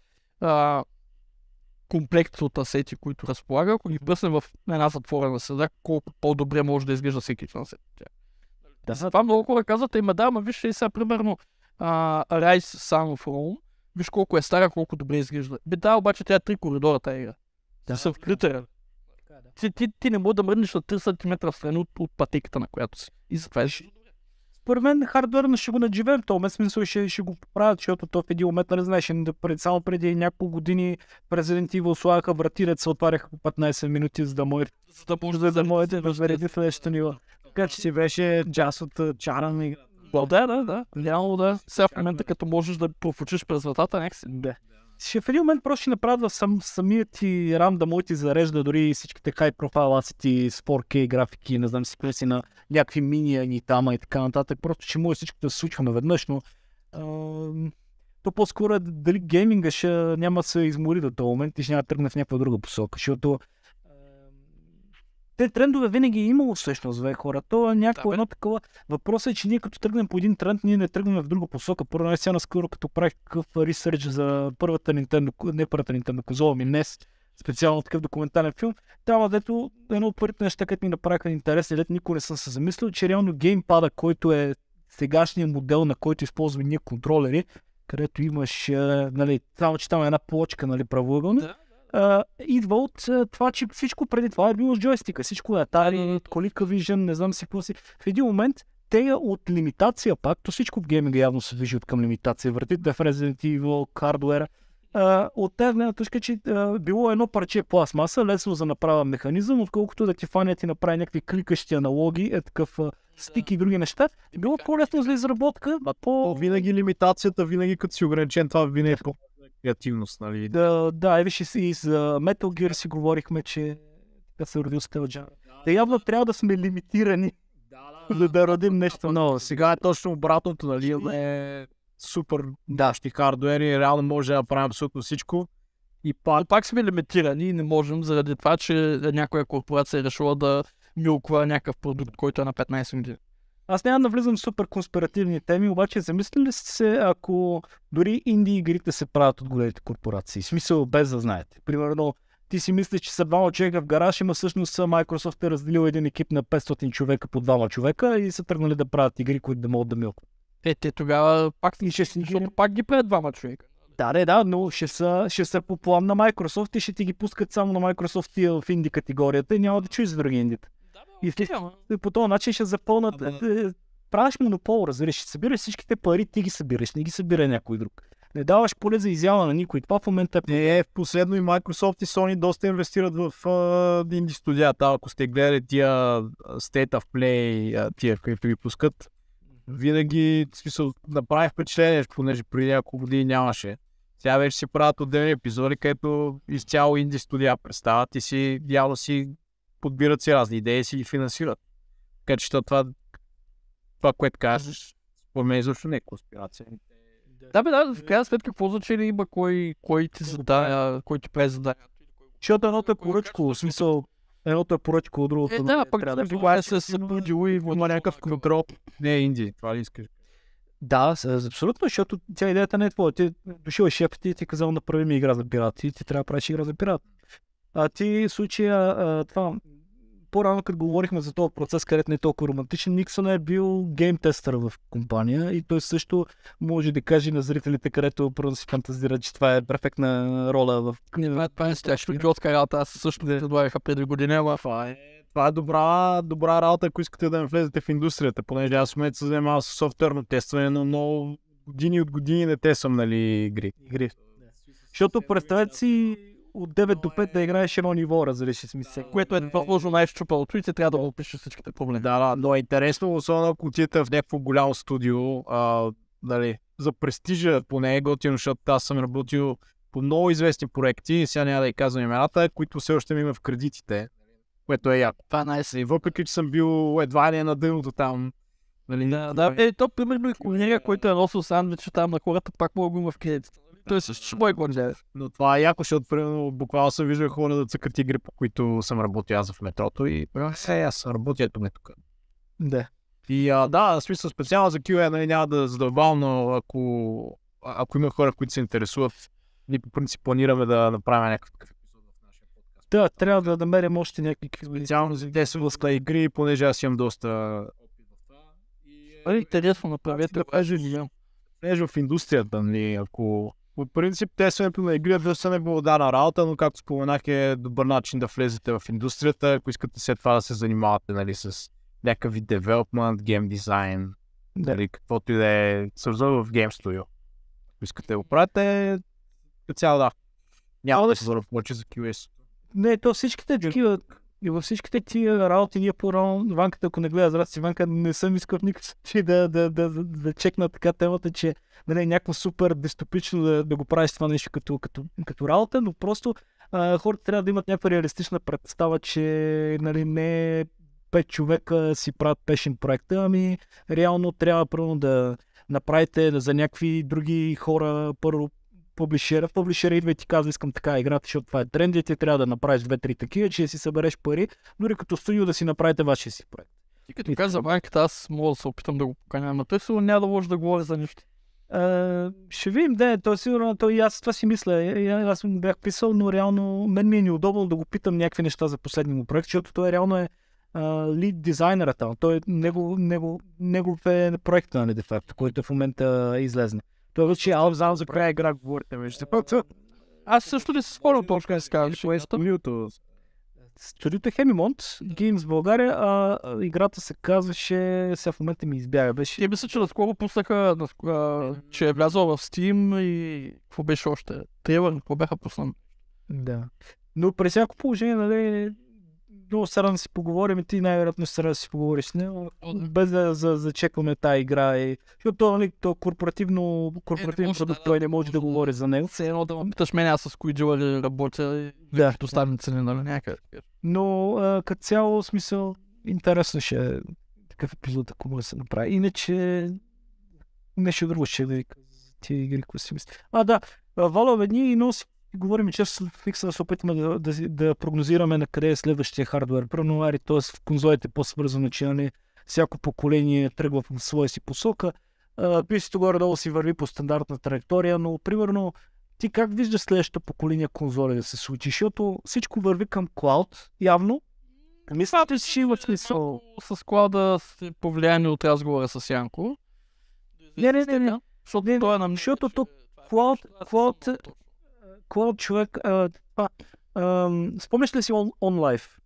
комплект от асети, които разполага, ако ги пръснем в една затворена среда, колко по-добре може да изглежда всеки един от тях. Да. това много хора казват, има да, ама виж сега примерно а, Rise Sun of Rome, виж колко е стара, колко добре изглежда. Бе да, обаче тя е три коридора тази игра. Да, са е, Да. Ти, ти, ти не можеш да мръднеш на 3 см в страни от, от пътеката, на която си. И затова е според мен хардверно ще го надживеем то ме смисъл ще, ще го поправят, защото то в един момент, нали знаеш, само преди няколко години президент Иво слагаха врати, да се отваряха по 15 минути, за да може да, може да, да, да, да зареди следващото ниво. Така че си беше джаз от на игра. Да, да, да. Няма да. Сега в момента, като можеш да профучиш през вратата, някакси. Да ще в един момент просто ще направя сам, самия ти рам да му ти зарежда дори всичките хай профайл асети, 4K графики, не знам си си на някакви миниани там и така нататък. Просто ще може всичко да се случва наведнъж, но а, то по-скоро е дали гейминга ще няма да се измори до този момент и ще няма да тръгне в някаква друга посока. Защото те трендове винаги е имало всъщност То е Някакво да, едно такова. Въпросът е, че ние като тръгнем по един тренд, ние не тръгваме в друга посока. Първо не сега наскоро, като правих такъв ресърч за първата Nintendo, не първата Nintendo конзола ми днес, специално такъв документален филм, там дето едно от първите неща, където ми направиха интерес, е, дето никой не съм се замислил, че реално геймпада, който е сегашният модел, на който използваме ние контролери, където имаш, е, нали, само че там е една плочка, нали, правоъгълна, да а, идва от а, това, че всичко преди това е било с джойстика. Всичко е тали, колика вижен, не знам си какво си. В един момент те от лимитация пак, то всичко в гейминга явно се движи от към лимитация. Вратите в Resident Evil, Hardware, Uh, от тази гледна точка, че uh, било едно парче пластмаса, лесно за направя механизъм, отколкото да ти фанят ти направи някакви кликащи аналоги, е такъв uh, стик и други неща. Било по-лесно за изработка, а по... Винаги лимитацията, винаги като си ограничен, това винаги е по креативност, нали? Да, да, е, виж и за Metal Gear си говорихме, че така се родил с Джан. Да, явно трябва да сме лимитирани, за да родим нещо ново. Сега е точно обратното, нали? Е супер да. ще и реално може да правим абсолютно всичко. И пак, пак сме лимитирани и не можем заради това, че някоя корпорация е решила да милква някакъв продукт, който е на 15 години. Аз няма да влизам в супер конспиративни теми, обаче замислили ли сте се, ако дори инди игрите се правят от големите корпорации? Смисъл без да знаете. Примерно, ти си мислиш, че са двама човека в гараж, има всъщност Microsoft е разделил един екип на 500 човека по двама човека и са тръгнали да правят игри, които да могат да милкат. Е, те тогава пак, и ще си, защото пак ги правят двама човека. Да, да, да, но ще са, ще са по план на Microsoft и ще ти ги пускат само на Microsoft и в инди категорията и няма да чуй за други индите. И те, по този начин ще запълнат. Ама... Е, правиш монопол, разбираш. събираш всичките пари, ти ги събираш, не ги събира някой друг. Не даваш поле за изява на никой. Това в момента е. Е, последно и Microsoft и Sony доста инвестират в uh, инди студията. Ако сте гледали тия State of Play, тия, които ви пускат, винаги смисъл, направи впечатление, понеже преди няколко години нямаше. Сега вече си правят отделни епизоди, където изцяло инди студия представят и си явно си подбират си разни идеи и си ги финансират. Така че това, това което кажеш, по мен изобщо не е конспирация. Да, бе, да, в крайна сметка, какво значи има кой, кой ти задава, кой ти прави задава? Защото едното е поръчко, в смисъл, едното е поръчко, от другото. Е, да, пък трябва да това е с е, и е, има някакъв контрол. Не, Инди, това ли искаш? Да, абсолютно, защото тя идеята не е твоя. Ти дошъл е шеф ти и ти е казал направи ми игра за пират. Ти, ти трябва да правиш игра за пират. А ти случая това по-рано, като говорихме за този процес, където не е толкова романтичен, Никсън е бил геймтестър в компания и той също може да каже на зрителите, където първо си фантазира, че това е перфектна роля в... Не, това, това е страшно чотка работа, аз също да предлагаха преди година но това е това е добра, добра работа, ако искате да влезете в индустрията, понеже аз в момента се занимавам с софтуерно тестване, но много години от години не те съм, нали, игри. игри. Защото представете си от 9 до 5 да играеш едно ниво, разреши смисъл. Което е възможно най-щупало. от се трябва да го всичките проблеми. Да, да, но е интересно, особено ако отидете в някакво голямо студио, а, дали, за престижа поне е готино, защото аз съм работил по много известни проекти, сега няма да и казвам имената, които все още ми има в кредитите, което е яко. Това е най И въпреки, че съм бил едва ли на дъното там, Нали? Да, да. Е, то примерно и колега, който е носил сандвича там на хората, пак мога да го има в кредитите той също ще бъде горде. Но това е яко, защото примерно буквално съм виждал хора да цъкат игри, по които съм работил аз в метрото и е, се, аз работя ето ме тук. Да. И а, да, в смисъл специално за QA нали, няма да е задълбавам, но ако, ако има хора, които се интересуват, ние по принцип планираме да направим някакъв такъв епизод в нашия подкаст. Да, трябва да намерим още някакви специално за тези възкла игри, понеже аз имам доста е, Али, телефон направя, трябва да Понеже в индустрията, нали, ако по принцип, тестването на игри да било неблагодарна работа, но както споменах е добър начин да влезете в индустрията, ако искате след това да се занимавате нали, с някакъв вид девелопмент, гейм дизайн, да. нали, каквото и да е свързано в Game Studio. Ако искате да го правите, цяло да. Няма да се заръпочи за QS. Не, то всичките такива и във всичките ти работи ние по Ванката, ако не гледа здрасти Ванка, не съм искал никакъв случай да, да, да, да, да чекна така темата, че нали, е някакво супер дистопично да, да го правиш това нещо като, като, като работа, но просто а, хората трябва да имат някаква реалистична представа, че нали, не пет човека си правят пешен проекта. ами реално трябва първо да направите за някакви други хора първо публишера. В публишера идва и ти казва, искам така играта, защото това е тренд и ти трябва да направиш две-три такива, че си събереш пари, дори като студио да си направите вашия си проект. И като каза за банката, аз мога да се опитам да го поканя, но той сигурно няма да може да говори за нищо. Uh, ще видим, да, той сигурно, той и аз това си мисля. И, аз му бях писал, но реално мен ми е неудобно да го питам някакви неща за последния му проект, защото той реално е лид uh, дизайнера там. Той е негов, негов, негов е проект, нали, де факто, който в момента излезне. Това че е аз знам за края игра говорите, между другото. Аз също не се спорвам точно да се че е Мюто. Студиото Хемимонт, Games България, а, играта се казваше, сега в момента ми избяга. Беше... Те мисля, че наскоро пуснаха, че е влязла в Steam и какво беше още? Трейлър, какво бяха пуснали? Да. Но при всяко положение, нали, много се да си поговорим и ти най-вероятно се да си поговориш с него, без да за, зачекваме тази игра. И, защото нали, то корпоративно, корпоративно е, продукт, да, той не може да, да говори за него. Все едно да ме питаш мен, аз с кои джуали работя и да. доставим цени нали, някъде. Но а, като цяло смисъл интересно ще е такъв епизод, ако може да се направи. Иначе нещо друго ще да ви ти игри, какво си мисля. А, да, Вала ние носи говорим често с фикса да се опитаме да, да, да прогнозираме на къде е следващия хардвер. Пренуари, т.е. в конзолите по-свързано, че нали, всяко поколение тръгва в своя си посока. PC-то горе-долу си върви по стандартна траектория, но примерно ти как виждаш следващото поколение конзоли да се случи? Защото всичко върви към клауд, явно. Мисля, че ще има смисъл. С клауда повлияни от разговора с Янко. Не, не, не. не. Защото, не, той е на защото тук е клауд, клауд, Клауд човек, а, а, а, спомняш ли си он, онлайф?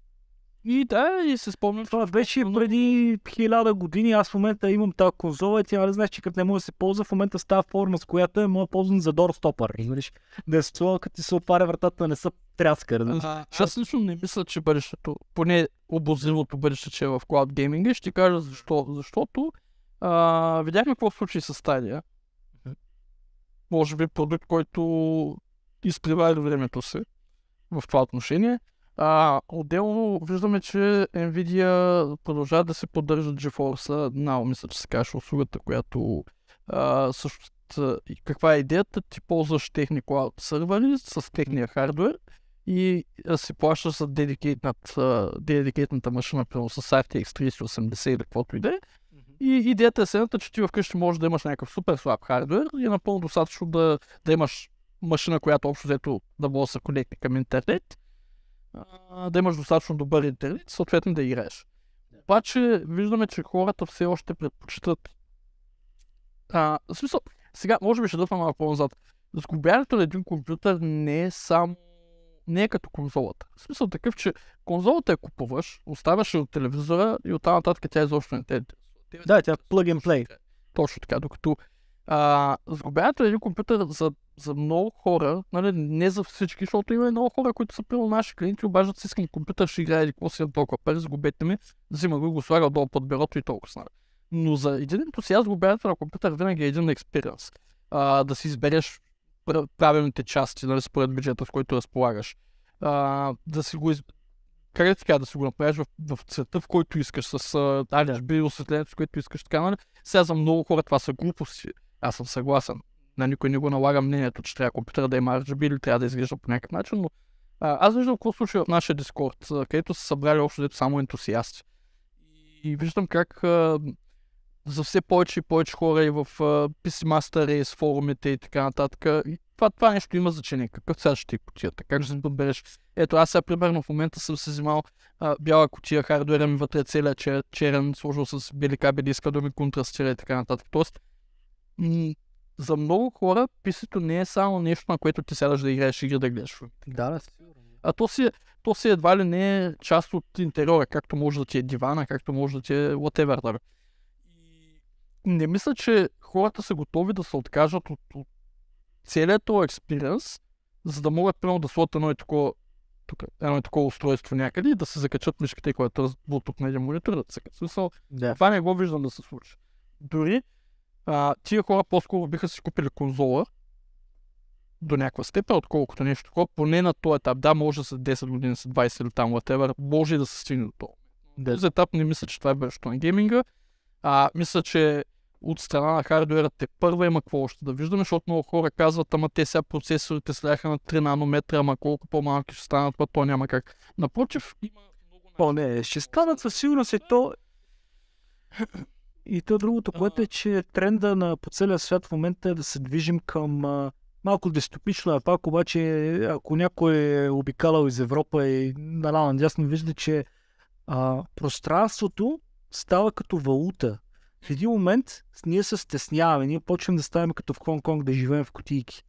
И да, и се спомням. Това беше преди хиляда години. Аз в момента имам тази конзола и тя не нали, знаеш, че като не може да се ползва, в момента става форма, с която е моят ползван за дор стопър. Разбираш? Да се слова, като ти се отваря вратата, не са тряска. Нали? А, аз лично не мисля, че бъдещето, поне обозивото бъдеще, че е в Cloud Gaming, ще кажа защо. Защото а, видяхме какво случи с Stadia. Може би продукт, който изпревари времето си в това отношение. А, отделно виждаме, че Nvidia продължава да се поддържат GeForce Now, мисля, че се каже услугата, която а, също каква е идеята? Ти ползваш техни клауд сървъри с техния хардвер и си плащаш за дедикейтната машина, примерно с RTX 3080 или каквото и да е. И идеята е следната, че ти вкъщи можеш да имаш някакъв супер слаб хардвер и е напълно достатъчно да, да имаш машина, която общо взето да може да се конекне към интернет, да имаш достатъчно добър интернет, съответно да играеш. Обаче виждаме, че хората все още предпочитат. А, в смисъл, сега може би ще дърпам малко по-назад. Сгубянето на един компютър не е само не е като конзолата. В смисъл такъв, че конзолата я купуваш, оставяш от телевизора и оттам нататък тя изобщо не те интересува. Да, тя е plug and play. Точно така, докато а, сгубянето на един компютър за за много хора, нали, не за всички, защото има и много хора, които са пил наши клиенти, обаждат си искам компютър, ще играе или какво си на е толкова пари, загубете ми, взима го и го слага долу под бюрото и толкова снаря. Нали. Но за един ентусиаст губянето на компютър винаги е един експириенс. да си избереш правилните части, нали, според бюджета, с който разполагаш. А, да си го из... Как така, да си го направиш в, в цвета, в който искаш, с алиаш би осветлението, с което искаш, така, нали? Сега за много хора това са глупости. Аз съм съгласен на никой не го налага мнението, че трябва компютъра да има RGB или трябва да изглежда по някакъв начин, но а, аз виждам какво случва в нашия Дискорд, където са събрали общо дето само ентусиасти. И виждам как а, за все повече и повече хора и в а, PC Master Race, форумите и така нататък. И това, това нещо има значение. Какъв сега ще ти е кутията? Как ще подбереш? Ето, аз сега примерно в момента съм се взимал а, бяла кутия, хардуера ми вътре е целият чер, черен, сложил с бели кабели, иска да ми контрастира и така нататък. Тоест, за много хора писането не е само нещо, на което ти сядаш да играеш игри, да гледаш филми. Да, да, А то си, е, то си едва ли не е част от интериора, както може да ти е дивана, както може да ти е whatever. Да. Не мисля, че хората са готови да се откажат от, от целият този експириенс, за да могат прямо да слоят едно и такова тук, едно такова устройство някъде и да се закачат мишките, които е от тук на един монитор, да се Смисъл, yeah. това не го виждам да се случи. Дори а, тия хора по-скоро биха си купили конзола до някаква степен, отколкото нещо такова, поне на този етап. Да, може са 10 години, са 20 или там, whatever, може и да се стигне до това. За етап не мисля, че това е бъдещето на гейминга. А, мисля, че от страна на хардуера те първа има какво още да виждаме, защото много хора казват, ама те сега процесорите сляха на 3 нанометра, ама колко по-малки ще станат, па то няма как. Напротив, има много... О, не, ще станат със сигурност и то... И то другото, което е, че тренда на, по целия свят в момента е да се движим към а, малко дистопично а е. пак, обаче ако някой е обикалял из Европа и нала, надясно вижда, че а, пространството става като валута. В един момент ние се стесняваме, ние почваме да ставаме като в Хонг-Конг, да живеем в котийки.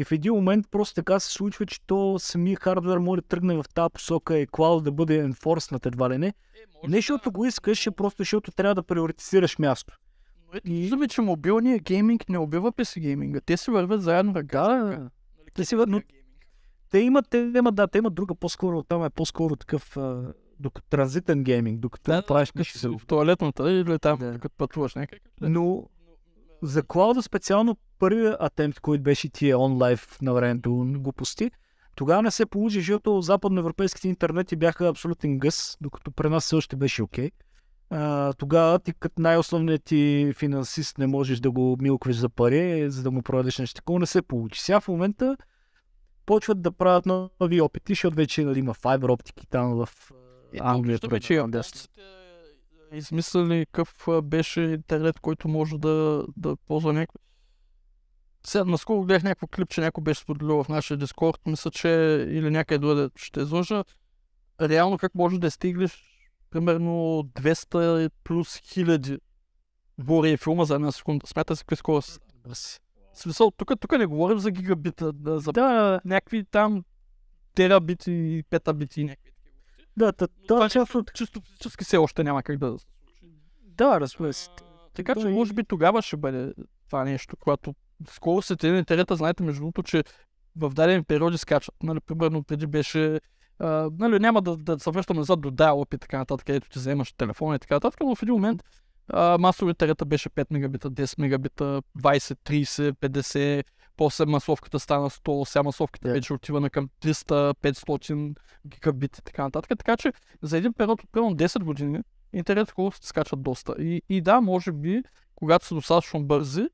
И в един момент просто така се случва, че то самия хардвер може да тръгне в тази посока и клауд да бъде енфорснат едва ли не. Е, не защото го искаш, а просто защото трябва да приоритизираш място. Виждаме, че мобилния гейминг не убива PC гейминга. Те се вървят заедно ръка. Да. Нали, те си вървят, те имат, те имат, да, те имат друга по-скоро, там е по-скоро такъв а, докато транзитен гейминг, докато да, правиш да, се в туалетната или там, да. докато пътуваш някъде. Но за клауда специално първия атемпт, който беше тия онлайф на времето глупости, тогава не се получи, защото западноевропейските интернети бяха абсолютен гъс, докато при нас все още беше окей. Okay. А, тогава ти като най-основният ти финансист не можеш да го милквиш за пари, за да му продадеш нещо такова, не се получи. Сега в момента почват да правят нови опити, защото вече нали, има файбер оптики там в е, Англия. Е, вече е, измислили какъв беше интернет, който може да, да ползва някой сега наскоро гледах някакво клип, че някой беше споделил в нашия Дискорд. Мисля, че или някъде другаде ще излъжа. Реално как може да стигнеш примерно 200 плюс хиляди бори филма за една секунда. Смята се какви скорост. Смисъл, тук, тук не говорим за гигабита, да, за да. някакви там терабити и петабити и някакви. Да, та, това, част от... Чисто физически все още няма как да... Да, разбира се. Така че, може би тогава ще бъде това нещо, когато скоростите на интернета, знаете, между другото, че в дадени периоди скачат. Нали, примерно преди беше А, нали, няма да, да се връщам назад до dial и така нататък, където ти вземаш телефона и така нататък, но в един момент а, uh, масовата беше 5 мегабита, 10 мегабита, 20, 30, 50, после масовката стана 100, сега масовката yeah. вече отива на към 300, 500 гигабит и така нататък. Така че за един период от примерно 10 години интернет скачат доста. И, и да, може би, когато са достатъчно бързи,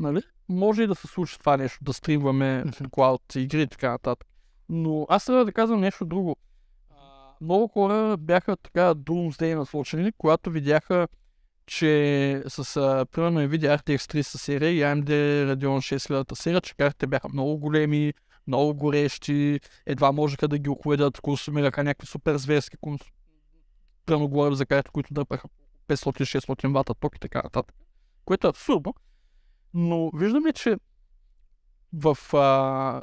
нали? Може и да се случи това нещо, да стримваме клауд игри и така нататък. Но аз трябва да казвам нещо друго. Много хора бяха така doomsday насочени, когато видяха, че с, а, примерно, Nvidia RTX 300 серия и AMD Radeon 6000 серия, че картите бяха много големи, много горещи, едва можеха да ги охладят, консумираха някакви супер зверски конс... Прямо говорим за карти, които дърпаха 500-600 вата ток и така нататък. Което е абсурдно. Но виждаме, че в а,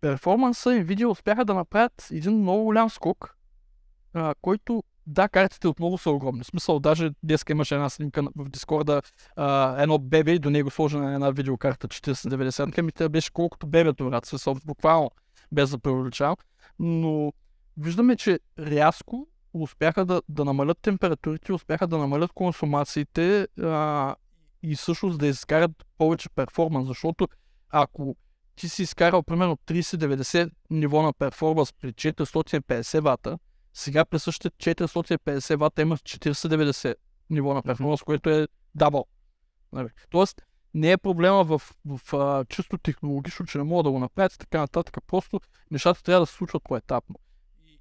перформанса Nvidia успяха да направят един много голям скок, а, който да, картите отново са огромни. В смисъл, даже днес имаше една снимка в Дискорда, а, едно бебе и до него сложена една видеокарта 4090, Ами тя беше колкото бебето, брат, смисъл, буквално, без да преувеличавам. Но виждаме, че рязко успяха да, да намалят температурите, успяха да намалят консумациите а, и всъщност да изкарат повече перформанс, защото ако ти си изкарал примерно 30-90 ниво на перформанс при 450 вата, сега при същите 450 вата имаш 40-90 ниво на перформанс, което е дабл. Нали? Тоест, не е проблема в, в, в чисто технологично, че не мога да го направят и така нататък. Просто нещата трябва да се случват поетапно.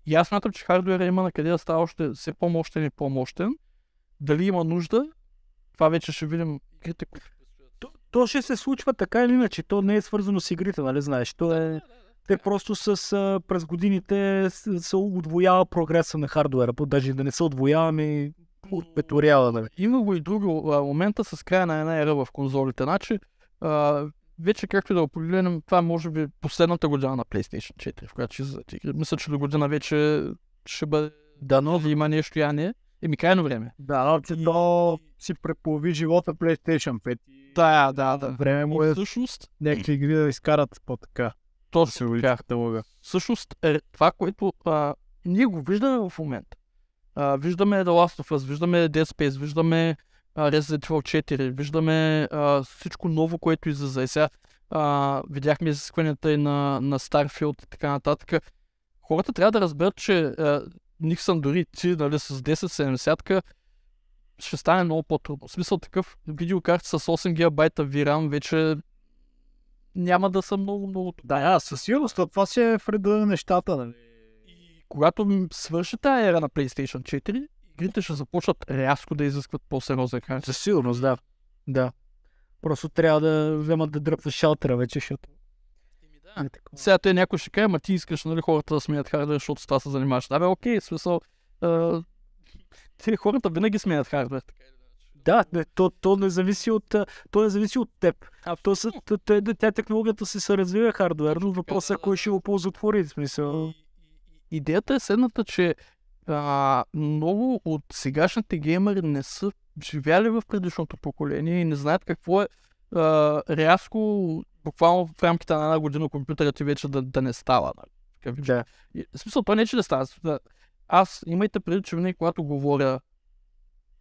И аз смятам, че хардуера има на къде да става още все по-мощен и по-мощен. Дали има нужда, това вече ще видим игрите, то, то ще се случва така или иначе. То не е свързано с игрите, нали знаеш. То е... Те просто с, през годините се удвоява прогреса на хардуера, даже да не се отвояваме от петориала. Нали. Има го и друго момента с края на една ера в конзолите. Значи, вече както да определим, това може би последната година на PlayStation 4, в която ще Мисля, че до година вече ще бъде дано да има нещо, я не. Еми, крайно време. Да, но ти то си преполови живота PlayStation 5. Да, да, да. Време му е всъщност... някакви игри да изкарат по-така. Точно така. Да всъщност, е, това, което а, ние го виждаме в момента. А, виждаме The Last of Us, виждаме Dead Space, виждаме а, Resident Evil 4, виждаме а, всичко ново, което излиза. И сега а, видяхме изискванията и на, на Starfield и така нататък. Хората трябва да разберат, че а, Никсън дори ти нали, с 1070-ка ще стане много по-трудно. В смисъл такъв видеокарта с 8 гигабайта VRAM вече няма да са много, много... Да, да, със сигурност, това си е вреда на нещата, нали? И когато свърши тази ера на PlayStation 4, игрите ще започнат рязко да изискват по сериозен карта. Със сигурност, да. Да. Просто трябва да вземат да дръпнат шалтера вече, защото да. Нали, Сега те някой ще каже, ама ти искаш нали, хората да смеят хардвер, защото с това се занимаваш. Да, бе, окей, смисъл. А, хората винаги смеят хардвер. Да, не, то, то, не зависи от, то не зависи от теб. А то, са, то, то, тя технологията си се развива но въпросът е кой ще го ползотвори. Смисъл. Идеята е следната, че а, много от сегашните геймери не са живяли в предишното поколение и не знаят какво е а, рязко буквално в рамките на една година компютъра ти вече да, да не става. Нали? Да. И, в смисъл, това не е, че да става. Аз, имайте предвид, че винаги, когато говоря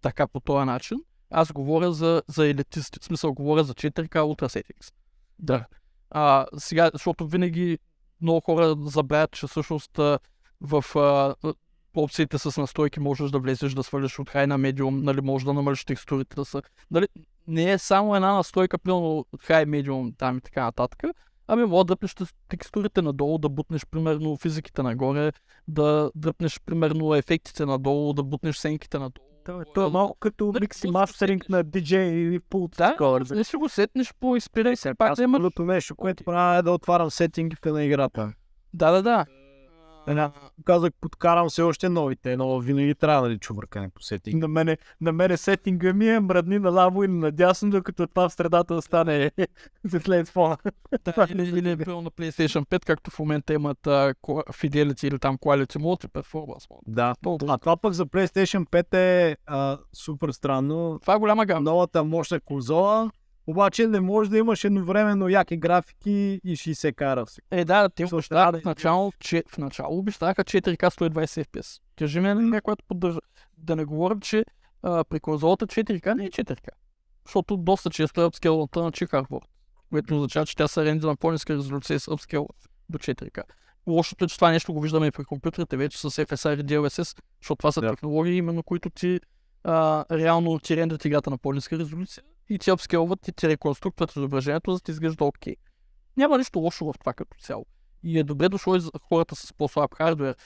така по този начин, аз говоря за, за елитисти. В смисъл, говоря за 4K Ultra Settings. Да. А, сега, защото винаги много хора забравят, че всъщност в а, опциите с настройки можеш да влезеш, да свалиш от хай на медиум, нали, можеш да намалиш текстурите да са. Нали, не е само една настройка, примерно хай медиум там и така нататък. Ами мога да дръпнеш текстурите надолу, да бутнеш примерно физиките нагоре, да дръпнеш примерно ефектите надолу, да бутнеш сенките надолу. То, е, то е малко като нали, микси мастеринг на DJ или пулт. Да, не си го сетнеш по изпирай е, се. Пак Аз, да имаш... нещо, което правя е да отварям сетингите на играта. Да, да, да. Да, казах, подкарам се още новите, но винаги трябва да ли въркане по сетинг. На мене, на мене сетинга ми е мръдни лаво или надясно, докато това в средата остане за след фона. Да, или, или на PlayStation 5, както в момента имат uh, Fidelity или там Quality Multi Performance Mode. Да, а това пък за PlayStation 5 е супер странно. Това е голяма гам. Новата мощна конзола обаче не може да имаш едновременно яки графики и 60 кара. Е, да, те обещаха в начало, че, в начало обещаха 4K 120 FPS. Кажи ми една, нали, която поддържа. Да не говорим, че а, при конзолата 4K не е 4K. Защото доста често е апскелната на Checkerboard, което означава, че тя се ренди на по-ниска резолюция с апскел до 4K. Лошото е, че това нещо го виждаме и при компютрите вече с FSR и DLSS, защото това са да. технологии, именно които ти а, реално ти рендят играта на по-ниска резолюция и ти апскелват и ти реконструктват изображението, за да ти изглежда окей. Okay. Няма нищо лошо в това като цяло. И е добре дошло и за хората с по-слаб хардвер.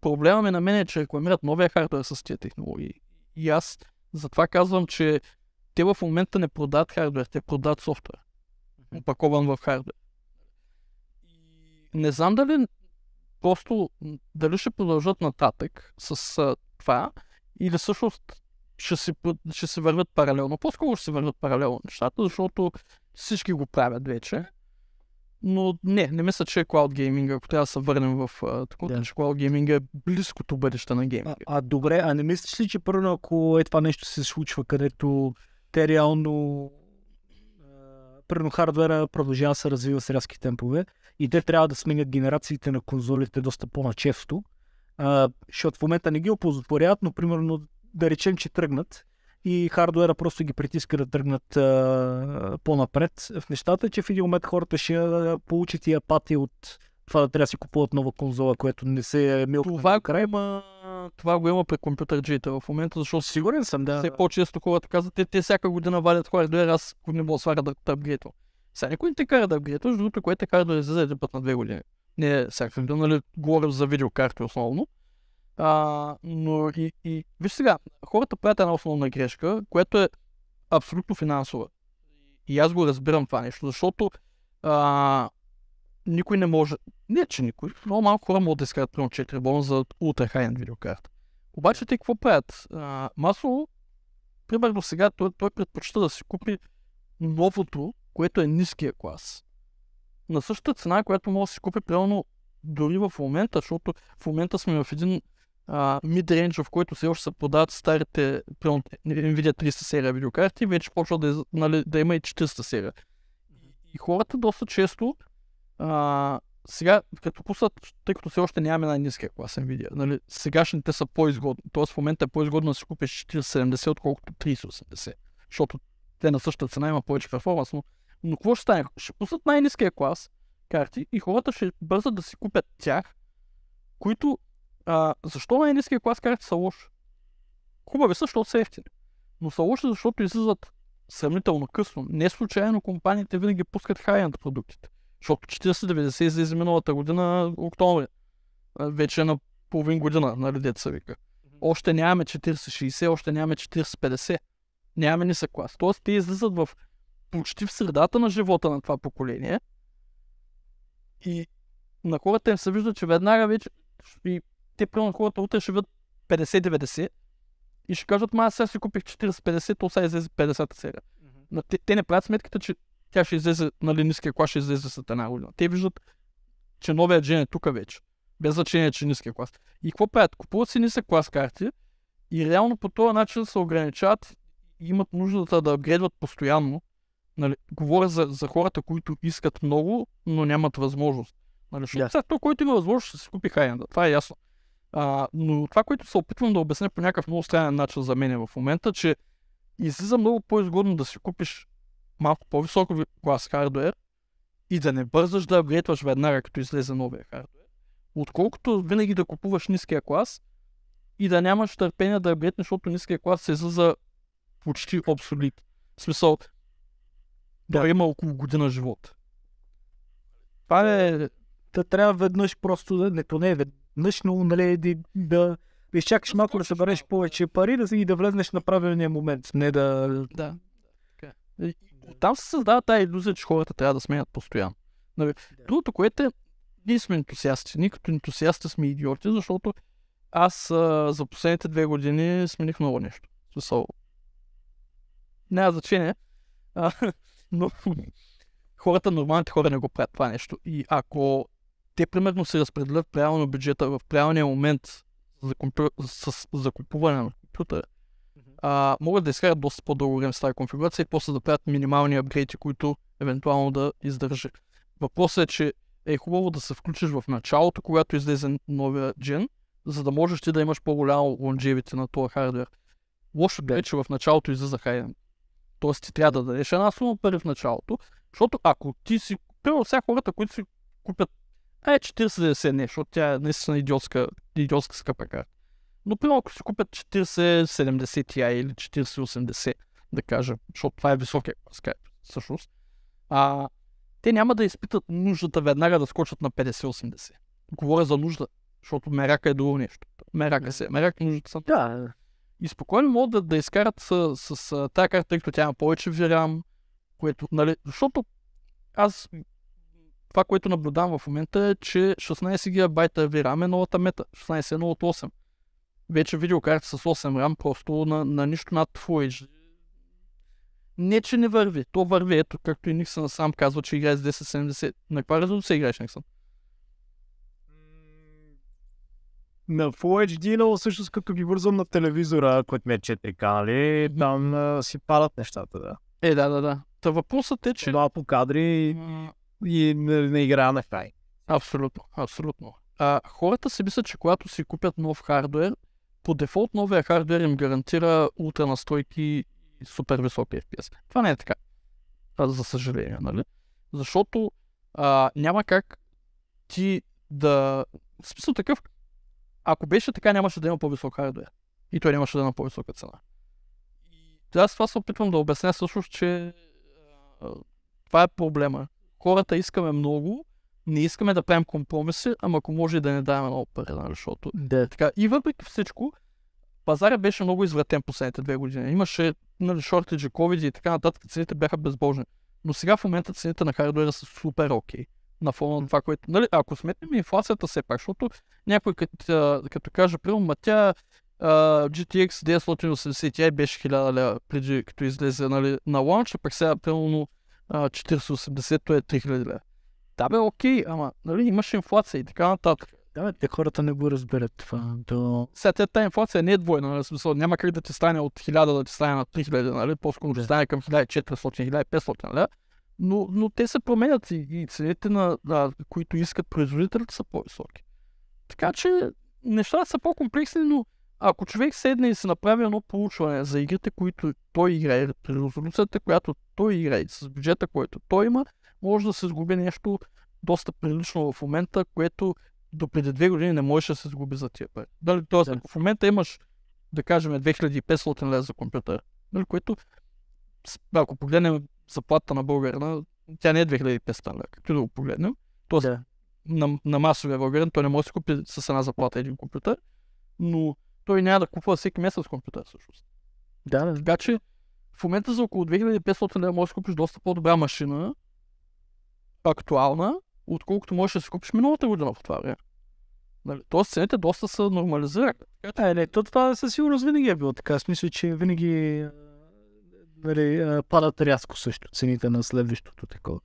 Проблема ми на мен е, че рекламират новия хардвер с тия технологии. И аз затова казвам, че те в момента не продават хардвер, те продават софтуер. Опакован в хардвер. Не знам дали просто дали ще продължат нататък с а, това или всъщност ще се, ще се вървят паралелно. По-скоро ще се вървят паралелно нещата, защото всички го правят вече. Но не, не мисля, че е Cloud Gaming, ако трябва да се върнем в такова, yeah. че Cloud Gaming е близкото бъдеще на гейминга. А, а добре, а не мислиш ли, че първо ако е това нещо се случва, където те реално Примерно хардвера продължава да се развива с рязки темпове и те трябва да сменят генерациите на конзолите доста по-начесто, а, защото в момента не ги оползотворяват, но примерно да речем, че тръгнат и хардуера просто ги притиска да тръгнат а, по-напред в нещата, че в един момент хората ще получат и апати от това да трябва да си купуват нова конзола, което не се е мил. Това, край, ма... това го има при компютър джита в момента, защото сигурен съм, да. Все по-често хората казват, те, те всяка година валят хардуер, аз не мога сваря да апгрейтвам. Сега никой не те кара да апгрейтваш, другото, което те кара да излезе един път на две години. Не, сега, нали, говорим за видеокарти основно а, но и, и... Виж сега, хората правят една основна грешка, която е абсолютно финансова. И аз го разбирам това нещо, защото а, никой не може, не че никой, много малко хора могат да изкарат примерно 4 бона за ултра хайен видеокарта. Обаче те какво правят? масово, примерно сега, той, той предпочита да си купи новото, което е ниския клас. На същата цена, която може да си купи примерно дори в момента, защото в момента сме в един мидрейнджа, в който все още се продават старите, NVIDIA 300 серия видеокарти, вече почва да, е, нали, да има и 400 серия. И хората доста често а, сега, като пуснат, тъй като все още нямаме най-низкия клас Nvidia, нали, сегашните са по-изгодни. Тоест в момента е по-изгодно да си купиш 470, отколкото 380. Защото те на същата цена има повече перформанс, но, но какво ще стане? Ще пуснат най-низкия клас карти и хората ще бързат да си купят тях, които а, защо най-низкия клас карти са лоши? Хубави са, защото са ефтини. Но са лоши, защото излизат съмнително късно. Не случайно компаниите винаги пускат хай-енд продуктите. Защото 40-90 миналата година октомври. Вече е на половин година, нали дете вика. Още нямаме 40-60, още нямаме 40-50. Нямаме са клас. Тоест те излизат в почти в средата на живота на това поколение. И на хората им се вижда, че веднага вече и те примерно хората утре ще видят 50-90 и ще кажат, ма аз сега си купих 40-50, то сега излезе 50 серия. Mm-hmm. Те, те не правят сметката, че тя ще излезе, нали, ниския клас ще излезе след една година. Те виждат, че новия джен е тук вече. Без значение, че е ниския клас. И какво правят? Купуват си нисък клас карти и реално по този начин се ограничават и имат нуждата да апгрейдват постоянно. Нали, говоря за, за хората, които искат много, но нямат възможност. Нали, защото yeah. то, който има възможност, ще си купи хайенда. Това е ясно. А, но това, което се опитвам да обясня по някакъв много странен начин за мен е в момента, че излиза много по-изгодно да си купиш малко по-високо клас хардуер и да не бързаш да апгрейтваш веднага, като излезе новия хардуер. отколкото винаги да купуваш ниския клас и да нямаш търпение да апгрейтнеш, защото ниския клас се излиза почти обсолит. В смисъл, да. има около година живот. Това е... Та трябва веднъж просто да... Не, то не е веднъж мъчно, нали, да, да изчакаш малко да събереш повече пари да си и да влезнеш на правилния момент, не да... Да. Там се създава тази иллюзия, че хората трябва да сменят постоянно. Нали? Другото, което е, ние сме ентусиасти. Ние като ентусиасти сме идиоти, защото аз а, за последните две години смених много нещо. Смисъл. Няма значение. А, но хората, нормалните хора не го правят това нещо. И ако те примерно се разпределят правилно бюджета в правилния момент за компю... с закупуване на компютъра, а, могат да изкарат доста по-дълго време с тази конфигурация и после да правят минимални апгрейти, които евентуално да издържат. Въпросът е, че е хубаво да се включиш в началото, когато излезе новия джен, за да можеш ти да имаш по-голямо лонжевите на този хардвер. Лошо е, че в началото излезе хайден. Тоест ти трябва да дадеш една сума пари в началото, защото ако ти си, примерно сега хората, които си купят е 40-90 нещо, тя е наистина идиотска, идиотска скъпа карта. Но при ако си купят 40-70 Ti или 40-80, да кажа, защото това е високия клас Skype всъщност, а, те няма да изпитат нуждата веднага да скочат на 50-80. Говоря за нужда, защото меряка е друго нещо. Мерака се, мерака е нуждата са. Да. И спокойно могат да, да изкарат с, с, с тази карта, тъй като тя има повече вирам, което, нали, защото аз това, което наблюдавам в момента е, че 16 гигабайта VRAM е новата мета. 16 е от 8. Вече видеокарта с 8 RAM просто на, на нищо над Full Не, че не върви. То върви, ето, както и Никсън сам казва, че играе с 1070. На каква резолюция играеш, Никсън? на Full HD, но всъщност като ги вързвам на телевизора, който ми е 4K, нали, там а, си падат нещата, да. Е, да, да, да. Та въпросът е, че... Това по кадри... А, и не, нали, не игра на край. Абсолютно, абсолютно. А, хората си мислят, че когато си купят нов хардвер, по дефолт новия хардвер им гарантира ултра настройки и супер високи FPS. Това не е така. А, за съжаление, нали? Защото а, няма как ти да... В смисъл такъв, ако беше така, нямаше да има по-висок хардвер. И той нямаше да има по-висока цена. И аз това се опитвам да обясня също, че а, това е проблема хората искаме много, не искаме да правим компромиси, ама ако може да не даваме много пари, нали, защото. Да. Така, и въпреки всичко, пазара беше много извратен последните две години. Имаше нали, шортиджи, ковиди и така нататък, цените бяха безбожни. Но сега в момента цените на хардуера са супер окей. Okay, на фона на това, което... Нали, ако сметнем инфлацията все пак, защото някой като, като каже, примерно, ма тя Uh, GTX 980 Ti беше 1000 лева преди като излезе нали, на лаунч, а пък сега примерно 40-80-то е 3000 лева. Да бе, окей, ама нали, имаш инфлация и така нататък. Да, бе, те хората не го разберат това. До... Сега тази инфлация не е двойна, нали, смисъл, няма как да ти стане от 1000 да ти стане на 3000, нали, по-скоро да. стане към 1400-1500, нали? Но, но те се променят и, и цените, на, на, които искат производителите са по-високи. Така че нещата са по-комплексни, но ако човек седне и се направи едно проучване за игрите, които той играе, резолюцията, която той играе, с бюджета, който той има, може да се сгуби нещо доста прилично в момента, което до преди две години не можеше да се сгуби за тия пари. Дали, тоест, да. ако в момента имаш, да кажем, 2500 лева за компютър, дали, което, ако погледнем заплата на българина, тя не е 2500 лева, както да го погледнем. Тоест, да. на, на масовия българин той не може да си купи с една заплата един компютър, но той няма да купува всеки месец компютър всъщност. Да, да. Така че в момента за около 2500 лева можеш да купиш доста по-добра машина, актуална, отколкото можеш да си купиш миналата година в това време. Нали? Тоест цените доста са нормализирани. А, е, не, то това със сигурност винаги е било така. Аз мисля, че винаги нали, падат рязко също цените на следващото такова.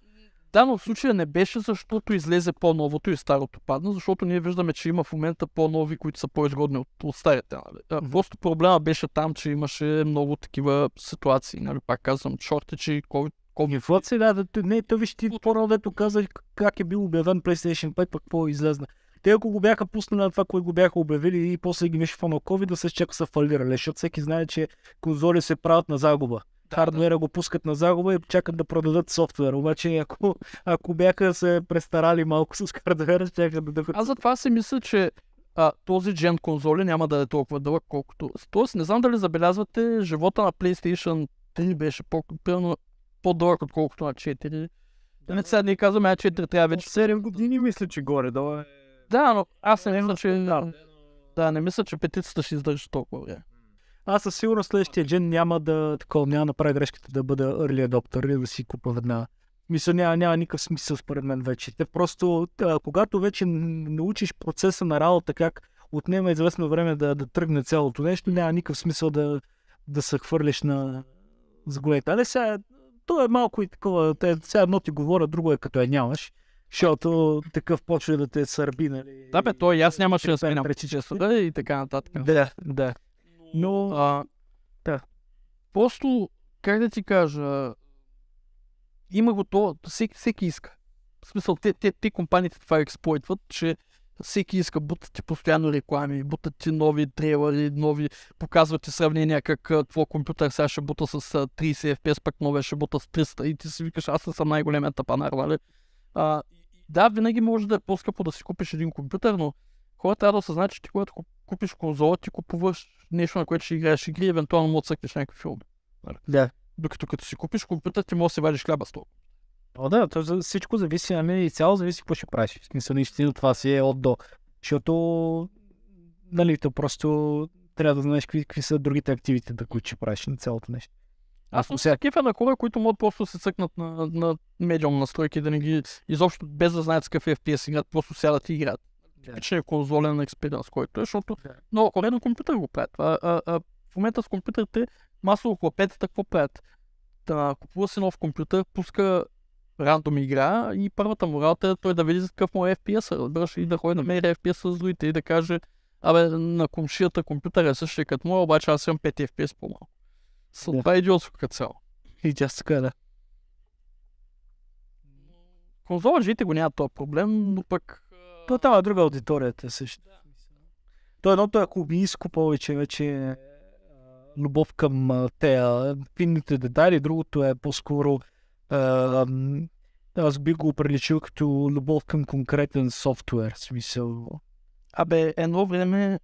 Да, но в случая не беше, защото излезе по-новото и старото падна, защото ние виждаме, че има в момента по-нови, които са по-изгодни от, от старите. Нали? Mm-hmm. Просто проблема беше там, че имаше много такива ситуации. Нали? Пак казвам, шортичи, COVID, COVID. Инфлация, да, да, не, то виж ти по-рано дето каза как е бил обявен PlayStation 5, пък по-излезна. Те ако го бяха пуснали на това, което го бяха обявили и после ги беше фанал COVID, да се чака са фалирали, защото всеки знае, че конзоли се правят на загуба хардвера го пускат на загуба и чакат да продадат софтуер. Обаче, ако, ако бяха се престарали малко с хардвера, ще да дъхат. Аз затова си мисля, че а, този джен конзоли няма да е толкова дълъг, колкото... Тоест, не знам дали забелязвате, живота на PlayStation 3 беше по купено по-дълъг отколкото на 4. Да, не сега ние казваме, а 4 трябва вече... 7 години мисля, че горе-долу е... Да, но аз не мисля, че... Да, не мисля, че петицата ще издържи толкова време аз със сигурност следващия джен няма да такова, няма да направя грешката да бъда early adopter или да си купа веднага. Мисля, няма, няма никакъв смисъл според мен вече. Те просто, а, когато вече научиш процеса на работа, как отнема известно време да, да тръгне цялото нещо, няма никакъв смисъл да, да се хвърлиш на с Але сега, то е малко и такова, те, сега едно ти говоря, друго е като я нямаш. Защото такъв почва да те сърби, нали? Да, бе, той аз нямаше да сменям пречичествата и така нататък. Да, да. Но, а, да. Просто, как да ти кажа, има го то, всеки, всеки иска. В смисъл, те, те, те компаниите това експлойтват, че всеки иска, бутат ти постоянно реклами, бутат ти нови трейлери, нови, показват ти сравнения как твой компютър сега ще бута с 30 FPS, пък новия ще бута с 300 и ти си викаш, аз съм най големият тапанар, нали? А, да, винаги може да е по-скъпо да си купиш един компютър, но хората трябва да осъзнаят, че ти когато купиш конзола, ти купуваш нещо, на което ще играеш игри, евентуално му отсъкнеш някакви филм. Нали? Да. Докато като си купиш компютър, ти можеш да си вадиш хляба с това. О, да, то всичко зависи, ами и цяло зависи какво ще правиш. В смисъл, наистина това си е от до. Защото, нали, то просто трябва да знаеш какви, какви са другите активите, да които ще правиш на цялото нещо. Аз съм сега кефа на хора, които могат просто да се цъкнат на, на медиум настройки, да не ги изобщо без да знаят с какъв FPS играят, просто сядат и играят типичен е, yeah. Е конзолен експириенс, който е, защото yeah. много хора на компютър го правят. А, а, а, в момента с компютрите масово хлапетата какво правят? Да купува си нов компютър, пуска рандом игра и първата му работа е той да види какъв му е FPS, разбираш, и да ходи на мери FPS с другите и да каже, абе, на комшията компютър е същия като моя, обаче аз имам 5 FPS по-малко. С yeah. това е идиотско като цяло. И тя се къде. Конзола жите го няма този проблем, но пък то там е друга аудиторията също. То едното е, ако би иска повече вече е, любов към те финните детайли, другото е по-скоро аз би го приличил като любов към конкретен софтуер, смисъл. Абе, едно време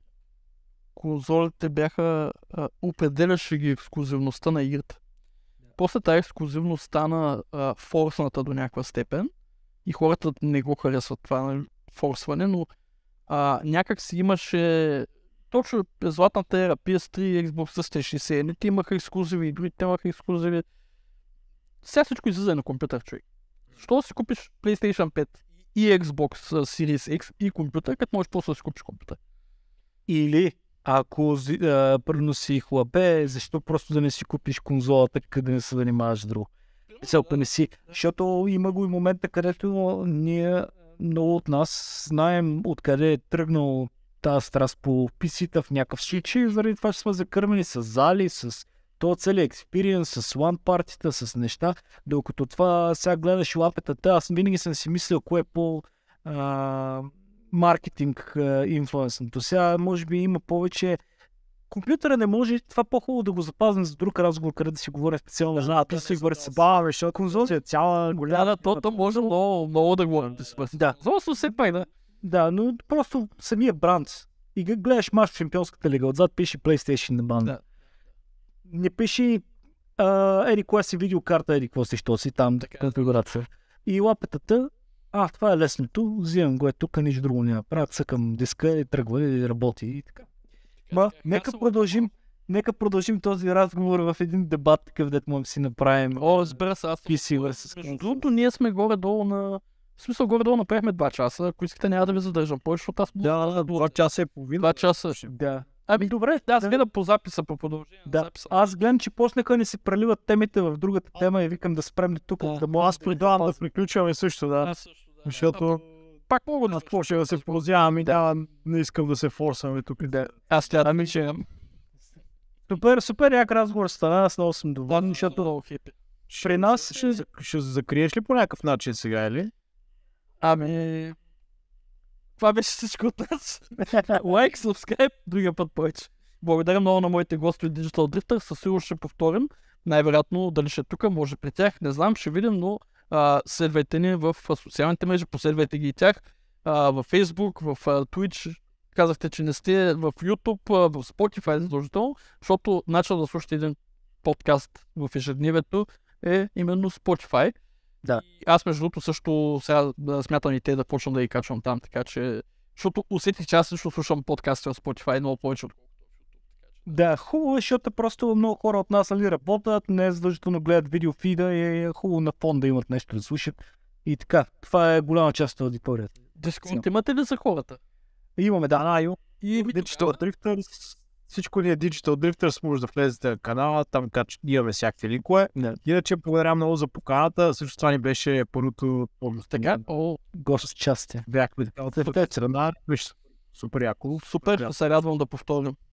конзолите бяха определяше определящи ги ексклюзивността на игрите. После тази ексклюзивност стана а, форсната до някаква степен и хората не го харесват това. Нали? форсване, но а, някак си имаше точно златната ера, PS3 и Xbox 360. Те имаха ексклюзиви, игри, те имаха ексклюзиви. Сега всичко излиза на компютър, човек. Защо си купиш PlayStation 5 и Xbox Series X и компютър, като можеш просто да си купиш компютър? Или ако а, си хлапе, защо просто да не си купиш конзолата, къде да не се занимаваш друго? Целта не си. Защото има го и момента, където ние много от нас знаем откъде е тръгнал тази страст по PC-та в някакъв случай, заради това, че сме закърмени с зали, с то целият експириенс, с лан партита, с неща. Докато това сега гледаш лапетата, аз винаги съм си мислил кое е по а, маркетинг инфлуенсното. Сега може би има повече компютъра не може, това по-хубаво да го запазим за друг разговор, къде да си говоря специално да, знаят, да си говоря с баба, защото конзолата е цяла голяма. Да, да, то, то може много, много да говорим. Да. Зоосно все пак, да. Да, но просто самия бранд. И гледаш мач в Шампионската лига, отзад пише PlayStation на банда. Не пише Ери, коя си видеокарта, Ери, какво си, що си там, така. Е. конфигурация. И лапетата, а, това е лесното, взимам го е тук, нищо друго няма. направя, към диска и тръгва и работи и така. Ма, нека продължим, нека продължим този разговор в един дебат, такъв дет му си направим. О, разбира се, аз с другото, ние сме горе-долу на... В смисъл, горе-долу направихме 2 часа. Ако искате, няма да ви задържам повече, защото аз... Да, да, 2 часа е половина. 2 часа. Да. Ами добре, да, аз гледам по записа, по продължение да. записа. Аз гледам, че после не се преливат темите в другата тема и викам да спрем тук. Да, да мога... Аз предлагам да приключваме също, да. Аз също, да. Защото пак много да почне да се прозявам и да. да, не искам да се форсаме тук. Да. Аз смятам, да че... Супер, супер як разговор стана, аз много съм доволен, да, защото... Много хипи. При нас ще, ще закриеш ли по някакъв начин сега, или? Ами... Това беше всичко от нас. лайк, subscribe, другия път повече. Благодаря много на моите гости от Digital Drifter, със сигурност ще повторим. Най-вероятно, дали ще е тук, може при тях, не знам, ще видим, но а, ни в социалните мрежи, последвайте ги и тях. А, в Facebook, в а, Twitch, казахте, че не сте в YouTube, а, в Spotify задължително, защото начинът да слушате един подкаст в ежедневието е именно Spotify. Да. И аз между другото също сега смятам и те да почвам да ги качвам там, така че... Защото усетих, че аз също слушам подкасти в Spotify много повече от да, хубаво е, защото просто много хора от нас али работят, не е задължително гледат видеофида и е хубаво на фон да имат нещо да слушат. И така, това е голяма част от аудиторията. Дисконт имате ли за хората? Имаме, да, на Айо. И Digital Drifters. Всичко ни е Digital Drifters, може да влезете в канала, там като имаме всякакви линкове. Не. Иначе благодаря много за поканата, също това ни беше първото така. О, гост части. Бяхме така от страна, беше супер яко. Супер, се радвам да повторим.